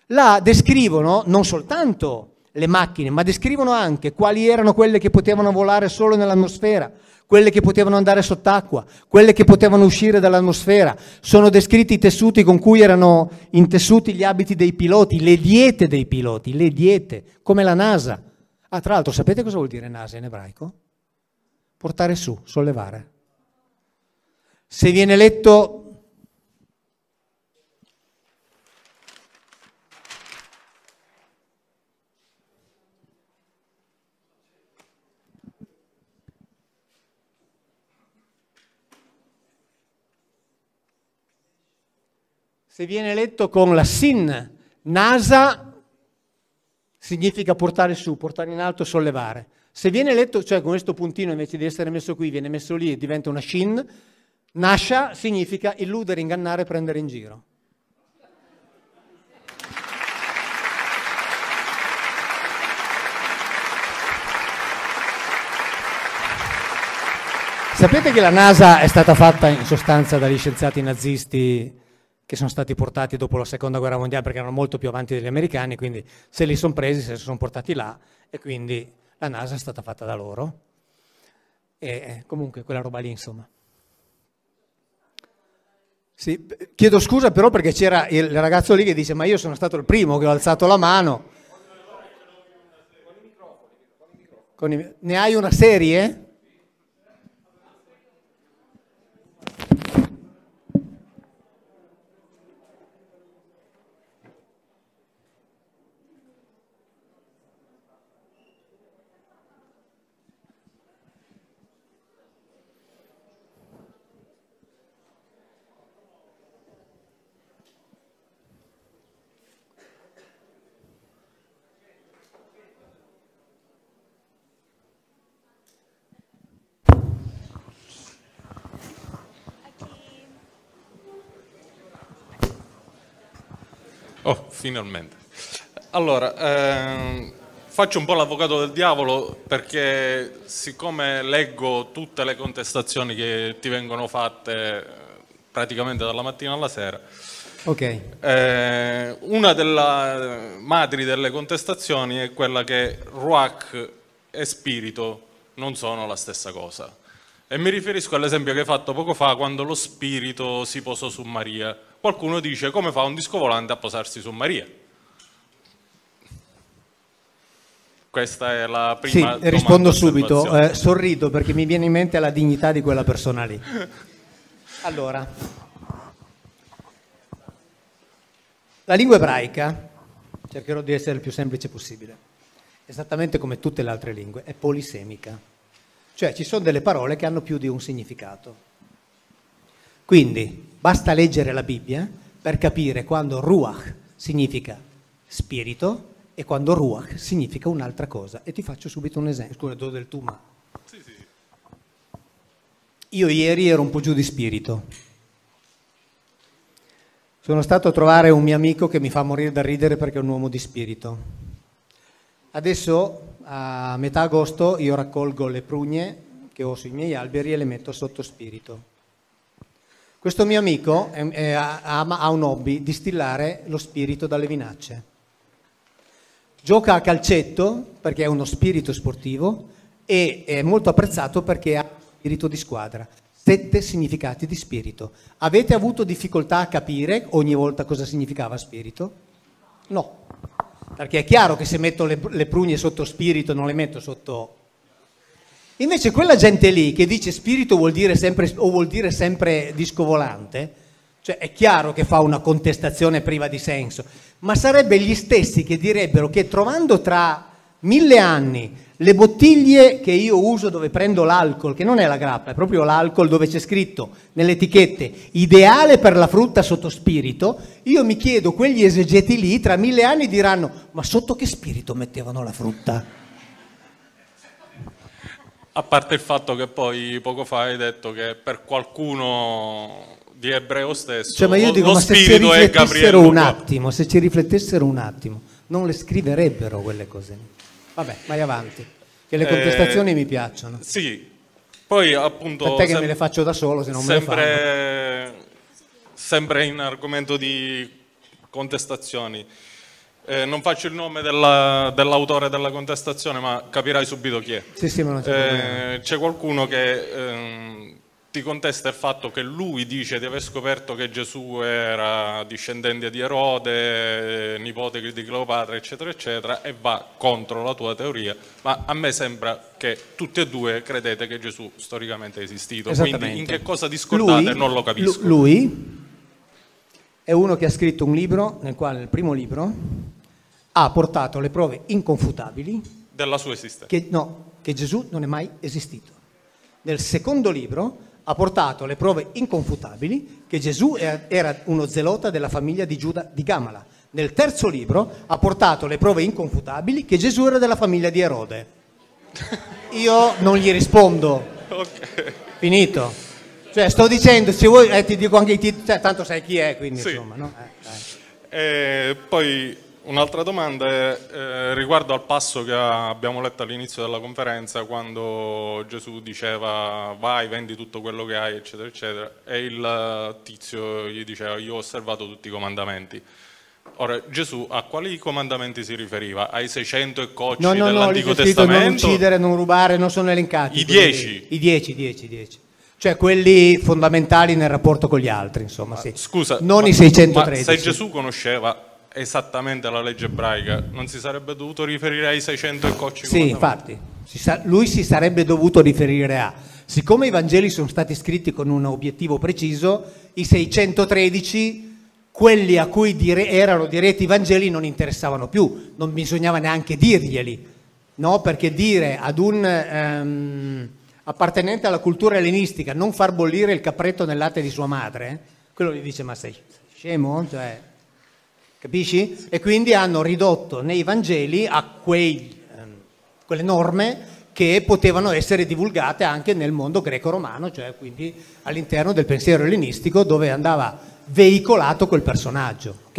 A: Là descrivono non soltanto le macchine, ma descrivono anche quali erano quelle che potevano volare solo nell'atmosfera, quelle che potevano andare sott'acqua, quelle che potevano uscire dall'atmosfera. Sono descritti i tessuti con cui erano intessuti gli abiti dei piloti, le diete dei piloti, le diete, come la NASA. Ah, tra l'altro, sapete cosa vuol dire NASA in ebraico? Portare su, sollevare. Se viene letto se viene letto con la sin, nasa, significa portare su, portare in alto, sollevare. Se viene letto, cioè con questo puntino invece di essere messo qui, viene messo lì e diventa una SIN, nasha significa illudere, ingannare, prendere in giro. Sapete che la NASA è stata fatta in sostanza dagli scienziati nazisti che sono stati portati dopo la seconda guerra mondiale perché erano molto più avanti degli americani, quindi se li sono presi, se li sono portati là e quindi la NASA è stata fatta da loro. E eh, comunque quella roba lì, insomma. Sì, chiedo scusa però perché c'era il ragazzo lì che dice ma io sono stato il primo che ho alzato la mano. I... Ne hai una serie?
D: finalmente. Allora, ehm, faccio un po' l'avvocato del diavolo perché siccome leggo tutte le contestazioni che ti vengono fatte eh, praticamente dalla mattina alla sera, okay. eh, una delle madri delle contestazioni è quella che Ruach e spirito non sono la stessa cosa. E mi riferisco all'esempio che hai fatto poco fa quando lo spirito si posò su Maria Qualcuno dice come fa un disco volante a posarsi su Maria? Questa è la prima sì, rispondo subito, eh,
A: sorrido perché mi viene in mente la dignità di quella persona lì. Allora, la lingua ebraica, cercherò di essere il più semplice possibile, esattamente come tutte le altre lingue, è polisemica, cioè ci sono delle parole che hanno più di un significato. Quindi, Basta leggere la Bibbia per capire quando ruach significa spirito e quando ruach significa un'altra cosa. E ti faccio subito un esempio. Scusa, do del tu ma. Sì, sì. Io ieri ero un po' giù di spirito. Sono stato a trovare un mio amico che mi fa morire da ridere perché è un uomo di spirito. Adesso, a metà agosto, io raccolgo le prugne che ho sui miei alberi e le metto sotto spirito questo mio amico è, è, ama, ha un hobby, distillare lo spirito dalle vinacce. Gioca a calcetto perché è uno spirito sportivo e è molto apprezzato perché ha spirito di squadra. Sette significati di spirito. Avete avuto difficoltà a capire ogni volta cosa significava spirito? No, perché è chiaro che se metto le, le prugne sotto spirito non le metto sotto Invece quella gente lì che dice spirito vuol dire sempre, o vuol dire sempre disco volante, cioè è chiaro che fa una contestazione priva di senso, ma sarebbe gli stessi che direbbero che trovando tra mille anni le bottiglie che io uso dove prendo l'alcol, che non è la grappa, è proprio l'alcol dove c'è scritto nelle etichette ideale per la frutta sotto spirito, io mi chiedo, quegli esegeti lì tra mille anni diranno ma sotto che spirito mettevano la frutta?
D: A parte il fatto che poi poco fa hai detto che per qualcuno di ebreo stesso cioè, ma io lo, dico, lo ma se ci riflettessero un
A: attimo, se ci riflettessero un attimo, non le scriverebbero quelle cose. Vabbè, vai avanti, che le eh, contestazioni eh, mi piacciono. Sì, poi appunto... Tant'è che me le faccio da solo, se non sempre,
D: me le fanno. Sempre in argomento di contestazioni. Eh, non faccio il nome della, dell'autore della contestazione, ma capirai subito chi è. Sì, sì, ma non c'è, eh, c'è, qualcuno che ehm, ti contesta il fatto che lui dice di aver scoperto che Gesù era discendente di Erode, nipote di Cleopatra, eccetera, eccetera, e va contro la tua teoria. Ma a me sembra che tutti e due credete che Gesù storicamente è esistito. Quindi in che cosa discordate lui, non lo capisco. lui
A: è uno che ha scritto un libro, nel quale il primo libro ha portato le prove inconfutabili
D: della sua esistenza.
A: Che, no, che Gesù non è mai esistito. Nel secondo libro ha portato le prove inconfutabili che Gesù era uno zelota della famiglia di Giuda di Gamala. Nel terzo libro ha portato le prove inconfutabili che Gesù era della famiglia di Erode. Io non gli rispondo. Okay. Finito. Cioè, sto dicendo, se vuoi, eh, ti dico anche i titoli, cioè, tanto sai chi è, quindi sì. insomma. No? Eh, eh.
D: poi Un'altra domanda è eh, riguardo al passo che abbiamo letto all'inizio della conferenza quando Gesù diceva vai, vendi tutto quello che hai, eccetera, eccetera, e il eh, tizio gli diceva io ho osservato tutti i comandamenti. Ora, Gesù a quali comandamenti si riferiva? Ai 600 e cocci no, no, dell'Antico no, Testamento? Non uccidere,
A: non rubare, non sono elencati. I 10? I 10,
D: 10, 10.
A: Cioè quelli fondamentali nel rapporto con gli altri, insomma, sì. Scusa, non ma, i 613. Ma se Gesù
D: conosceva esattamente alla legge ebraica, non si sarebbe dovuto riferire ai 600 e cocci? Sì, infatti,
A: si sa, lui si sarebbe dovuto riferire a... Siccome i Vangeli sono stati scritti con un obiettivo preciso, i 613 quelli a cui dire, erano diretti i Vangeli non interessavano più, non bisognava neanche dirglieli, no? perché dire ad un ehm, appartenente alla cultura ellenistica non far bollire il capretto nel latte di sua madre, eh? quello gli dice ma sei scemo? Cioè, capisci? E quindi hanno ridotto nei Vangeli a quei, quelle norme che potevano essere divulgate anche nel mondo greco-romano, cioè quindi all'interno del pensiero ellenistico dove andava veicolato quel personaggio, ok?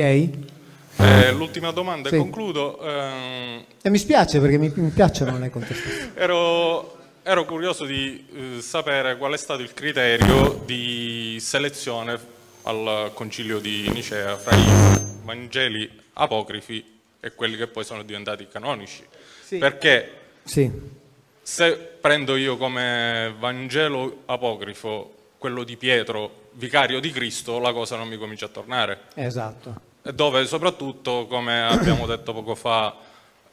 A: Eh, l'ultima domanda sì. e
D: concludo. Ehm...
A: E mi spiace perché mi, mi piacciono le contestazioni.
D: ero, ero, curioso di eh, sapere qual è stato il criterio di selezione al concilio di Nicea fra i Vangeli apocrifi e quelli che poi sono diventati canonici. Sì. Perché sì. se prendo io come Vangelo apocrifo quello di Pietro, vicario di Cristo, la cosa non mi comincia a tornare.
A: Esatto.
D: Dove soprattutto, come abbiamo detto poco fa,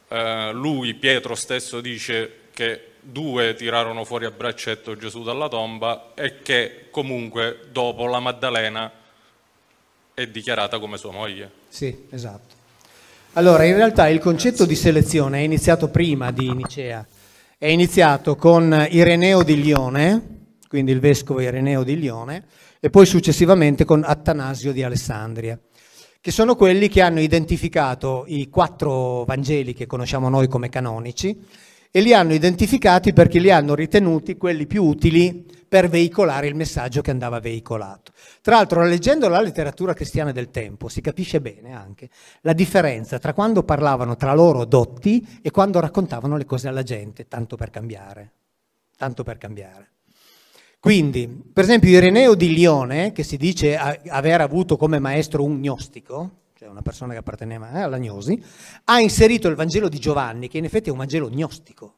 D: eh, lui, Pietro stesso, dice che due tirarono fuori a braccetto Gesù dalla tomba e che comunque dopo la Maddalena è dichiarata come sua moglie.
A: Sì, esatto. Allora, in realtà il concetto di selezione è iniziato prima di Nicea, è iniziato con Ireneo di Lione, quindi il vescovo Ireneo di Lione, e poi successivamente con Attanasio di Alessandria, che sono quelli che hanno identificato i quattro Vangeli che conosciamo noi come canonici, e li hanno identificati perché li hanno ritenuti quelli più utili per veicolare il messaggio che andava veicolato. Tra l'altro, leggendo la letteratura cristiana del tempo, si capisce bene anche la differenza tra quando parlavano tra loro dotti e quando raccontavano le cose alla gente, tanto per cambiare. Tanto per cambiare. Quindi, per esempio, Ireneo di Lione, che si dice aver avuto come maestro un gnostico, cioè una persona che apparteneva eh, alla Gnosi, ha inserito il Vangelo di Giovanni, che in effetti è un Vangelo gnostico.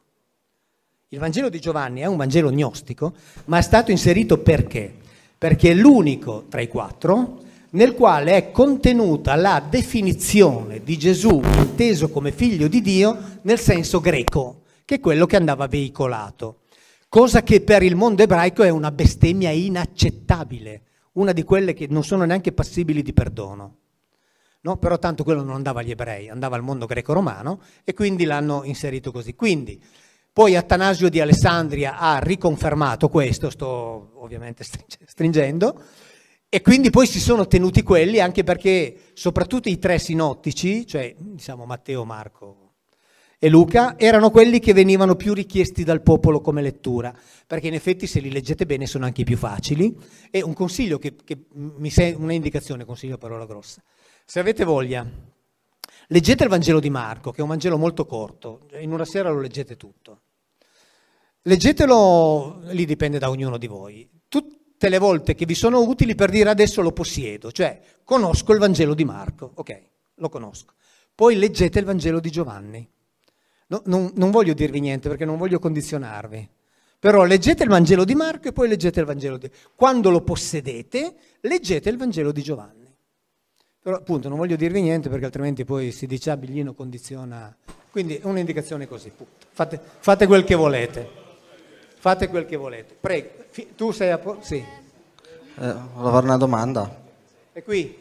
A: Il Vangelo di Giovanni è un Vangelo gnostico, ma è stato inserito perché? Perché è l'unico tra i quattro nel quale è contenuta la definizione di Gesù inteso come figlio di Dio nel senso greco, che è quello che andava veicolato, cosa che per il mondo ebraico è una bestemmia inaccettabile, una di quelle che non sono neanche passibili di perdono no? però tanto quello non andava agli ebrei, andava al mondo greco-romano e quindi l'hanno inserito così. Quindi, poi Atanasio di Alessandria ha riconfermato questo, sto ovviamente stringendo, e quindi poi si sono tenuti quelli anche perché soprattutto i tre sinottici, cioè diciamo Matteo, Marco e Luca, erano quelli che venivano più richiesti dal popolo come lettura, perché in effetti se li leggete bene sono anche i più facili. E un consiglio che, che mi sembra un'indicazione, consiglio parola grossa, se avete voglia, leggete il Vangelo di Marco, che è un Vangelo molto corto, in una sera lo leggete tutto. Leggetelo, lì dipende da ognuno di voi, tutte le volte che vi sono utili per dire adesso lo possiedo, cioè conosco il Vangelo di Marco, ok, lo conosco. Poi leggete il Vangelo di Giovanni. No, non, non voglio dirvi niente perché non voglio condizionarvi. Però leggete il Vangelo di Marco e poi leggete il Vangelo di... Quando lo possedete, leggete il Vangelo di Giovanni. Però appunto non voglio dirvi niente perché altrimenti poi si dice ah condiziona. Quindi è un'indicazione così, fate, fate, quel che volete. Fate quel che volete. Prego, tu sei a... Po- sì. Eh,
D: volevo fare una domanda.
A: È qui?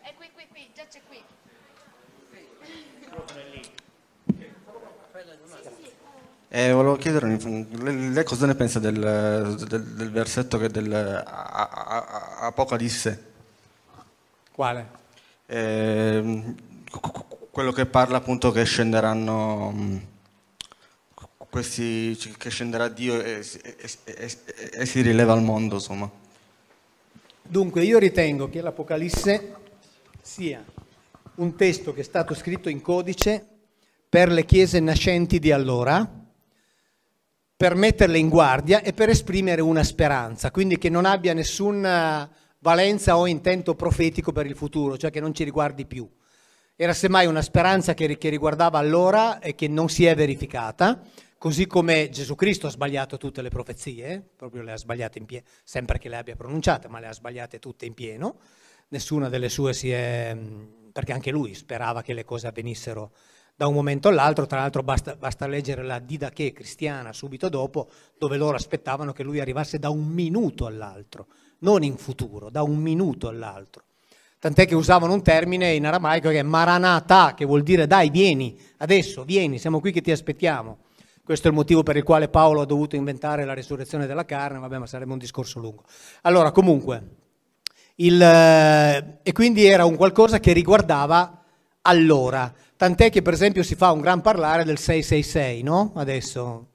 A: È qui, qui, qui, già c'è qui.
D: Eh, volevo
E: chiedere, lei cosa ne pensa del, del, del versetto che del a, a, a, Apocalisse? Quale? Ehm, quello che parla appunto che scenderanno mm, questi, cioè, che scenderà Dio e, e, e, e si rileva al
B: mondo insomma.
A: Dunque io ritengo che l'Apocalisse sia un testo che è stato scritto in codice per le chiese nascenti di allora, per metterle in guardia e per esprimere una speranza, quindi che non abbia nessuna valenza o intento profetico per il futuro, cioè che non ci riguardi più. Era semmai una speranza che, che riguardava allora e che non si è verificata, così come Gesù Cristo ha sbagliato tutte le profezie, proprio le ha sbagliate in pieno, sempre che le abbia pronunciate, ma le ha sbagliate tutte in pieno, nessuna delle sue si è, perché anche lui sperava che le cose avvenissero da un momento all'altro, tra l'altro basta, basta, leggere la Didache cristiana subito dopo, dove loro aspettavano che lui arrivasse da un minuto all'altro, non in futuro, da un minuto all'altro. Tant'è che usavano un termine in aramaico che è maranata, che vuol dire dai, vieni, adesso, vieni, siamo qui che ti aspettiamo. Questo è il motivo per il quale Paolo ha dovuto inventare la resurrezione della carne, vabbè, ma sarebbe un discorso lungo. Allora, comunque, il, eh, e quindi era un qualcosa che riguardava allora. Tant'è che, per esempio, si fa un gran parlare del 666, no? Adesso,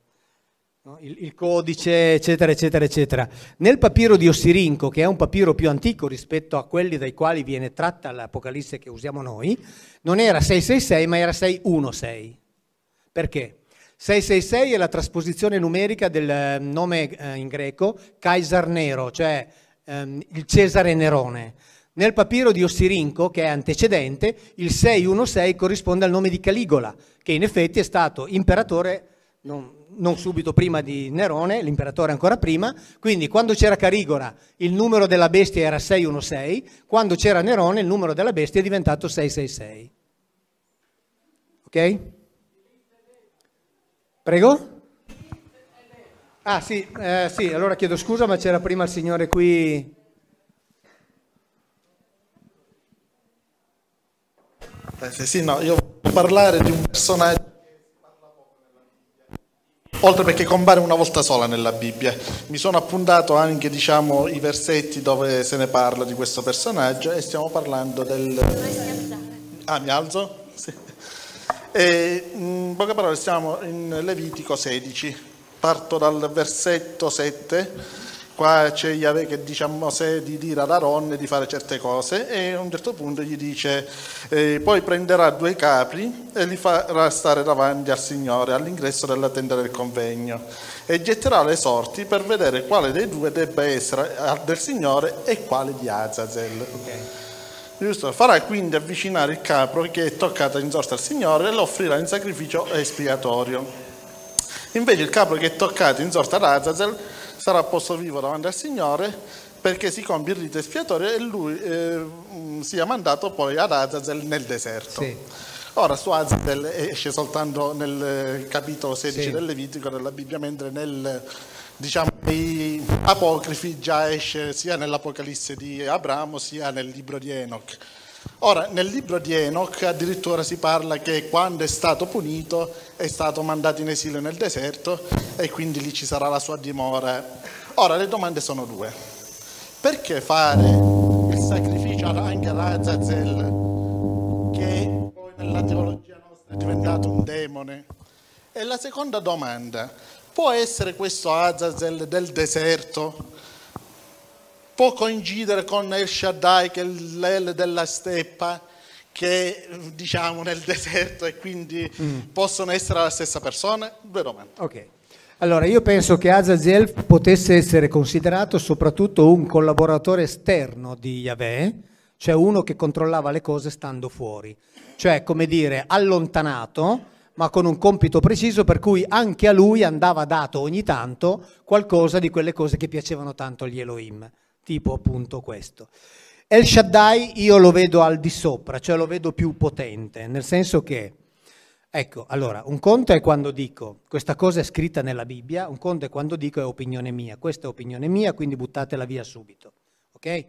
A: il, il, codice, eccetera, eccetera, eccetera. Nel papiro di Ossirinco, che è un papiro più antico rispetto a quelli dai quali viene tratta l'Apocalisse che usiamo noi, non era 666 ma era 616. Perché? 666 è la trasposizione numerica del eh, nome eh, in greco Caesar Nero, cioè ehm, il Cesare Nerone. Nel papiro di Ossirinco, che è antecedente, il 616 corrisponde al nome di Caligola, che in effetti è stato imperatore non, non, subito prima di Nerone, l'imperatore ancora prima, quindi quando c'era Carigora il numero della bestia era 616, quando c'era Nerone il numero della bestia è diventato 666. Ok? Prego? Ah sì, eh, sì, allora chiedo scusa ma c'era prima il signore qui. Eh,
E: sì, no, io voglio parlare di un personaggio oltre perché compare una volta sola nella Bibbia. Mi sono appuntato anche diciamo, i versetti dove se ne parla di questo personaggio e stiamo parlando del... Ah, mi alzo? Sì. E, in poche parole, siamo in Levitico 16. Parto dal versetto 7 qua c'è Yahweh che dice a Mosè di dire ad Aaron di fare certe cose e a un certo punto gli dice eh, poi prenderà due capri e li farà stare davanti al Signore all'ingresso della tenda del convegno e getterà le sorti per vedere quale dei due debba essere eh, del Signore e quale di Azazel. Okay. Giusto? Farà quindi avvicinare il capro che è toccato in sorte al Signore e lo offrirà in sacrificio espiatorio. Invece il capro che è toccato in sorte ad Azazel sarà posto vivo davanti al Signore perché si compie il rito espiatorio e lui eh, mm, sia mandato poi ad Azazel nel deserto. Sì. Ora su Azazel esce soltanto nel eh, capitolo 16 sì. del Levitico della Bibbia, mentre diciamo, nei diciamo, apocrifi già esce sia nell'Apocalisse di Abramo sia nel libro di Enoch. Ora, nel libro di Enoch addirittura si parla che quando è stato punito è stato mandato in esilio nel deserto e quindi lì ci sarà la sua dimora. Ora, le domande sono due. Perché fare il sacrificio anche ad Azazel, che poi nella teologia nostra è diventato un demone? E la seconda domanda, può essere questo Azazel del deserto può coincidere con El Shaddai che è l'El della steppa che diciamo nel deserto e quindi mm. possono essere la stessa persona? Due domande.
A: Ok. Allora, io penso che Azazel potesse essere considerato soprattutto un collaboratore esterno di Yahweh, cioè uno che controllava le cose stando fuori, cioè come dire allontanato, ma con un compito preciso per cui anche a lui andava dato ogni tanto qualcosa di quelle cose che piacevano tanto agli Elohim tipo appunto questo. El Shaddai io lo vedo al di sopra, cioè lo vedo più potente, nel senso che, ecco, allora, un conto è quando dico questa cosa è scritta nella Bibbia, un conto è quando dico è opinione mia, questa è opinione mia, quindi buttatela via subito, ok?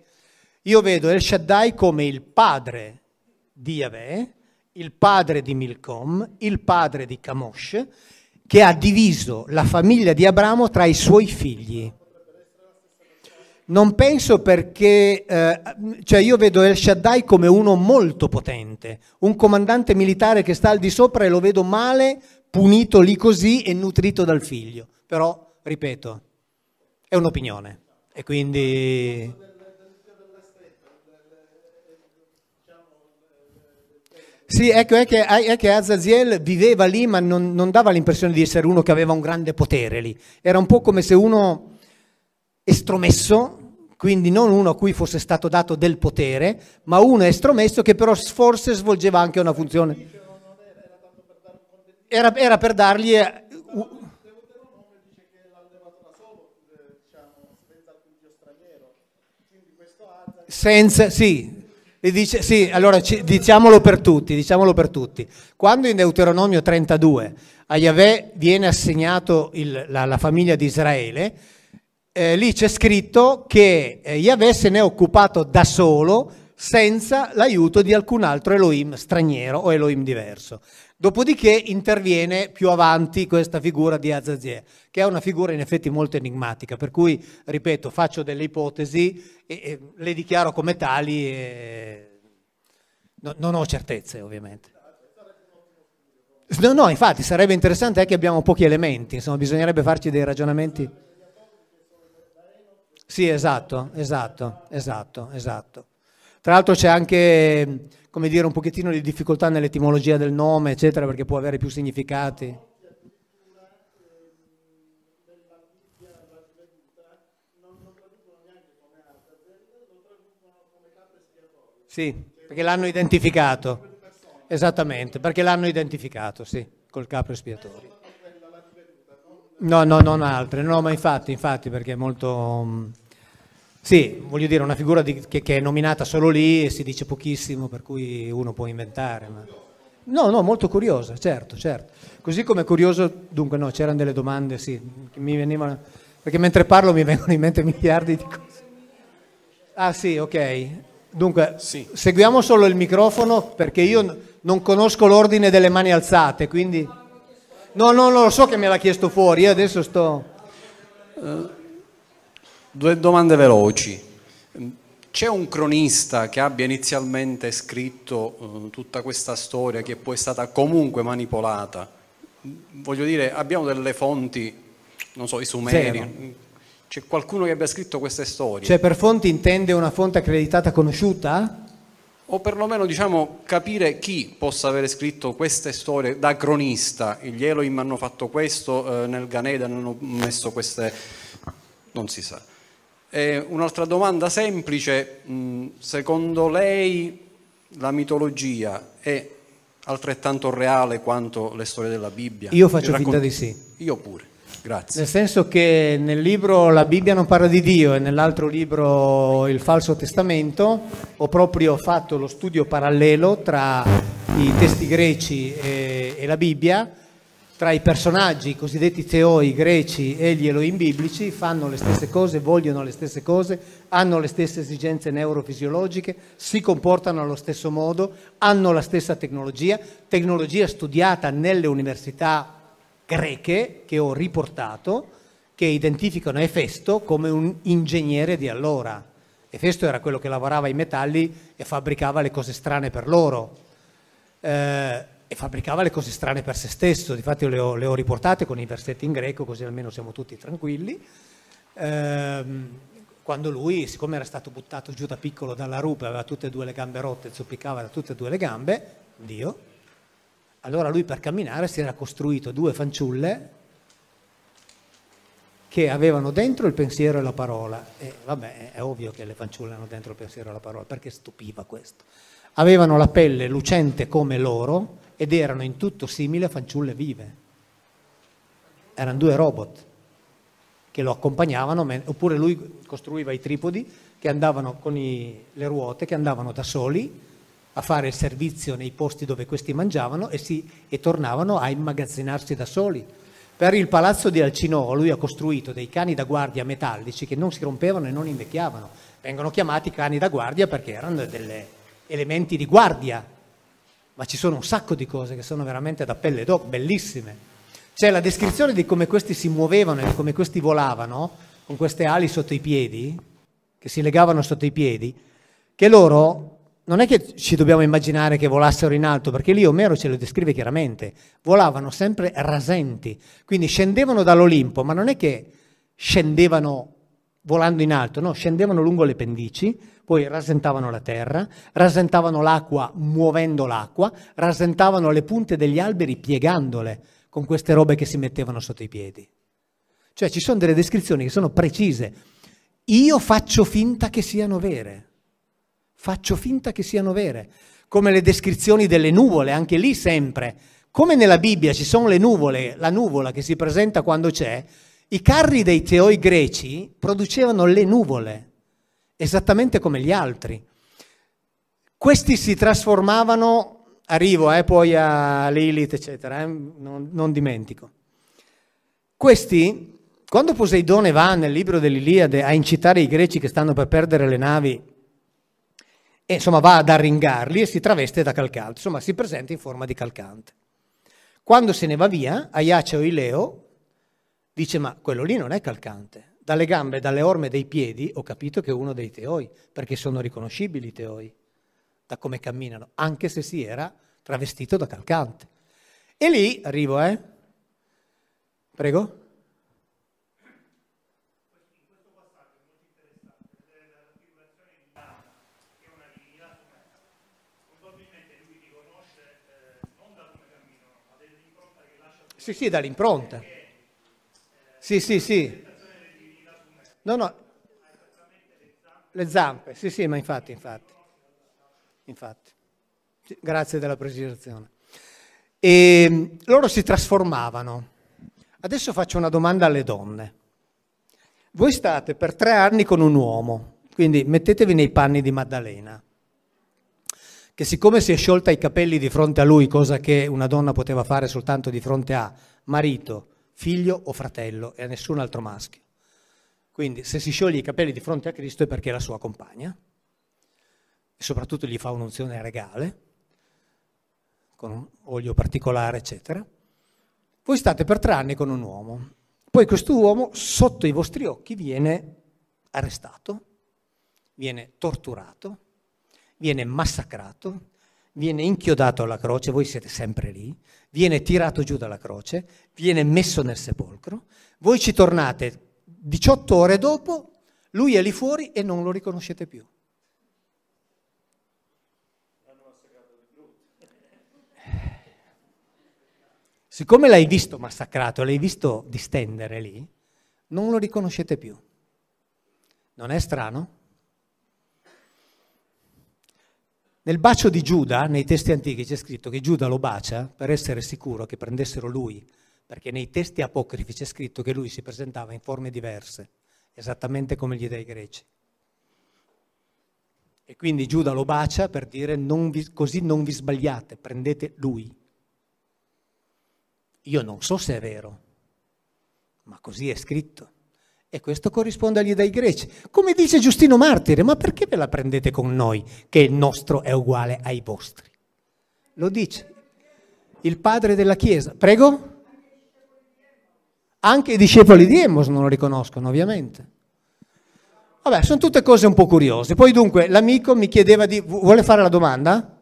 A: Io vedo El Shaddai come il padre di Yahweh, il padre di Milcom, il padre di Camosh, che ha diviso la famiglia di Abramo tra i suoi figli. Non penso perché, eh, cioè io vedo El Shaddai come uno molto potente, un comandante militare che sta al di sopra e lo vedo male, punito lì così e nutrito dal figlio. Però, ripeto, è un'opinione e quindi... Sì, ecco, è che, è che Azaziel viveva lì ma non, non dava l'impressione di essere uno che aveva un grande potere lì. Era un po' come se uno estromesso, quindi non uno a cui fosse stato dato del potere, ma uno estromesso che però forse svolgeva anche una funzione. Era, era per dargli... Uh, senza, sì, dice, sì allora ci, diciamolo, per tutti, diciamolo per tutti. Quando in Deuteronomio 32 a Yahweh viene assegnato il, la, la famiglia di Israele, eh, lì c'è scritto che eh, Yahweh se ne è occupato da solo senza l'aiuto di alcun altro Elohim straniero o Elohim diverso. Dopodiché interviene più avanti questa figura di Azaziel, che è una figura in effetti molto enigmatica, per cui, ripeto, faccio delle ipotesi e, e le dichiaro come tali e no, non ho certezze ovviamente. No, no, infatti sarebbe interessante è che abbiamo pochi elementi, insomma bisognerebbe farci dei ragionamenti. Sì, esatto, esatto, esatto, esatto. Tra l'altro c'è anche, come dire, un pochettino di difficoltà nell'etimologia del nome, eccetera, perché può avere più significati. Sì, perché l'hanno identificato. Esattamente, perché l'hanno identificato, sì, col capro espiatorio. No, no, non altre, no, ma infatti, infatti, perché è molto... Mm, sì, voglio dire, una figura di, che, che, è nominata solo lì e si dice pochissimo, per cui uno può inventare. Ma... No, no, molto curiosa, certo, certo. Così come curioso, dunque no, c'erano delle domande, sì, mi venivano... Perché mentre parlo mi vengono in mente miliardi di cose. Ah sì, ok. Dunque, sì. seguiamo solo il microfono perché io non conosco l'ordine delle mani alzate, quindi... No, no, no, lo so che me l'ha chiesto fuori, io adesso sto... Eh, due domande veloci. C'è un cronista che abbia inizialmente scritto eh, tutta questa storia che poi è stata comunque manipolata? Voglio dire, abbiamo delle fonti, non so, i sumeri, C'è qualcuno che abbia scritto queste storie? Cioè per fonti intende una fonte accreditata conosciuta?
D: o perlomeno diciamo, capire chi possa avere scritto queste storie da cronista. Gli Elohim hanno fatto questo, eh, nel Ganeda hanno messo queste... non si sa.
E: E un'altra domanda
A: semplice, mm, secondo lei la mitologia è altrettanto reale quanto le storie della Bibbia? Io faccio raccont- finta di sì. Io pure. Grazie. Nel senso che nel libro La Bibbia non parla di Dio e nell'altro libro Il falso testamento ho proprio fatto lo studio parallelo tra i testi greci e, e la Bibbia, tra i personaggi i cosiddetti teoi greci e gli Elohim biblici, fanno le stesse cose, vogliono le stesse cose, hanno le stesse esigenze neurofisiologiche, si comportano allo stesso modo, hanno la stessa tecnologia, tecnologia studiata nelle università greche che ho riportato che identificano Efesto come un ingegnere di allora. Efesto era quello che lavorava i metalli e fabbricava le cose strane per loro. Eh, e fabbricava le cose strane per se stesso, difatti le ho, le ho riportate con i versetti in greco, così almeno siamo tutti tranquilli. Eh, quando lui, siccome era stato buttato giù da piccolo dalla rupe, aveva tutte e due le gambe rotte, zoppicava da tutte e due le gambe, Dio, allora lui per camminare si era costruito due fanciulle che avevano dentro il pensiero e la parola. E vabbè, è ovvio che le fanciulle hanno dentro il pensiero e la parola, perché stupiva questo. Avevano la pelle lucente come loro ed erano in tutto simili a fanciulle vive. Erano due robot che lo accompagnavano, oppure lui costruiva i tripodi che andavano con i, le ruote, che andavano da soli a fare il servizio nei posti dove questi mangiavano e, si, e tornavano a immagazzinarsi da soli. Per il palazzo di Alcinoro lui ha costruito dei cani da guardia metallici che non si rompevano e non invecchiavano. Vengono chiamati cani da guardia perché erano degli elementi di guardia. Ma ci sono un sacco di cose che sono veramente da pelle d'oc, bellissime. C'è la descrizione di come questi si muovevano e di come questi volavano con queste ali sotto i piedi, che si legavano sotto i piedi, che loro non è che ci dobbiamo immaginare che volassero in alto, perché lì Omero ce lo descrive chiaramente, volavano sempre rasenti, quindi scendevano dall'Olimpo, ma non è che scendevano volando in alto, no, scendevano lungo le pendici, poi rasentavano la terra, rasentavano l'acqua muovendo l'acqua, rasentavano le punte degli alberi piegandole con queste robe che si mettevano sotto i piedi. Cioè ci sono delle descrizioni che sono precise. Io faccio finta che siano vere faccio finta che siano vere, come le descrizioni delle nuvole, anche lì sempre. Come nella Bibbia ci sono le nuvole, la nuvola che si presenta quando c'è, i carri dei teoi greci producevano le nuvole, esattamente come gli altri. Questi si trasformavano, arrivo eh, poi a Lilith, eccetera, eh, non, non dimentico. Questi, quando Poseidone va nel libro dell'Iliade a incitare i greci che stanno per perdere le navi e insomma va ad arringarli e si traveste da calcante, insomma si presenta in forma di calcante. Quando se ne va via, Aiaccio Ileo dice ma quello lì non è calcante, dalle gambe, dalle orme dei piedi ho capito che è uno dei teoi, perché sono riconoscibili i teoi, da come camminano, anche se si era travestito da calcante. E lì arrivo, eh? Prego? Sì, sì, dall'impronta. Sì, sì, sì. No, no. Le zampe, sì, sì, ma infatti, infatti. Infatti. Grazie della precisazione. E ehm, loro si trasformavano. Adesso faccio una domanda alle donne. Voi state per tre anni con un uomo, quindi mettetevi nei panni di Maddalena che siccome si è sciolta i capelli di fronte a lui, cosa che una donna poteva fare soltanto di fronte a marito, figlio o fratello e a nessun altro maschio. Quindi se si scioglie i capelli di fronte a Cristo è perché è la sua compagna e soprattutto gli fa un'unzione regale con un olio particolare, eccetera. Voi state per tre anni con un uomo, poi questo uomo sotto i vostri occhi viene arrestato, viene torturato, viene massacrato, viene inchiodato alla croce, voi siete sempre lì, viene tirato giù dalla croce, viene messo nel sepolcro, voi ci tornate 18 ore dopo, lui è lì fuori e non lo riconoscete più. Siccome l'hai visto massacrato, l'hai visto distendere lì, non lo riconoscete più. Non è strano? Nel bacio di Giuda, nei testi antichi c'è scritto che Giuda lo bacia per essere sicuro che prendessero lui, perché nei testi apocrifi c'è scritto che lui si presentava in forme diverse, esattamente come gli dei greci. E quindi Giuda lo bacia per dire non vi, così non vi sbagliate, prendete lui. Io non so se è vero, ma così è scritto. E questo corrisponde agli dei greci. Come dice Giustino Martire, ma perché ve la prendete con noi che il nostro è uguale ai vostri? Lo dice il padre della Chiesa. Prego? Anche i discepoli di Emos non lo riconoscono, ovviamente. Vabbè, sono tutte cose un po' curiose. Poi dunque, l'amico mi chiedeva di... Vuole fare la domanda?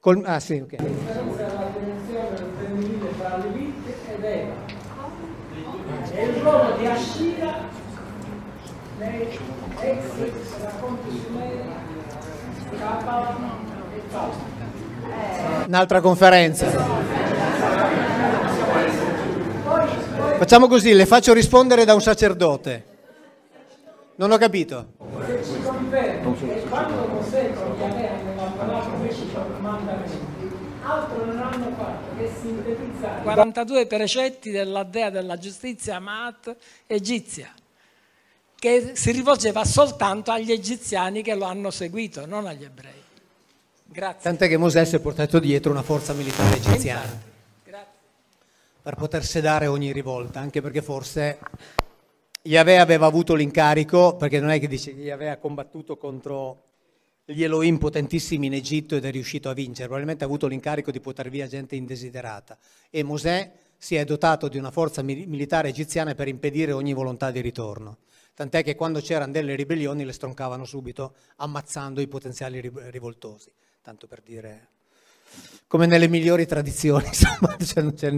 A: Col... Ah sì, ok. Il ruolo di Ascina Un'altra conferenza. Facciamo così, le faccio rispondere da un sacerdote. Non ho capito.
C: altro non hanno fatto che sintetizzare
F: 42 precetti della dea della giustizia
A: Maat egizia che si rivolgeva soltanto agli egiziani che lo hanno seguito, non agli ebrei. Grazie. Tant'è che Mosè si è portato dietro una forza militare egiziana per poter sedare ogni rivolta, anche perché forse Yahweh aveva avuto l'incarico, perché non è che dice Yahweh ha combattuto contro gli Elohim potentissimi in Egitto ed è riuscito a vincere, probabilmente ha avuto l'incarico di portare via gente indesiderata e Mosè si è dotato di una forza militare egiziana per impedire ogni volontà di ritorno tant'è che quando c'erano delle ribellioni le stroncavano subito ammazzando i potenziali rivoltosi, tanto per dire come nelle migliori tradizioni, insomma, cioè non c'è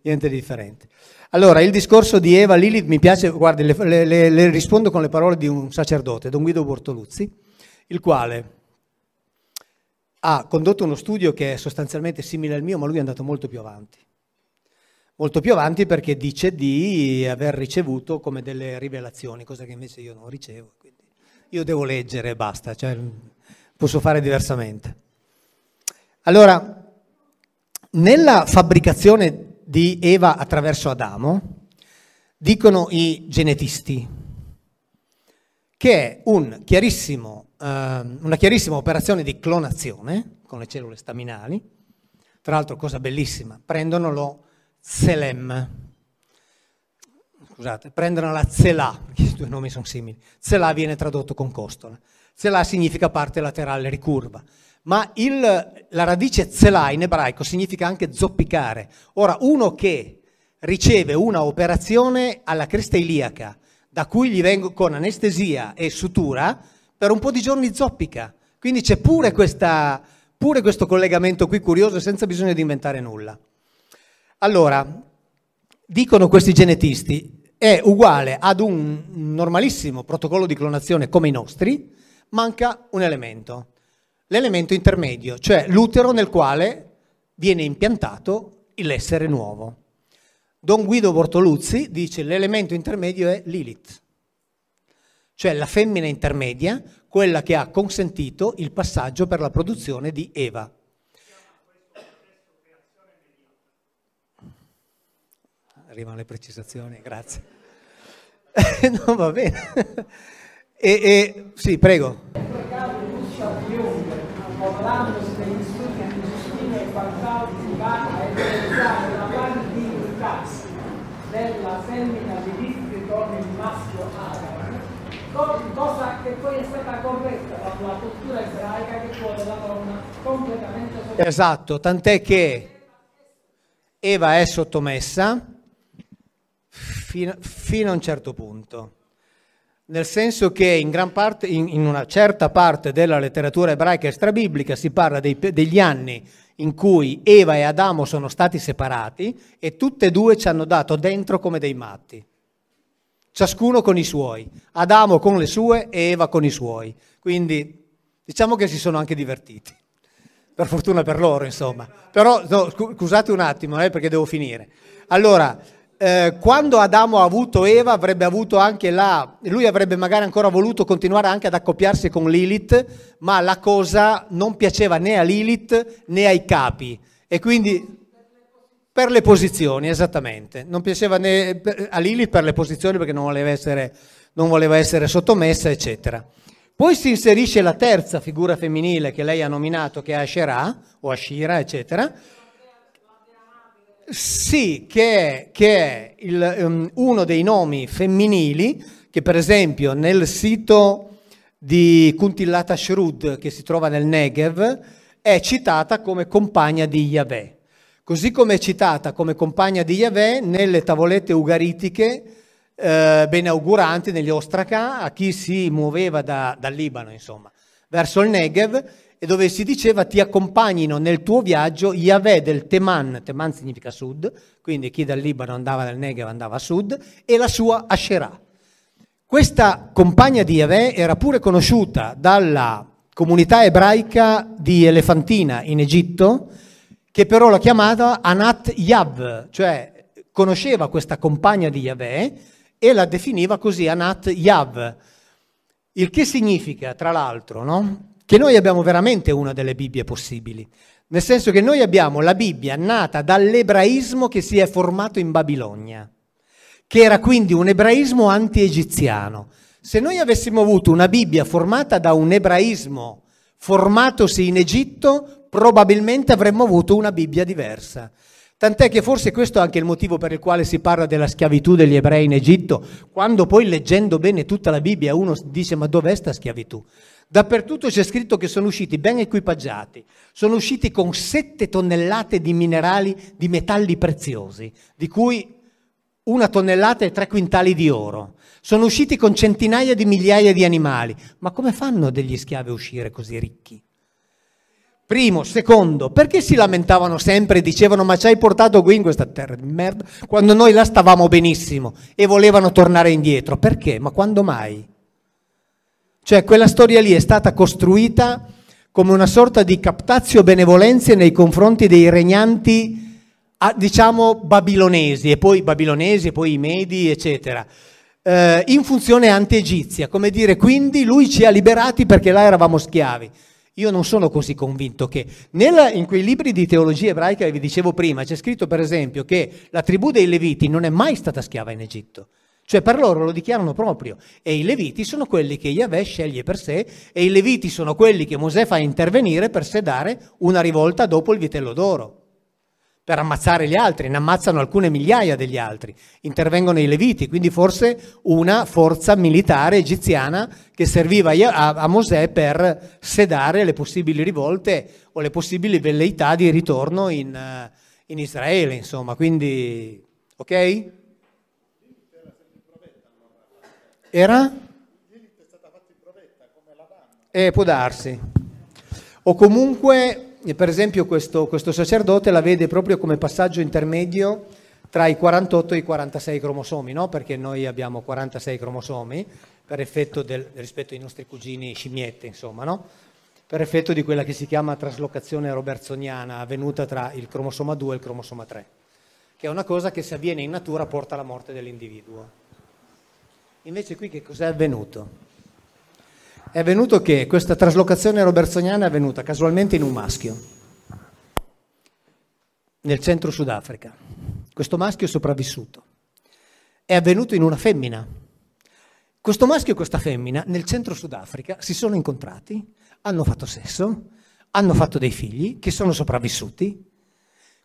A: niente di differente. Allora, il discorso di Eva Lilith mi piace, guardi, le, le, le, le rispondo con le parole di un sacerdote, Don Guido Bortoluzzi, il quale ha condotto uno studio che è sostanzialmente simile al mio, ma lui è andato molto più avanti molto più avanti perché dice di aver ricevuto come delle rivelazioni, cosa che invece io non ricevo. Quindi io devo leggere e basta, cioè posso fare diversamente. Allora, nella fabbricazione di Eva attraverso Adamo, dicono i genetisti, che è un chiarissimo, eh, una chiarissima operazione di clonazione con le cellule staminali, tra l'altro cosa bellissima, prendono lo Selem. Scusate, prendono la Zelà, i due nomi sono simili. Zelà viene tradotto con costola. Zelà significa parte laterale ricurva. Ma il, la radice Zelà in ebraico significa anche zoppicare. Ora, uno che riceve una operazione alla cresta iliaca, da cui gli vengo con anestesia e sutura, per un po' di giorni zoppica. Quindi c'è pure, pure questo collegamento qui curioso senza bisogno di inventare nulla. Allora, dicono questi genetisti, è uguale ad un normalissimo protocollo di clonazione come i nostri, manca un elemento, l'elemento intermedio, cioè l'utero nel quale viene impiantato l'essere nuovo. Don Guido Bortoluzzi dice l'elemento intermedio è Lilith, cioè la femmina intermedia, quella che ha consentito il passaggio per la produzione di Eva. arrivano le precisazioni, grazie. no, va bene. e, e, sì, prego.
C: della femmina
A: di distrito nel maschio arabo, cosa che poi è stata corretta dalla cultura ebraica che vuole la donna Esatto, tant'è che Eva è sottomessa fino, fino a un certo punto nel senso che in, parte, in, in, una certa parte della letteratura ebraica e strabiblica si parla dei, degli anni in cui Eva e Adamo sono stati separati e tutte e due ci hanno dato dentro come dei matti, ciascuno con i suoi, Adamo con le sue e Eva con i suoi. Quindi diciamo che si sono anche divertiti, per fortuna per loro insomma. Però no, scusate un attimo eh, perché devo finire. Allora, eh, quando Adamo ha avuto Eva avrebbe avuto anche la, lui avrebbe magari ancora voluto continuare anche ad accoppiarsi con Lilith, ma la cosa non piaceva né a Lilith né ai capi. E quindi per le posizioni, esattamente. Non piaceva né a Lilith per le posizioni perché non voleva, essere, non voleva essere, sottomessa, eccetera. Poi si inserisce la terza figura femminile che lei ha nominato, che è Asherah o Ashira, eccetera, sì, che è, che è il, um, uno dei nomi femminili che per esempio nel sito di Kuntillata Shrud che si trova nel Negev è citata come compagna di Yahweh. Così come è citata come compagna di Yahweh nelle tavolette ugaritiche eh, benauguranti negli Ostraka a chi si muoveva da, dal Libano, insomma, verso il Negev e dove si diceva ti accompagnino nel tuo viaggio Yahweh del Teman, Teman significa sud, quindi chi dal Libano andava dal Negev andava a sud, e la sua Asherah. Questa compagna di Yahweh era pure conosciuta dalla comunità ebraica di Elefantina in Egitto, che però la chiamava Anat Yav, cioè conosceva questa compagna di Yahweh e la definiva così Anat Yav, il che significa, tra l'altro, no? che noi abbiamo veramente una delle Bibbie possibili, nel senso che noi abbiamo la Bibbia nata dall'ebraismo che si è formato in Babilonia, che era quindi un ebraismo anti-egiziano. Se noi avessimo avuto una Bibbia formata da un ebraismo formatosi in Egitto, probabilmente avremmo avuto una Bibbia diversa. Tant'è che forse questo è anche il motivo per il quale si parla della schiavitù degli ebrei in Egitto, quando poi leggendo bene tutta la Bibbia uno dice ma dov'è sta schiavitù? Dappertutto c'è scritto che sono usciti ben equipaggiati, sono usciti con 7 tonnellate di minerali, di metalli preziosi, di cui una tonnellata e tre quintali di oro. Sono usciti con centinaia di migliaia di animali. Ma come fanno degli schiavi a uscire così ricchi? Primo, secondo, perché si lamentavano sempre e dicevano ma ci hai portato qui in questa terra di merda quando noi la stavamo benissimo e volevano tornare indietro? Perché? Ma quando mai? Cioè quella storia lì è stata costruita come una sorta di captazio benevolenze nei confronti dei regnanti, ah, diciamo, babilonesi, e poi babilonesi, e poi i Medi, eccetera, eh, in funzione anti-egizia, come dire, quindi lui ci ha liberati perché là eravamo schiavi. Io non sono così convinto che nella, in quei libri di teologia ebraica che vi dicevo prima c'è scritto per esempio che la tribù dei Leviti non è mai stata schiava in Egitto, cioè per loro lo dichiarano proprio. E i leviti sono quelli che Yahweh sceglie per sé e i leviti sono quelli che Mosè fa intervenire per sedare una rivolta dopo il vitello d'oro. Per ammazzare gli altri, ne ammazzano alcune migliaia degli altri. Intervengono i leviti, quindi forse una forza militare egiziana che serviva a Mosè per sedare le possibili rivolte o le possibili velleità di ritorno in, eh, in Israele, insomma. Quindi, ok? Era? la è stata fatta in provetta come Eh, può darsi. O comunque, per esempio, questo, questo sacerdote la vede proprio come passaggio intermedio tra i 48 e i 46 cromosomi, no? perché noi abbiamo 46 cromosomi per effetto del, rispetto ai nostri cugini scimmiette, insomma, no? per effetto di quella che si chiama traslocazione robertsoniana avvenuta tra il cromosoma 2 e il cromosoma 3, che è una cosa che se avviene in natura porta alla morte dell'individuo. Invece qui che cos'è avvenuto? È avvenuto che questa traslocazione robertsoniana è avvenuta casualmente in un maschio, nel centro Sudafrica. Questo maschio è sopravvissuto. È avvenuto in una femmina. Questo maschio e questa femmina nel centro Sudafrica si sono incontrati, hanno fatto sesso, hanno fatto dei figli che sono sopravvissuti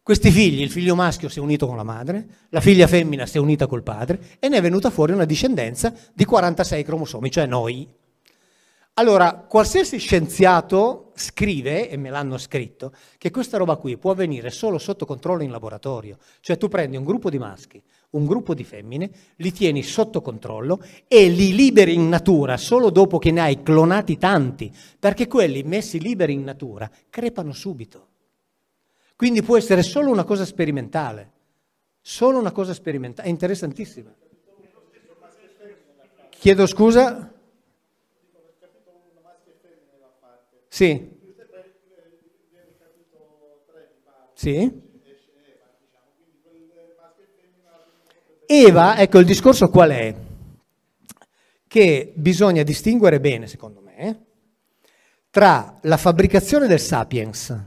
A: questi figli, il figlio maschio si è unito con la madre, la figlia femmina si è unita col padre e ne è venuta fuori una discendenza di 46 cromosomi, cioè noi. Allora, qualsiasi scienziato scrive, e me l'hanno scritto, che questa roba qui può avvenire solo sotto controllo in laboratorio. Cioè tu prendi un gruppo di maschi, un gruppo di femmine, li tieni sotto controllo e li liberi in natura solo dopo che ne hai clonati tanti, perché quelli messi liberi in natura crepano subito. Quindi può essere solo una cosa sperimentale, solo una cosa sperimentale, è interessantissima. Chiedo scusa? Sì. Sì. Eva, ecco il discorso qual è? Che bisogna distinguere bene, secondo me, tra la fabbricazione del sapiens,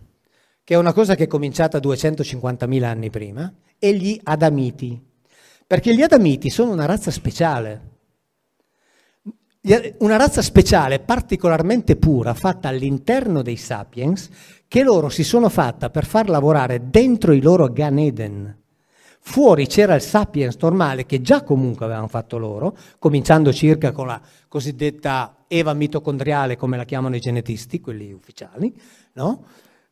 A: che è una cosa che è cominciata 250.000 anni prima, e gli Adamiti. Perché gli Adamiti sono una razza speciale. Una razza speciale particolarmente pura, fatta all'interno dei Sapiens, che loro si sono fatta per far lavorare dentro i loro Gan Eden. Fuori c'era il sapiens normale che già comunque avevano fatto loro, cominciando circa con la cosiddetta Eva mitocondriale, come la chiamano i genetisti, quelli ufficiali, no?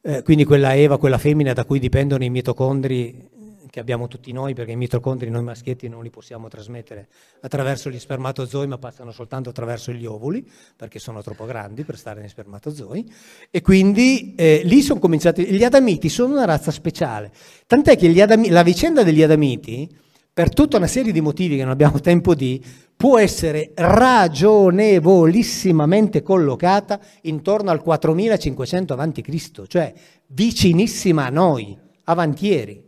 A: Eh, quindi quella Eva, quella femmina da cui dipendono i mitocondri che abbiamo tutti noi, perché i mitocondri noi maschietti non li possiamo trasmettere attraverso gli spermatozoi, ma passano soltanto attraverso gli ovuli, perché sono troppo grandi per stare negli spermatozoi. E quindi eh, lì sono cominciati. Gli Adamiti sono una razza speciale. Tant'è che Adami, la vicenda degli Adamiti, per tutta una serie di motivi che non abbiamo tempo di, può essere ragionevolissimamente collocata intorno al 4500 avanti Cristo, cioè vicinissima a noi, avantieri,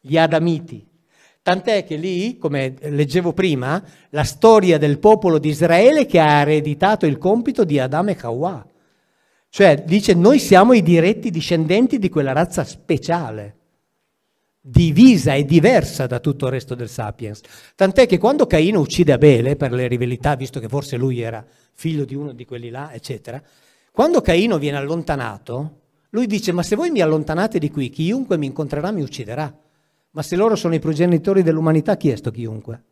A: gli Adamiti. Tant'è che lì, come leggevo prima, la storia del popolo di Israele che ha ereditato il compito di Adamo e Hawa. Cioè dice noi siamo i diretti discendenti di quella razza speciale divisa e diversa da tutto il resto del Sapiens. Tant'è che quando Caino uccide Abele per le rivalità, visto che forse lui era figlio di uno di quelli là, eccetera, quando Caino viene allontanato, lui dice, ma se voi mi allontanate di qui, chiunque mi incontrerà mi ucciderà. Ma se loro sono i progenitori dell'umanità, chi è sto chiunque?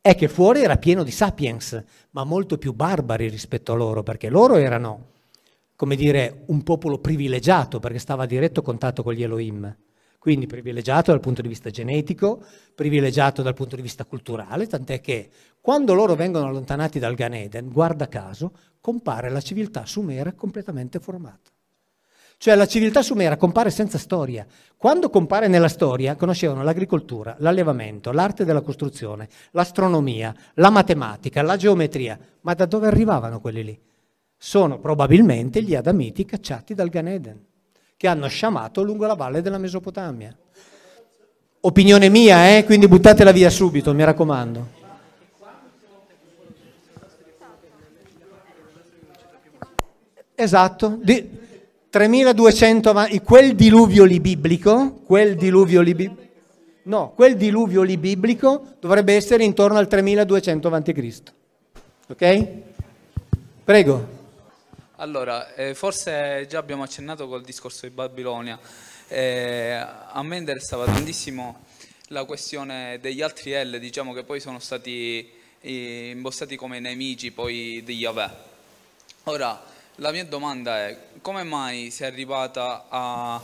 A: È che fuori era pieno di sapiens, ma molto più barbari rispetto a loro, perché loro erano, come dire, un popolo privilegiato, perché stava a diretto contatto con gli Elohim. Quindi privilegiato dal punto di vista genetico, privilegiato dal punto di vista culturale, tant'è che quando loro vengono allontanati dal Gan Eden, guarda caso, compare la civiltà sumera completamente formata. Cioè la civiltà sumera compare senza storia. Quando compare nella storia conoscevano l'agricoltura, l'allevamento, l'arte della costruzione, l'astronomia, la matematica, la geometria. Ma da dove arrivavano quelli lì? Sono probabilmente gli adamiti cacciati dal Gan Eden che hanno sciamato lungo la valle della Mesopotamia. Opinione mia, eh? quindi buttatela via subito, mi raccomando. Esatto, di 3200 avanti, quel diluvio lì biblico, quel diluvio lì biblico, no, quel diluvio lì biblico dovrebbe essere intorno al 3200 a.C. Ok? Prego.
C: Allora, eh, forse già abbiamo accennato col discorso di Babilonia. Eh, a me interessava tantissimo la questione degli altri L, diciamo che poi sono stati eh, impostati come nemici poi di Yahweh. Ora, la mia domanda è, come mai si è arrivata a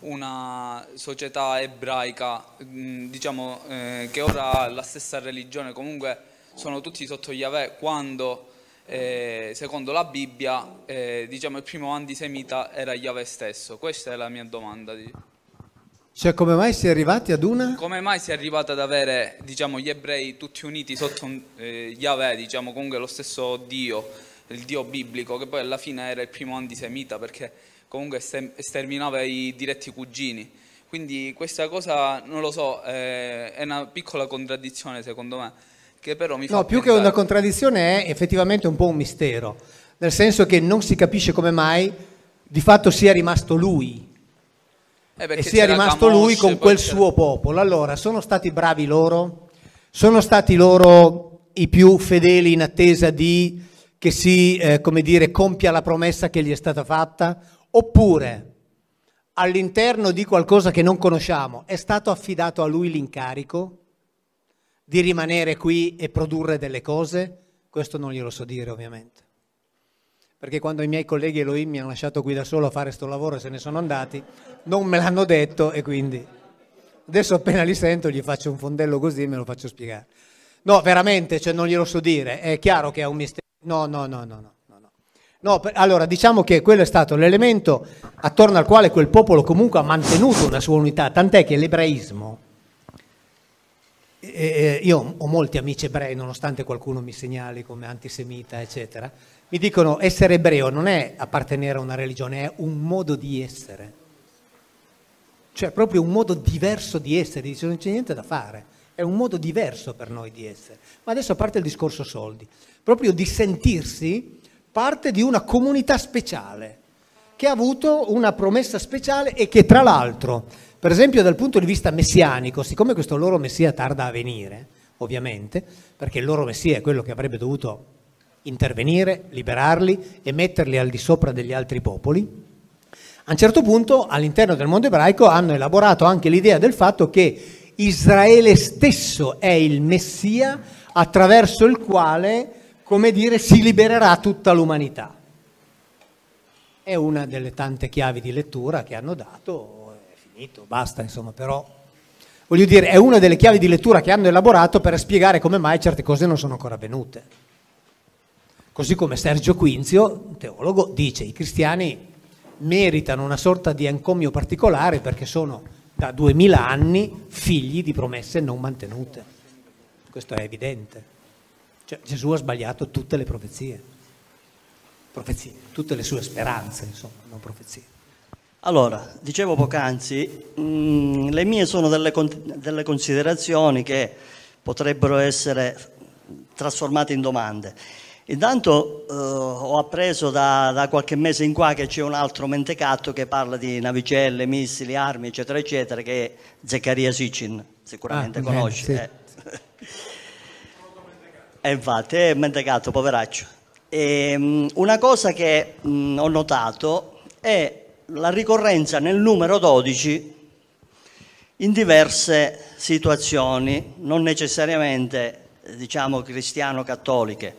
C: una società ebraica, mh, mm, diciamo, eh, che ora ha la stessa religione, comunque sono tutti sotto Yahweh, quando eh, secondo la Bibbia eh, diciamo, il primo antisemita era Yahweh stesso. Questa è la mia domanda.
A: Cioè come mai si è arrivati ad una?
C: Come mai si è arrivati ad avere diciamo, gli ebrei tutti uniti sotto eh, Yahweh, diciamo comunque lo stesso Dio, il Dio biblico, che poi alla fine era il primo antisemita perché comunque sterminava i diretti cugini. Quindi questa cosa, non lo so, eh, è una piccola contraddizione secondo me che però mi fa... No, più pensare... che una
A: contraddizione è effettivamente un po' un mistero, nel senso che non si capisce come mai di fatto sia rimasto lui.
C: Eh e sia rimasto Camosce, lui con quel
A: suo popolo. Allora, sono stati bravi loro? Sono stati loro i più fedeli in attesa di che si, eh, come dire, compia la promessa che gli è stata fatta? Oppure all'interno di qualcosa che non conosciamo è stato affidato a lui l'incarico? di rimanere qui e produrre delle cose? Questo non glielo so dire ovviamente. Perché quando i miei colleghi Elohim mi hanno lasciato qui da solo a fare questo lavoro e se ne sono andati, non me l'hanno detto e quindi adesso appena li sento gli faccio un fondello così e me lo faccio spiegare. No, veramente, cioè non glielo so dire, è chiaro che è un mistero. No, no, no, no, no. No, per, allora diciamo che quello è stato l'elemento attorno al quale quel popolo comunque ha mantenuto una sua unità, tant'è che l'ebraismo eh, io ho molti amici ebrei, nonostante qualcuno mi segnali come antisemita, eccetera, mi dicono essere ebreo non è appartenere a una religione, è un modo di essere. Cioè proprio un modo diverso di essere, dice non c'è niente da fare, è un modo diverso per noi di essere. Ma adesso parte il discorso soldi, proprio di sentirsi parte di una comunità speciale che ha avuto una promessa speciale e che tra l'altro per esempio dal punto di vista messianico, siccome questo loro messia tarda a venire, ovviamente, perché il loro messia è quello che avrebbe dovuto intervenire, liberarli e metterli al di sopra degli altri popoli, a un certo punto all'interno del mondo ebraico hanno elaborato anche l'idea del fatto che Israele stesso è il messia attraverso il quale, come dire, si libererà tutta l'umanità. È una delle tante chiavi di lettura che hanno dato finito, basta, insomma, però voglio dire, è una delle chiavi di lettura che hanno elaborato per spiegare come mai certe cose non sono ancora avvenute. Così come Sergio Quinzio, teologo, dice che i cristiani meritano una sorta di encomio particolare perché sono da duemila anni figli di promesse non mantenute. Questo è evidente. Cioè, Gesù ha sbagliato tutte le profezie,
F: profezie tutte le sue speranze, insomma, non profezie. Allora, dicevo poc'anzi, mm, le mie sono delle, delle, considerazioni che potrebbero essere trasformate in domande. Intanto eh, ho appreso da, da, qualche mese in qua che c'è un altro mentecatto che parla di navicelle, missili, armi, eccetera, eccetera, che è Zeccaria Sicin, sicuramente ah, conosci. Sì. Eh. e infatti è un mentecatto, poveraccio. E, ehm, mh, una cosa che mh, mm, ho notato è la ricorrenza nel numero 12 in diverse situazioni, non necessariamente diciamo cristiano-cattoliche.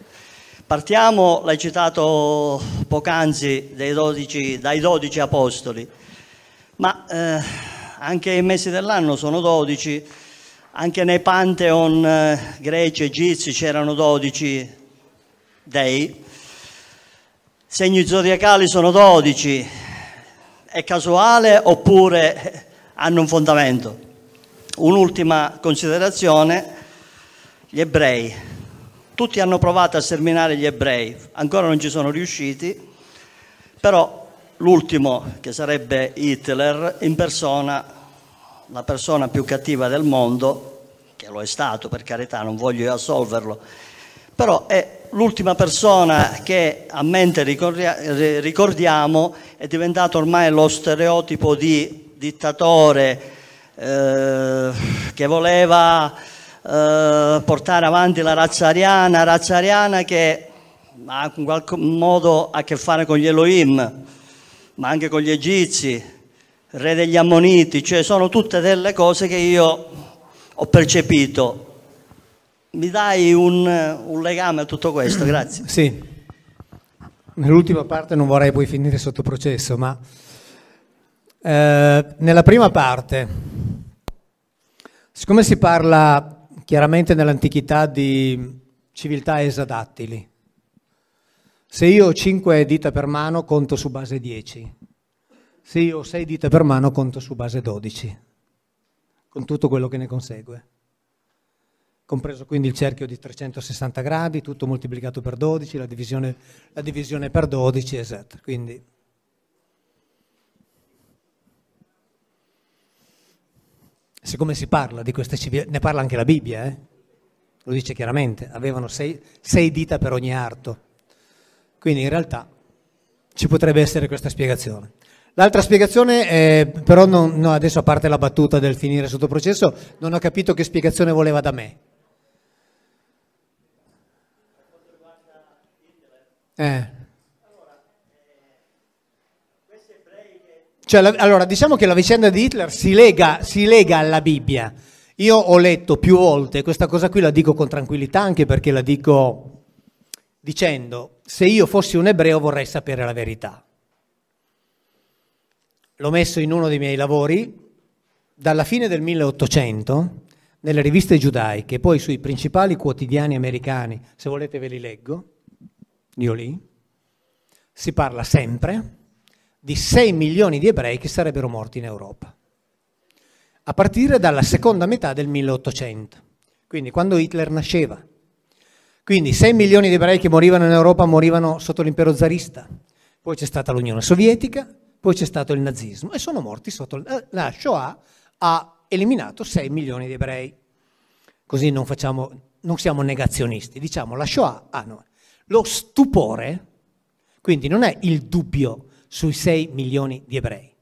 F: Partiamo, l'hai citato poc'anzi, 12, dai 12 apostoli, ma eh, anche i mesi dell'anno sono 12, anche nei pantheon eh, greci, egizi c'erano 12 dei, segni zodiacali sono 12, è casuale oppure hanno un fondamento. Un'ultima considerazione, gli ebrei. Tutti hanno provato a sterminare gli ebrei, ancora non ci sono riusciti, però l'ultimo, che sarebbe Hitler, in persona, la persona più cattiva del mondo, che lo è stato per carità, non voglio assolverlo, però è l'ultima persona che a mente ricordiamo è diventato ormai lo stereotipo di dittatore eh, che voleva eh, portare avanti la razza ariana, razza ariana che ha in qualche modo a che fare con gli Elohim, ma anche con gli Egizi, re degli Ammoniti, cioè sono tutte delle cose che io ho percepito mi dai un, un legame a tutto questo? Grazie. Sì.
A: Nell'ultima parte non vorrei poi finire sotto processo, ma eh, nella prima parte, siccome si parla chiaramente nell'antichità di civiltà esadattili, se io ho 5 dita per mano conto su base 10, se io ho 6 dita per mano conto su base 12, con tutto quello che ne consegue compreso quindi il cerchio di 360 gradi, tutto moltiplicato per 12, la divisione, la divisione per 12, eccetera. Quindi siccome si parla di queste civiltà, ne parla anche la Bibbia, eh? lo dice chiaramente, avevano sei, sei dita per ogni arto. Quindi in realtà ci potrebbe essere questa spiegazione. L'altra spiegazione, è, però non, no, adesso a parte la battuta del finire sotto processo, non ho capito che spiegazione voleva da me. Eh. Cioè, la, allora, diciamo che la vicenda di Hitler si lega, si lega, alla Bibbia. Io ho letto più volte, questa cosa qui la dico con tranquillità anche perché la dico dicendo, se io fossi un ebreo vorrei sapere la verità. L'ho messo in uno dei miei lavori, dalla fine del 1800, nelle riviste giudaiche, poi sui principali quotidiani americani, se volete ve li leggo, Niolì, si parla sempre di 6 milioni di ebrei che sarebbero morti in Europa, a partire dalla seconda metà del 1800, quindi quando Hitler nasceva. Quindi 6 milioni di ebrei che morivano in Europa morivano sotto l'impero zarista, poi c'è stata l'Unione Sovietica, poi c'è stato il nazismo e sono morti sotto eh, la Shoah ha eliminato 6 milioni di ebrei. Così non, facciamo, non siamo negazionisti, diciamo la Shoah ah no, lo stupore, quindi non è il dubbio sui 6 milioni di ebrei,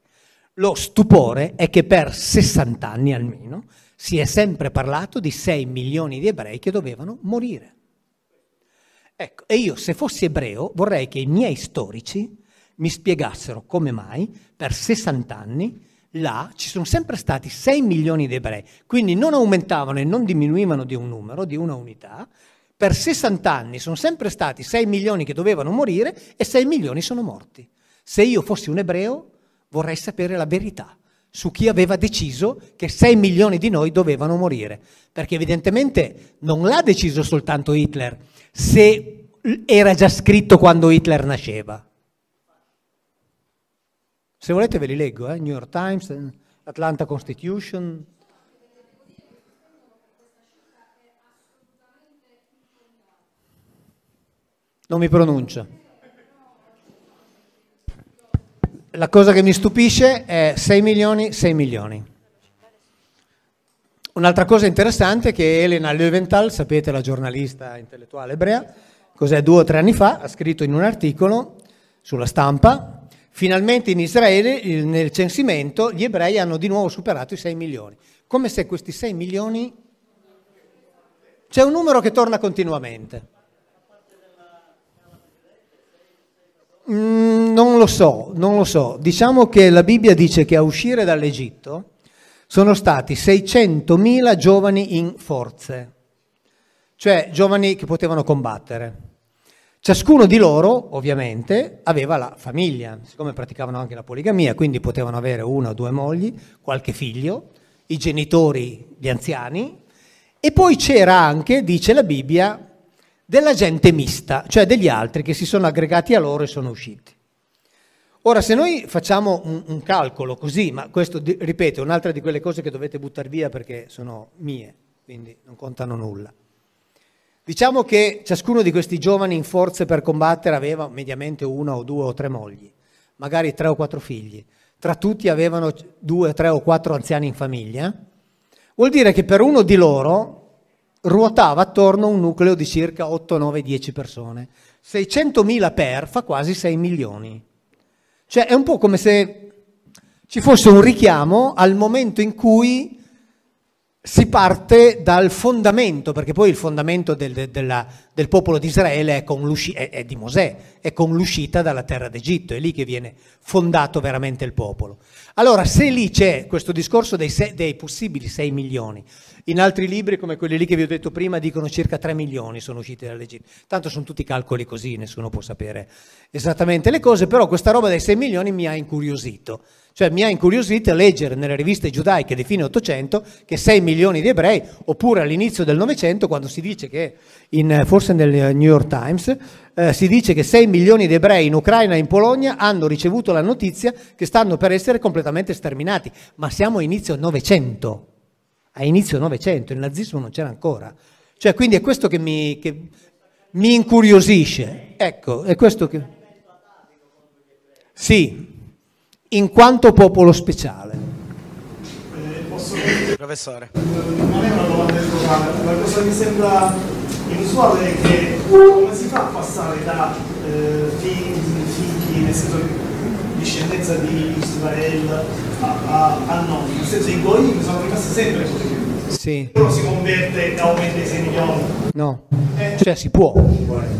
A: lo stupore è che per 60 anni almeno si è sempre parlato di 6 milioni di ebrei che dovevano morire. Ecco, e io se fossi ebreo vorrei che i miei storici mi spiegassero come mai per 60 anni là ci sono sempre stati 6 milioni di ebrei, quindi non aumentavano e non diminuivano di un numero, di una unità, per 60 anni sono sempre stati 6 milioni che dovevano morire e 6 milioni sono morti. Se io fossi un ebreo vorrei sapere la verità su chi aveva deciso che 6 milioni di noi dovevano morire, perché evidentemente non l'ha deciso soltanto Hitler, se era già scritto quando Hitler nasceva. Se volete ve li leggo, eh? New York Times, Atlanta Constitution, Non mi pronuncio. La cosa che mi stupisce è 6 milioni, 6 milioni. Un'altra cosa interessante è che Elena Löwenthal, sapete la giornalista intellettuale ebrea, cos'è due o tre anni fa, ha scritto in un articolo sulla stampa, finalmente in Israele nel censimento gli ebrei hanno di nuovo superato i 6 milioni. Come se questi 6 milioni... C'è un numero che torna continuamente. Mm, non lo so, non lo so. Diciamo che la Bibbia dice che a uscire dall'Egitto sono stati 600.000 giovani in forze, cioè giovani che potevano combattere. Ciascuno di loro, ovviamente, aveva la famiglia, siccome praticavano anche la poligamia, quindi potevano avere una o due mogli, qualche figlio, i genitori, gli anziani, e poi c'era anche, dice la Bibbia, della gente mista, cioè degli altri che si sono aggregati a loro e sono usciti. Ora, se noi facciamo un, un calcolo così, ma questo, ripeto, è un'altra di quelle cose che dovete buttare via perché sono mie, quindi non contano nulla. Diciamo che ciascuno di questi giovani in forze per combattere aveva mediamente una o due o tre mogli, magari tre o quattro figli. Tra tutti avevano due, tre o quattro anziani in famiglia. Vuol dire che per uno di loro ruotava attorno a un nucleo di circa 8, 9, 10 persone. 600.000 per fa quasi 6 milioni. Cioè è un po' come se ci fosse un richiamo al momento in cui si parte dal fondamento, perché poi il fondamento del, del, della, del popolo di Israele è, è, è, di Mosè, è con l'uscita dalla terra d'Egitto, è lì che viene fondato veramente il popolo. Allora, se lì c'è questo discorso dei, sei, dei possibili 6 milioni, in altri libri come quelli lì che vi ho detto prima dicono circa 3 milioni sono usciti dall'Egitto, tanto sono tutti calcoli così, nessuno può sapere esattamente le cose, però questa roba dei 6 milioni mi ha incuriosito. Cioè mi ha incuriosito leggere nelle riviste giudaiche di fine 800 che 6 milioni di ebrei, oppure all'inizio del Novecento quando si dice che, in, forse nel New York Times, eh, si dice che 6 milioni di ebrei in Ucraina e in Polonia hanno ricevuto la notizia che stanno per essere completamente sterminati. Ma siamo a inizio Novecento, a inizio Novecento, il nazismo non c'era ancora. Cioè quindi è questo che mi, che mi incuriosisce. Ecco, è questo che... Sì, in quanto popolo speciale.
C: Eh, posso dire, Professore. Non è una domanda inusuale, la cosa che mi sembra inusuale è che come si fa a passare da eh, figli, nel senso di discendenza di Israele a,
A: a, a noi, nel senso i goim sono rimasti sempre così. Sì. Uno si converte e aumenta i 6 milioni. No. Eh. Cioè si può.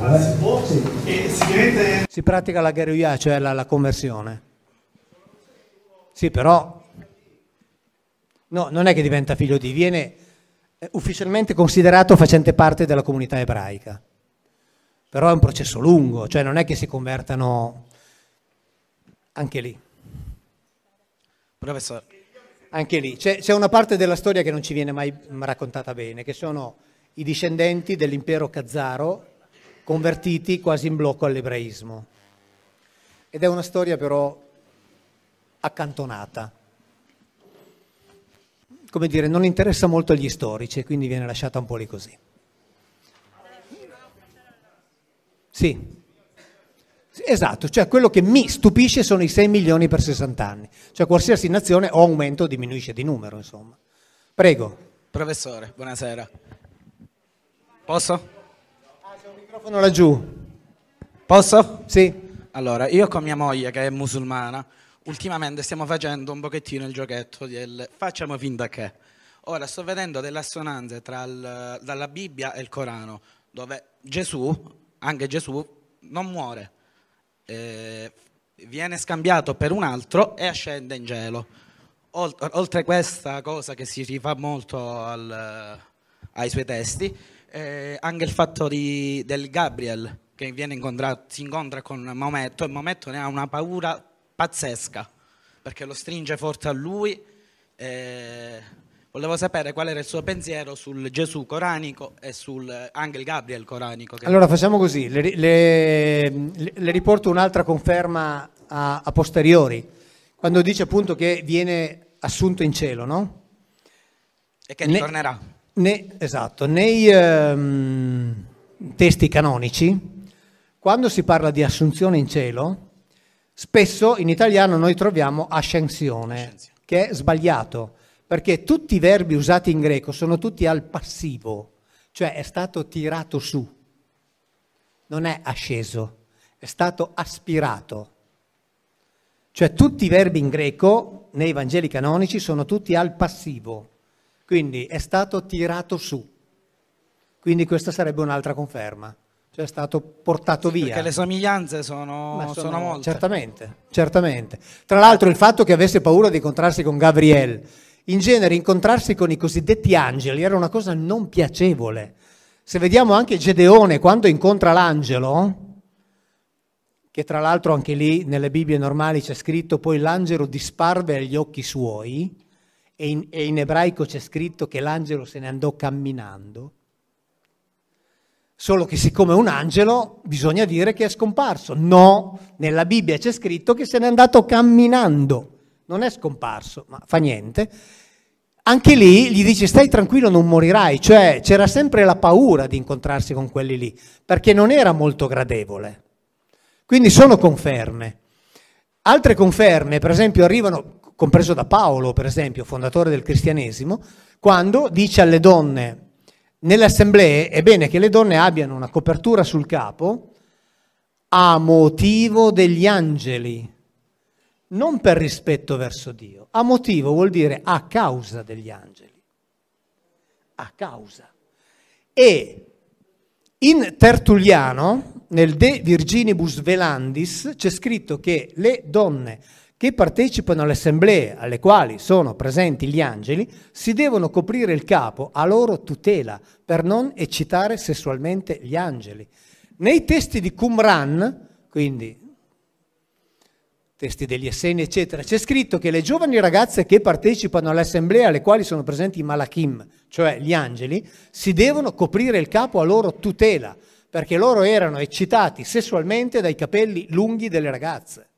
A: Ah, si può? Sì. E si, diventa... si pratica la guerriglia, cioè la, la conversione. Sì, però no, non è che diventa figlio di, viene eh, ufficialmente considerato facente parte della comunità ebraica. Però è un processo lungo, cioè non è che si convertano anche lì. Professor. Anche lì. C'è, c'è una parte della storia che non ci viene mai raccontata bene, che sono i discendenti dell'impero Cazzaro convertiti quasi in blocco all'ebraismo. Ed è una storia però accantonata. Come dire, non interessa molto agli storici e quindi viene lasciata un po' lì così. Sì. Esatto, cioè quello che mi stupisce sono i 6 milioni per 60 anni, cioè qualsiasi nazione o aumento o diminuisce di numero, insomma. Prego.
C: Professore, buonasera. Posso? Ah, c'è un microfono
A: laggiù. Posso? Sì.
C: Allora, io con mia moglie che è musulmana ultimamente stiamo facendo un pochettino il giochetto del facciamo finta che. Ora sto vedendo delle assonanze tra il, dalla Bibbia e il Corano, dove Gesù, anche Gesù, non muore, eh, viene scambiato per un altro e ascende in gelo. Oltre, oltre questa cosa che si rifà molto al, ai suoi testi, eh, anche il fatto di, del Gabriel che viene incontrato, si incontra con Maometto e Maometto ne ha una paura pazzesca, perché lo stringe forte a lui. E eh, volevo sapere qual era il suo pensiero sul Gesù coranico e sul Angel Gabriel coranico. Allora facciamo
A: così, le, le, le riporto un'altra conferma a, a posteriori, quando dice appunto che viene assunto in cielo, no?
C: E che ritornerà.
A: Ne, esatto, nei ehm, testi canonici, quando si parla di assunzione in cielo, Spesso in italiano noi troviamo ascensione, che è sbagliato, perché tutti i verbi usati in greco sono tutti al passivo, cioè è stato tirato su, non è asceso, è stato aspirato. Cioè tutti i verbi in greco nei Vangeli canonici sono tutti al passivo, quindi è stato tirato su. Quindi questa sarebbe un'altra conferma cioè è stato portato via. Perché le
C: somiglianze sono, sono, sono
A: molte. Certamente, certamente. Tra l'altro il fatto che avesse paura di incontrarsi con Gabriel, in genere incontrarsi con i cosiddetti angeli era una cosa non piacevole. Se vediamo anche Gedeone quando incontra l'angelo, che tra l'altro anche lì nelle Bibbie normali c'è scritto poi l'angelo disparve agli occhi suoi, e in, e in ebraico c'è scritto che l'angelo se ne andò camminando, Solo che siccome è un angelo bisogna dire che è scomparso. No, nella Bibbia c'è scritto che se n'è andato camminando, non è scomparso, ma fa niente. Anche lì gli dice stai tranquillo, non morirai, cioè c'era sempre la paura di incontrarsi con quelli lì, perché non era molto gradevole. Quindi sono conferme. Altre conferme, per esempio, arrivano, compreso da Paolo, per esempio, fondatore del cristianesimo, quando dice alle donne nelle assemblee è bene che le donne abbiano una copertura sul capo a motivo degli angeli, non per rispetto verso Dio. A motivo vuol dire a causa degli angeli. A causa. E in Tertulliano, nel De Virginibus Velandis, c'è scritto che le donne che partecipano alle assemblee alle quali sono presenti gli angeli si devono coprire il capo a loro tutela per non eccitare sessualmente gli angeli. Nei testi di Qumran, quindi testi degli Esseni, eccetera, c'è scritto che le giovani ragazze che partecipano alle assemblee alle quali sono presenti i malachim, cioè gli angeli, si devono coprire il capo a loro tutela, perché loro erano eccitati sessualmente dai capelli lunghi delle ragazze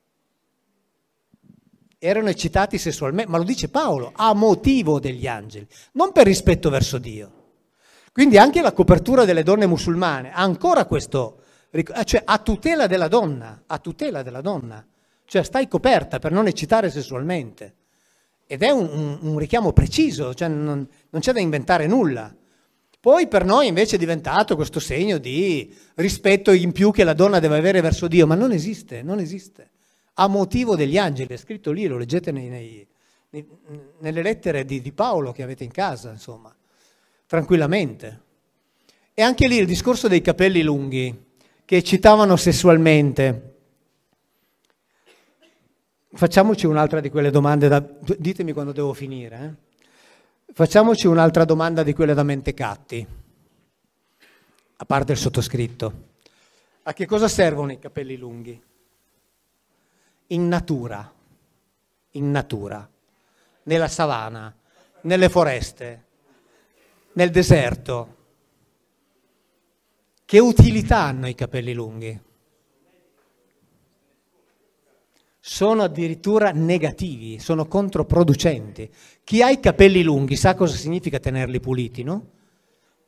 A: erano eccitati sessualmente, ma lo dice Paolo, a motivo degli angeli, non per rispetto verso Dio. Quindi anche la copertura delle donne musulmane ha ancora questo, eh, cioè a tutela della donna, a tutela della donna, cioè stai coperta per non eccitare sessualmente. Ed è un, un, un richiamo preciso, cioè non, non c'è da inventare nulla. Poi per noi invece è diventato questo segno di rispetto in più che la donna deve avere verso Dio, ma non esiste, non esiste a motivo degli angeli, è scritto lì, lo leggete nei, nei, nelle lettere di, di Paolo che avete in casa, insomma, tranquillamente. E anche lì il discorso dei capelli lunghi, che citavano sessualmente. Facciamoci un'altra di quelle domande, da, ditemi quando devo finire. Eh? Facciamoci un'altra domanda di quelle da mentecatti, a parte il sottoscritto. A che cosa servono i capelli lunghi? in natura, in natura, nella savana, nelle foreste, nel deserto. Che utilità hanno i capelli lunghi? Sono addirittura negativi, sono controproducenti. Chi ha i capelli lunghi sa cosa significa tenerli puliti, no?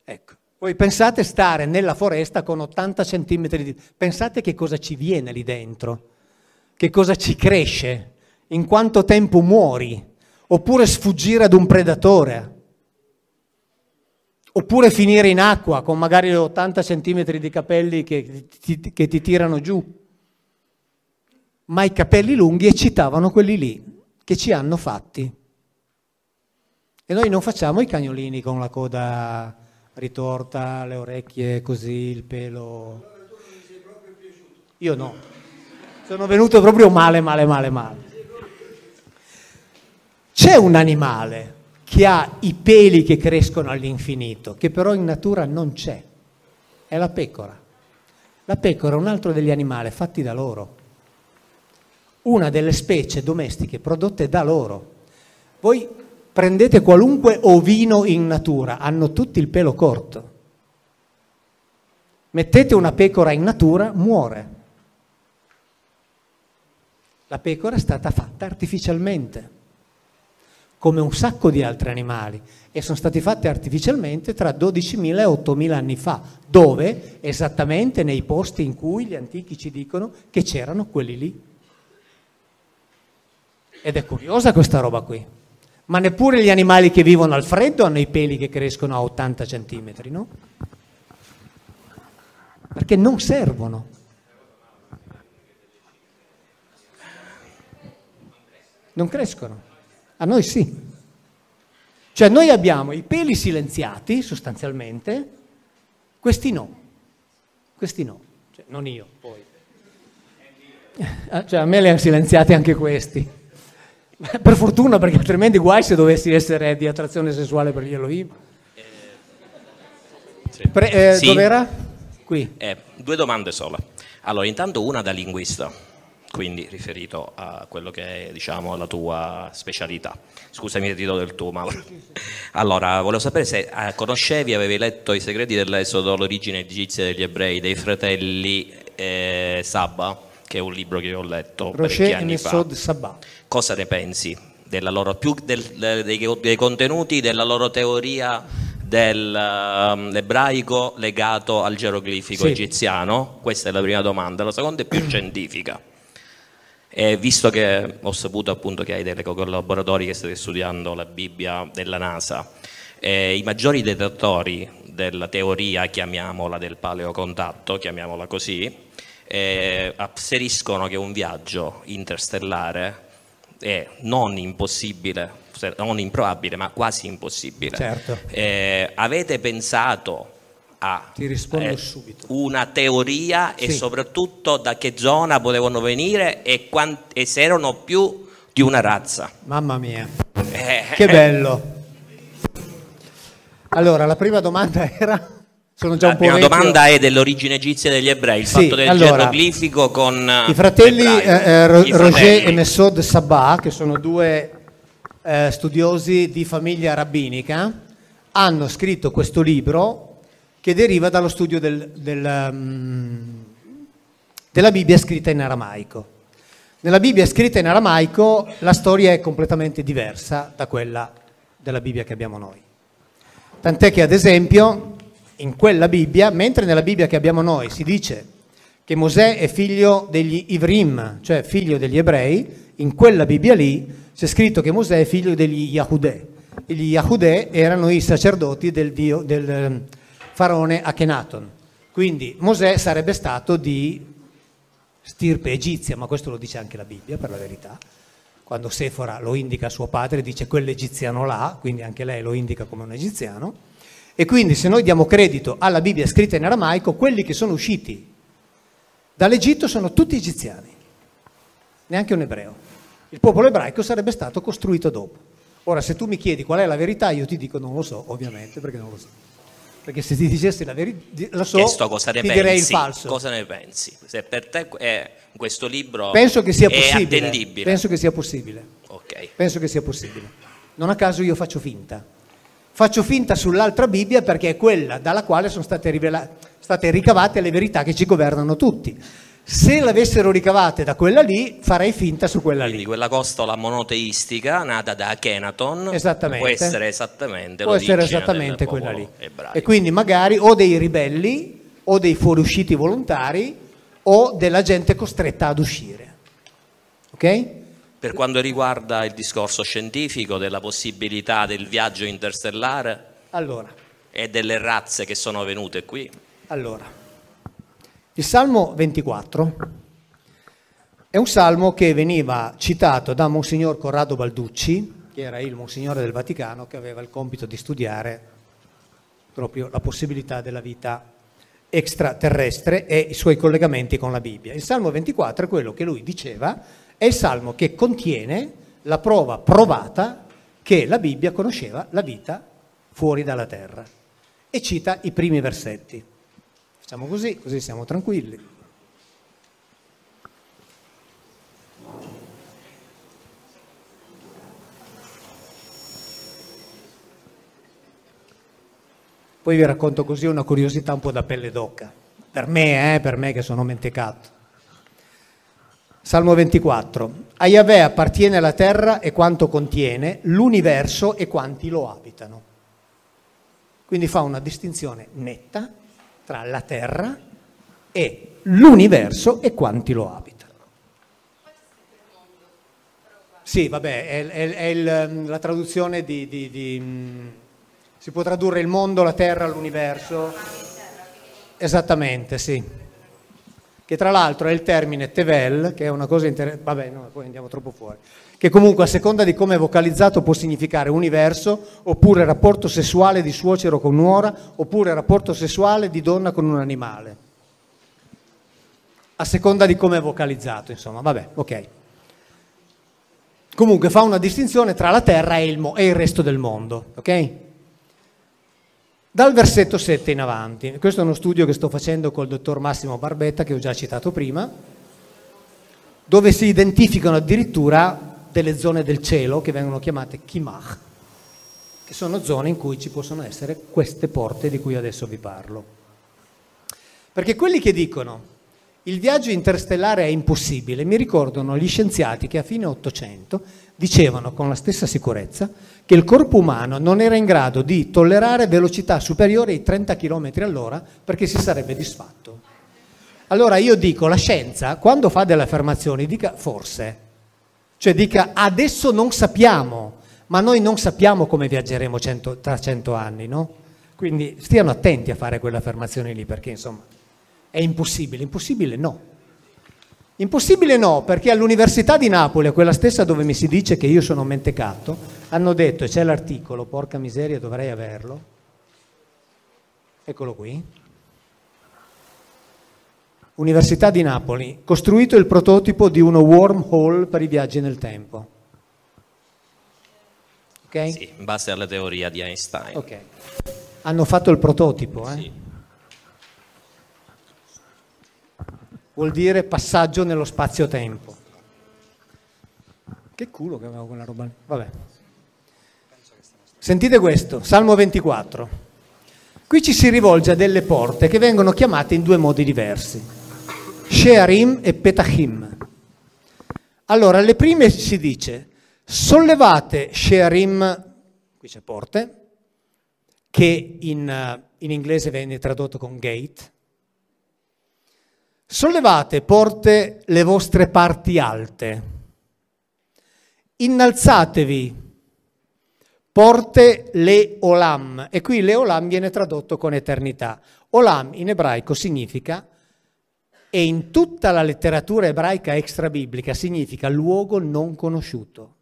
A: Ecco. Voi pensate stare nella foresta con 80 centimetri di... Pensate che cosa ci viene lì dentro che cosa ci cresce, in quanto tempo muori, oppure sfuggire ad un predatore, oppure finire in acqua con magari 80 centimetri di capelli che ti, che ti tirano giù. Ma i capelli lunghi eccitavano quelli lì che ci hanno fatti. E noi non facciamo i cagnolini con la coda ritorta, le orecchie così, il pelo. Io no. Sono venuto proprio male, male, male, male. C'è un animale che ha i peli che crescono all'infinito, che però in natura non c'è. È la pecora. La pecora è un altro degli animali fatti da loro. Una delle specie domestiche prodotte da loro. Voi prendete qualunque ovino in natura, hanno tutti il pelo corto. Mettete una pecora in natura, muore. La pecora è stata fatta artificialmente, come un sacco di altri animali, e sono stati fatti artificialmente tra 12.000 e 8.000 anni fa, dove? Esattamente nei posti in cui gli antichi ci dicono che c'erano quelli lì. Ed è curiosa questa roba qui. Ma neppure gli animali che vivono al freddo hanno i peli che crescono a 80 centimetri, no? Perché non servono. non crescono. A noi sì. Cioè noi abbiamo i peli silenziati, sostanzialmente, questi no. Questi no. Cioè, non io, poi. Eh, cioè, a me li hanno silenziati anche questi. Per fortuna, perché altrimenti guai se dovessi essere di attrazione sessuale per gli Elohim. Pre- eh, sì. Dov'era? Qui.
B: Eh, due domande solo. Allora, intanto una da linguista quindi riferito a quello che è diciamo, la tua specialità. Scusami il do del tuo Mauro. Allora, volevo sapere se eh, conoscevi, avevi letto i segreti dell'esodo, l'origine egizia degli ebrei, dei fratelli eh, Sabba, che è un libro che io ho letto Rocher parecchi anni fa. Sabba. Cosa ne pensi? Della loro, più del, dei, dei contenuti, della loro teoria dell'ebraico um, legato al geroglifico sì. egiziano? Questa è la prima domanda. La seconda è più scientifica. E visto che ho saputo appunto che hai dei collaboratori che state studiando la Bibbia della NASA, eh, i maggiori detrattori della teoria, chiamiamola del paleocontatto, chiamiamola così, eh, asseriscono che un viaggio interstellare è non impossibile, non improbabile, ma quasi impossibile. Certo. Eh, avete pensato a
A: eh,
B: una teoria sì. e soprattutto da che zona volevano venire e, quant- e se erano più di una razza.
A: Mamma mia,
B: eh. che bello.
A: Allora, la prima domanda era... Sono già la un po prima vecchio. domanda è
B: dell'origine egizia degli ebrei, il sì, fatto del allora, geroglifico con... Eh, I fratelli eh, eh, Ro- I Roger fratelli. e
A: Messod Sabah, che sono due eh, studiosi di famiglia rabbinica, hanno scritto questo libro che deriva dallo studio del, del, um, della Bibbia scritta in aramaico. Nella Bibbia scritta in aramaico la storia è completamente diversa da quella della Bibbia che abbiamo noi. Tant'è che ad esempio in quella Bibbia, mentre nella Bibbia che abbiamo noi si dice che Mosè è figlio degli Ivrim, cioè figlio degli ebrei, in quella Bibbia lì c'è scritto che Mosè è figlio degli Yahudè. E Gli Yahudè erano i sacerdoti del, dio, del, faraone Akhenaton. Quindi Mosè sarebbe stato di stirpe egizia, ma questo lo dice anche la Bibbia per la verità. Quando Sefora lo indica a suo padre, dice quell'egiziano là, quindi anche lei lo indica come un egiziano. E quindi se noi diamo credito alla Bibbia scritta in aramaico, quelli che sono usciti dall'Egitto sono tutti egiziani, neanche un ebreo. Il popolo ebraico sarebbe stato costruito dopo. Ora, se tu mi chiedi qual è la verità, io ti dico non lo so, ovviamente, perché non lo so. Perché se ti dicessi la verità, la so, chiesto cosa ne ti pensi, direi il falso.
B: Cosa ne pensi? Se per te è, questo libro Penso che sia è possibile. attendibile. Penso che sia
A: possibile. Okay. Penso che sia possibile. Non a caso io faccio finta. Faccio finta sull'altra Bibbia perché è quella dalla quale sono state, rivela- state ricavate le verità che ci governano tutti se l'avessero ricavate da quella lì, farei finta su quella Quindi
B: lì. Quindi quella costola monoteistica nata da Achenaton può essere esattamente, può essere esattamente quella lì.
A: Ebraico. E quindi magari o dei ribelli o dei fuoriusciti volontari o della gente costretta ad uscire. Ok?
B: Per quanto riguarda il discorso scientifico della possibilità del viaggio interstellare allora. e delle razze che sono venute qui.
A: Allora il Salmo 24 è un salmo che veniva citato da Monsignor Corrado Balducci, che era il Monsignore del Vaticano, che aveva il compito di studiare proprio la possibilità della vita extraterrestre e i suoi collegamenti con la Bibbia. Il Salmo 24 è quello che lui diceva, è il salmo che contiene la prova provata che la Bibbia conosceva la vita fuori dalla terra e cita i primi versetti. Facciamo così, così siamo tranquilli. Poi vi racconto così una curiosità un po' da pelle d'occa. Per me, eh, per me che sono mentecato. Salmo 24. A Yahweh appartiene la terra e quanto contiene, l'universo e quanti lo abitano. Quindi fa una distinzione netta tra la Terra e l'universo e quanti lo abitano. Sì, vabbè, è, è, è il, mm, la traduzione di, di, di... Mm, si può tradurre il mondo, la Terra, l'universo. Esattamente, sì che tra l'altro è il termine Tevel, che è una cosa interessante, vabbè no, poi andiamo troppo fuori che comunque a seconda di come è vocalizzato può significare universo, oppure rapporto sessuale di suocero con nuora, oppure rapporto sessuale di donna con un animale. A seconda di come è vocalizzato, insomma, vabbè, ok. Comunque fa una distinzione tra la terra e il, mo- e il resto del mondo, ok? Dal versetto 7 in avanti, questo è uno studio che sto facendo col dottor Massimo Barbetta, che ho già citato prima, dove si identificano addirittura delle zone del cielo che vengono chiamate Kimach, che sono zone in cui ci possono essere queste porte di cui adesso vi parlo. Perché quelli che dicono il viaggio interstellare è impossibile, mi ricordano gli scienziati che a fine Ottocento dicevano con la stessa sicurezza che il corpo umano non era in grado di tollerare velocità superiori ai 30 km all'ora perché si sarebbe disfatto. Allora io dico, la scienza quando fa delle affermazioni dica forse, cioè dica adesso non sappiamo, ma noi non sappiamo come viaggeremo cento, tra cento anni, no? Quindi stiano attenti a fare quelle affermazioni lì, perché insomma è impossibile, impossibile no. Impossibile no, perché all'Università di Napoli, quella stessa dove mi si dice che io sono mentecatto, hanno detto, e c'è l'articolo, porca miseria dovrei averlo, eccolo qui, Università di Napoli, costruito il prototipo di uno wormhole per i viaggi nel tempo. Ok? Sì, in
B: base alla teoria di Einstein. Ok.
A: Hanno fatto il prototipo, eh? Sì. Vuol dire passaggio nello spazio-tempo. Che culo che avevo quella roba lì. Vabbè. Sentite questo, Salmo 24. Qui ci si rivolge a delle porte che vengono chiamate in due modi diversi. Shearim e Petahim. Allora, le prime si dice, sollevate Shearim, qui c'è porte, che in, eh, in inglese viene tradotto con gate, sollevate porte le vostre parti alte, innalzatevi porte le olam, e qui le olam viene tradotto con eternità. Olam in ebraico significa e in tutta la letteratura ebraica extrabiblica significa luogo non conosciuto.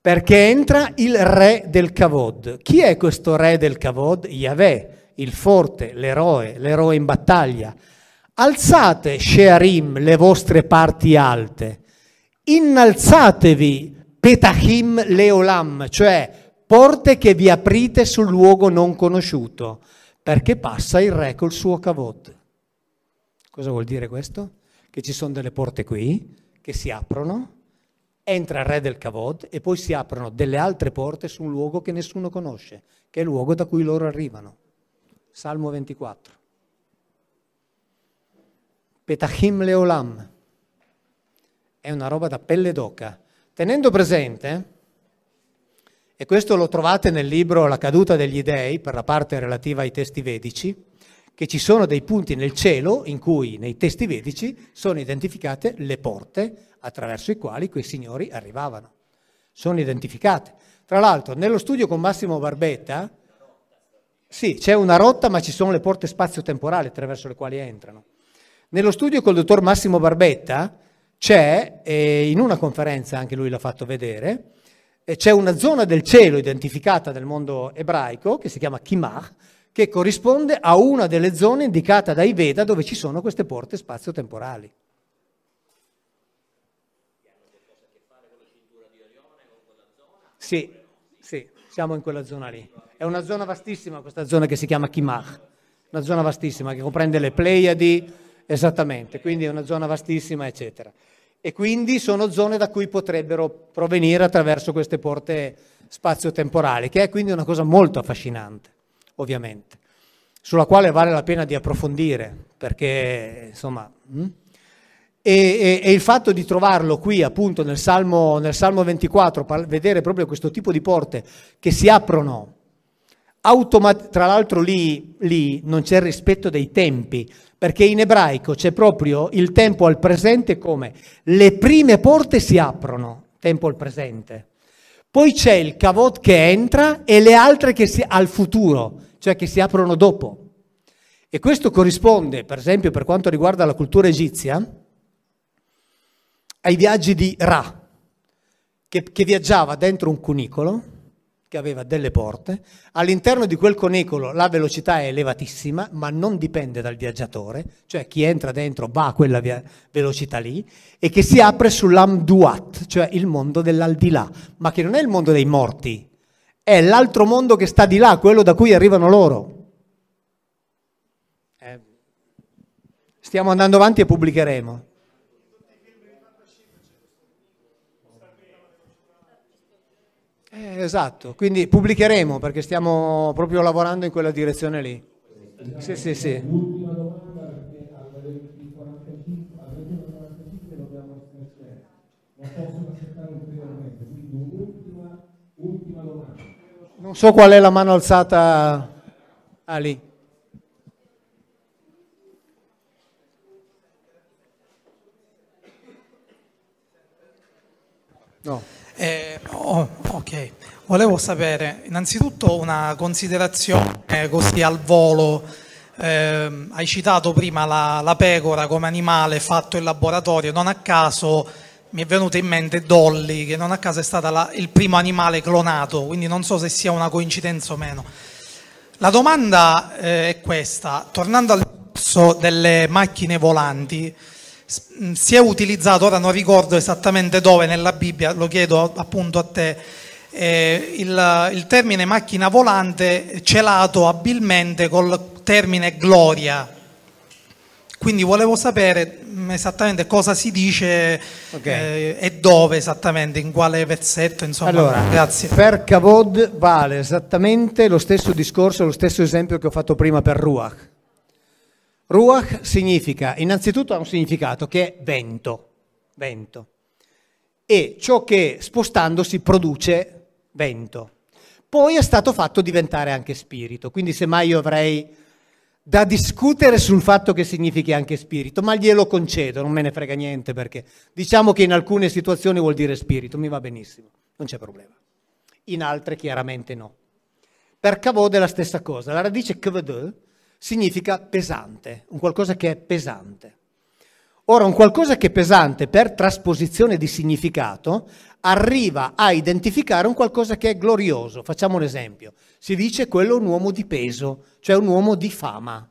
A: Perché entra il re del Cavod. Chi è questo re del Cavod? Yahweh, il forte, l'eroe, l'eroe in battaglia. Alzate, Shearim, le vostre parti alte. Innalzatevi, Petahim Leolam, cioè porte che vi aprite sul luogo non conosciuto perché passa il re col suo cavotte. Cosa vuol dire questo? Che ci sono delle porte qui che si aprono, entra il re del cavod e poi si aprono delle altre porte su un luogo che nessuno conosce, che è il luogo da cui loro arrivano. Salmo 24. Petachim Leolam. È una roba da pelle d'oca. Tenendo presente e questo lo trovate nel libro La caduta degli dei, per la parte relativa ai testi vedici, che ci sono dei punti nel cielo in cui nei testi vedici sono identificate le porte attraverso i quali quei signori arrivavano. Sono identificate. Tra l'altro, nello studio con Massimo Barbetta, sì, c'è una rotta, ma ci sono le porte spazio-temporali attraverso le quali entrano. Nello studio col dottor Massimo Barbetta c'è, e in una conferenza anche lui l'ha fatto vedere, c'è una zona del cielo identificata nel mondo ebraico che si chiama Kimah, che corrisponde a una delle zone indicate dai Veda dove ci sono queste porte spazio-temporali. Sì, sì, siamo in quella zona lì. È una zona vastissima questa zona che si chiama Kimah, una zona vastissima che comprende le Pleiadi, esattamente, quindi è una zona vastissima, eccetera e quindi sono zone da cui potrebbero provenire attraverso queste porte spazio-temporali, che è quindi una cosa molto affascinante, ovviamente, sulla quale vale la pena di approfondire, perché insomma... Mm? E, e, e, il fatto di trovarlo qui appunto nel Salmo, nel Salmo 24, vedere proprio questo tipo di porte che si aprono, automat- tra l'altro lì, lì non c'è il rispetto dei tempi, perché in ebraico c'è proprio il tempo al presente come le prime porte si aprono, tempo al presente. Poi c'è il kavod che entra e le altre che si, al futuro, cioè che si aprono dopo. E questo corrisponde, per esempio, per quanto riguarda la cultura egizia, ai viaggi di Ra, che, che viaggiava dentro un cunicolo che aveva delle porte, all'interno di quel conicolo la velocità è elevatissima, ma non dipende dal viaggiatore, cioè chi entra dentro va a quella velocità lì, e che si apre sull'Amduat, cioè il mondo dell'aldilà, ma che non è il mondo dei morti, è l'altro mondo che sta di là, quello da cui arrivano loro. Eh. Stiamo andando avanti e pubblicheremo. esatto, quindi pubblicheremo perché stiamo proprio lavorando in quella direzione lì. Sì, sì, sì. domanda perché il 45, avrete dobbiamo essere la possono accettare ulteriormente, quindi ultima, domanda. Non so qual è la mano alzata ah, lì.
C: No. Eh, oh, ok volevo sapere innanzitutto una considerazione così al volo. Eh, hai citato prima la, la, pecora come animale fatto in laboratorio, non a caso mi è venuta in mente Dolly, che non a caso è stato il primo animale clonato, quindi non so se sia una coincidenza o meno. La domanda eh, è questa, tornando al discorso delle macchine volanti, mm, si è utilizzato, ora non ricordo esattamente dove nella Bibbia, lo chiedo appunto a te, eh, il, il, termine macchina volante celato abilmente col termine gloria. Quindi volevo sapere mm, esattamente cosa si dice okay. eh, e dove esattamente, in quale versetto, insomma. Allora, grazie.
A: Per Kavod vale esattamente lo stesso discorso, lo stesso esempio che ho fatto prima per Ruach. Ruach significa, innanzitutto ha un significato che è vento, vento. E ciò che spostandosi produce vento. Poi è stato fatto diventare anche spirito, quindi semmai io avrei da discutere sul fatto che significhi anche spirito, ma glielo concedo, non me ne frega niente perché diciamo che in alcune situazioni vuol dire spirito, mi va benissimo, non c'è problema. In altre chiaramente no. Per Cavod è la stessa cosa, la radice kvd significa pesante, un qualcosa che è pesante. Ora, un qualcosa che è pesante per trasposizione di significato arriva a identificare un qualcosa che è glorioso. Facciamo un esempio. Si dice quello è un uomo di peso, cioè un uomo di fama.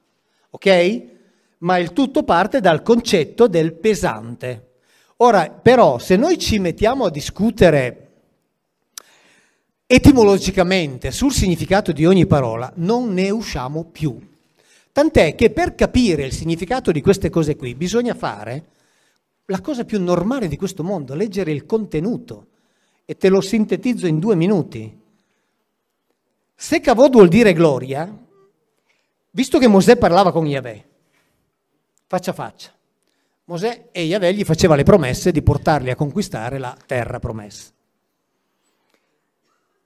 A: Ok? Ma il tutto parte dal concetto del pesante. Ora, però, se noi ci mettiamo a discutere etimologicamente sul significato di ogni parola, non ne usciamo più. Tant'è che per capire il significato di queste cose qui bisogna fare la cosa più normale di questo mondo, leggere il contenuto. E te lo sintetizzo in due minuti. Se Cavò vuol dire gloria, visto che Mosè parlava con Yahweh, faccia a faccia, Mosè e Yahweh gli faceva le promesse di portarli a conquistare la terra promessa.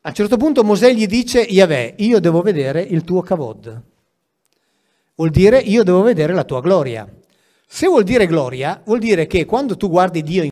A: A un certo punto Mosè gli dice, Yahweh, io devo vedere il tuo cavod. Vuol dire, io devo vedere la tua gloria. Se vuol dire gloria, vuol dire che quando tu guardi Dio in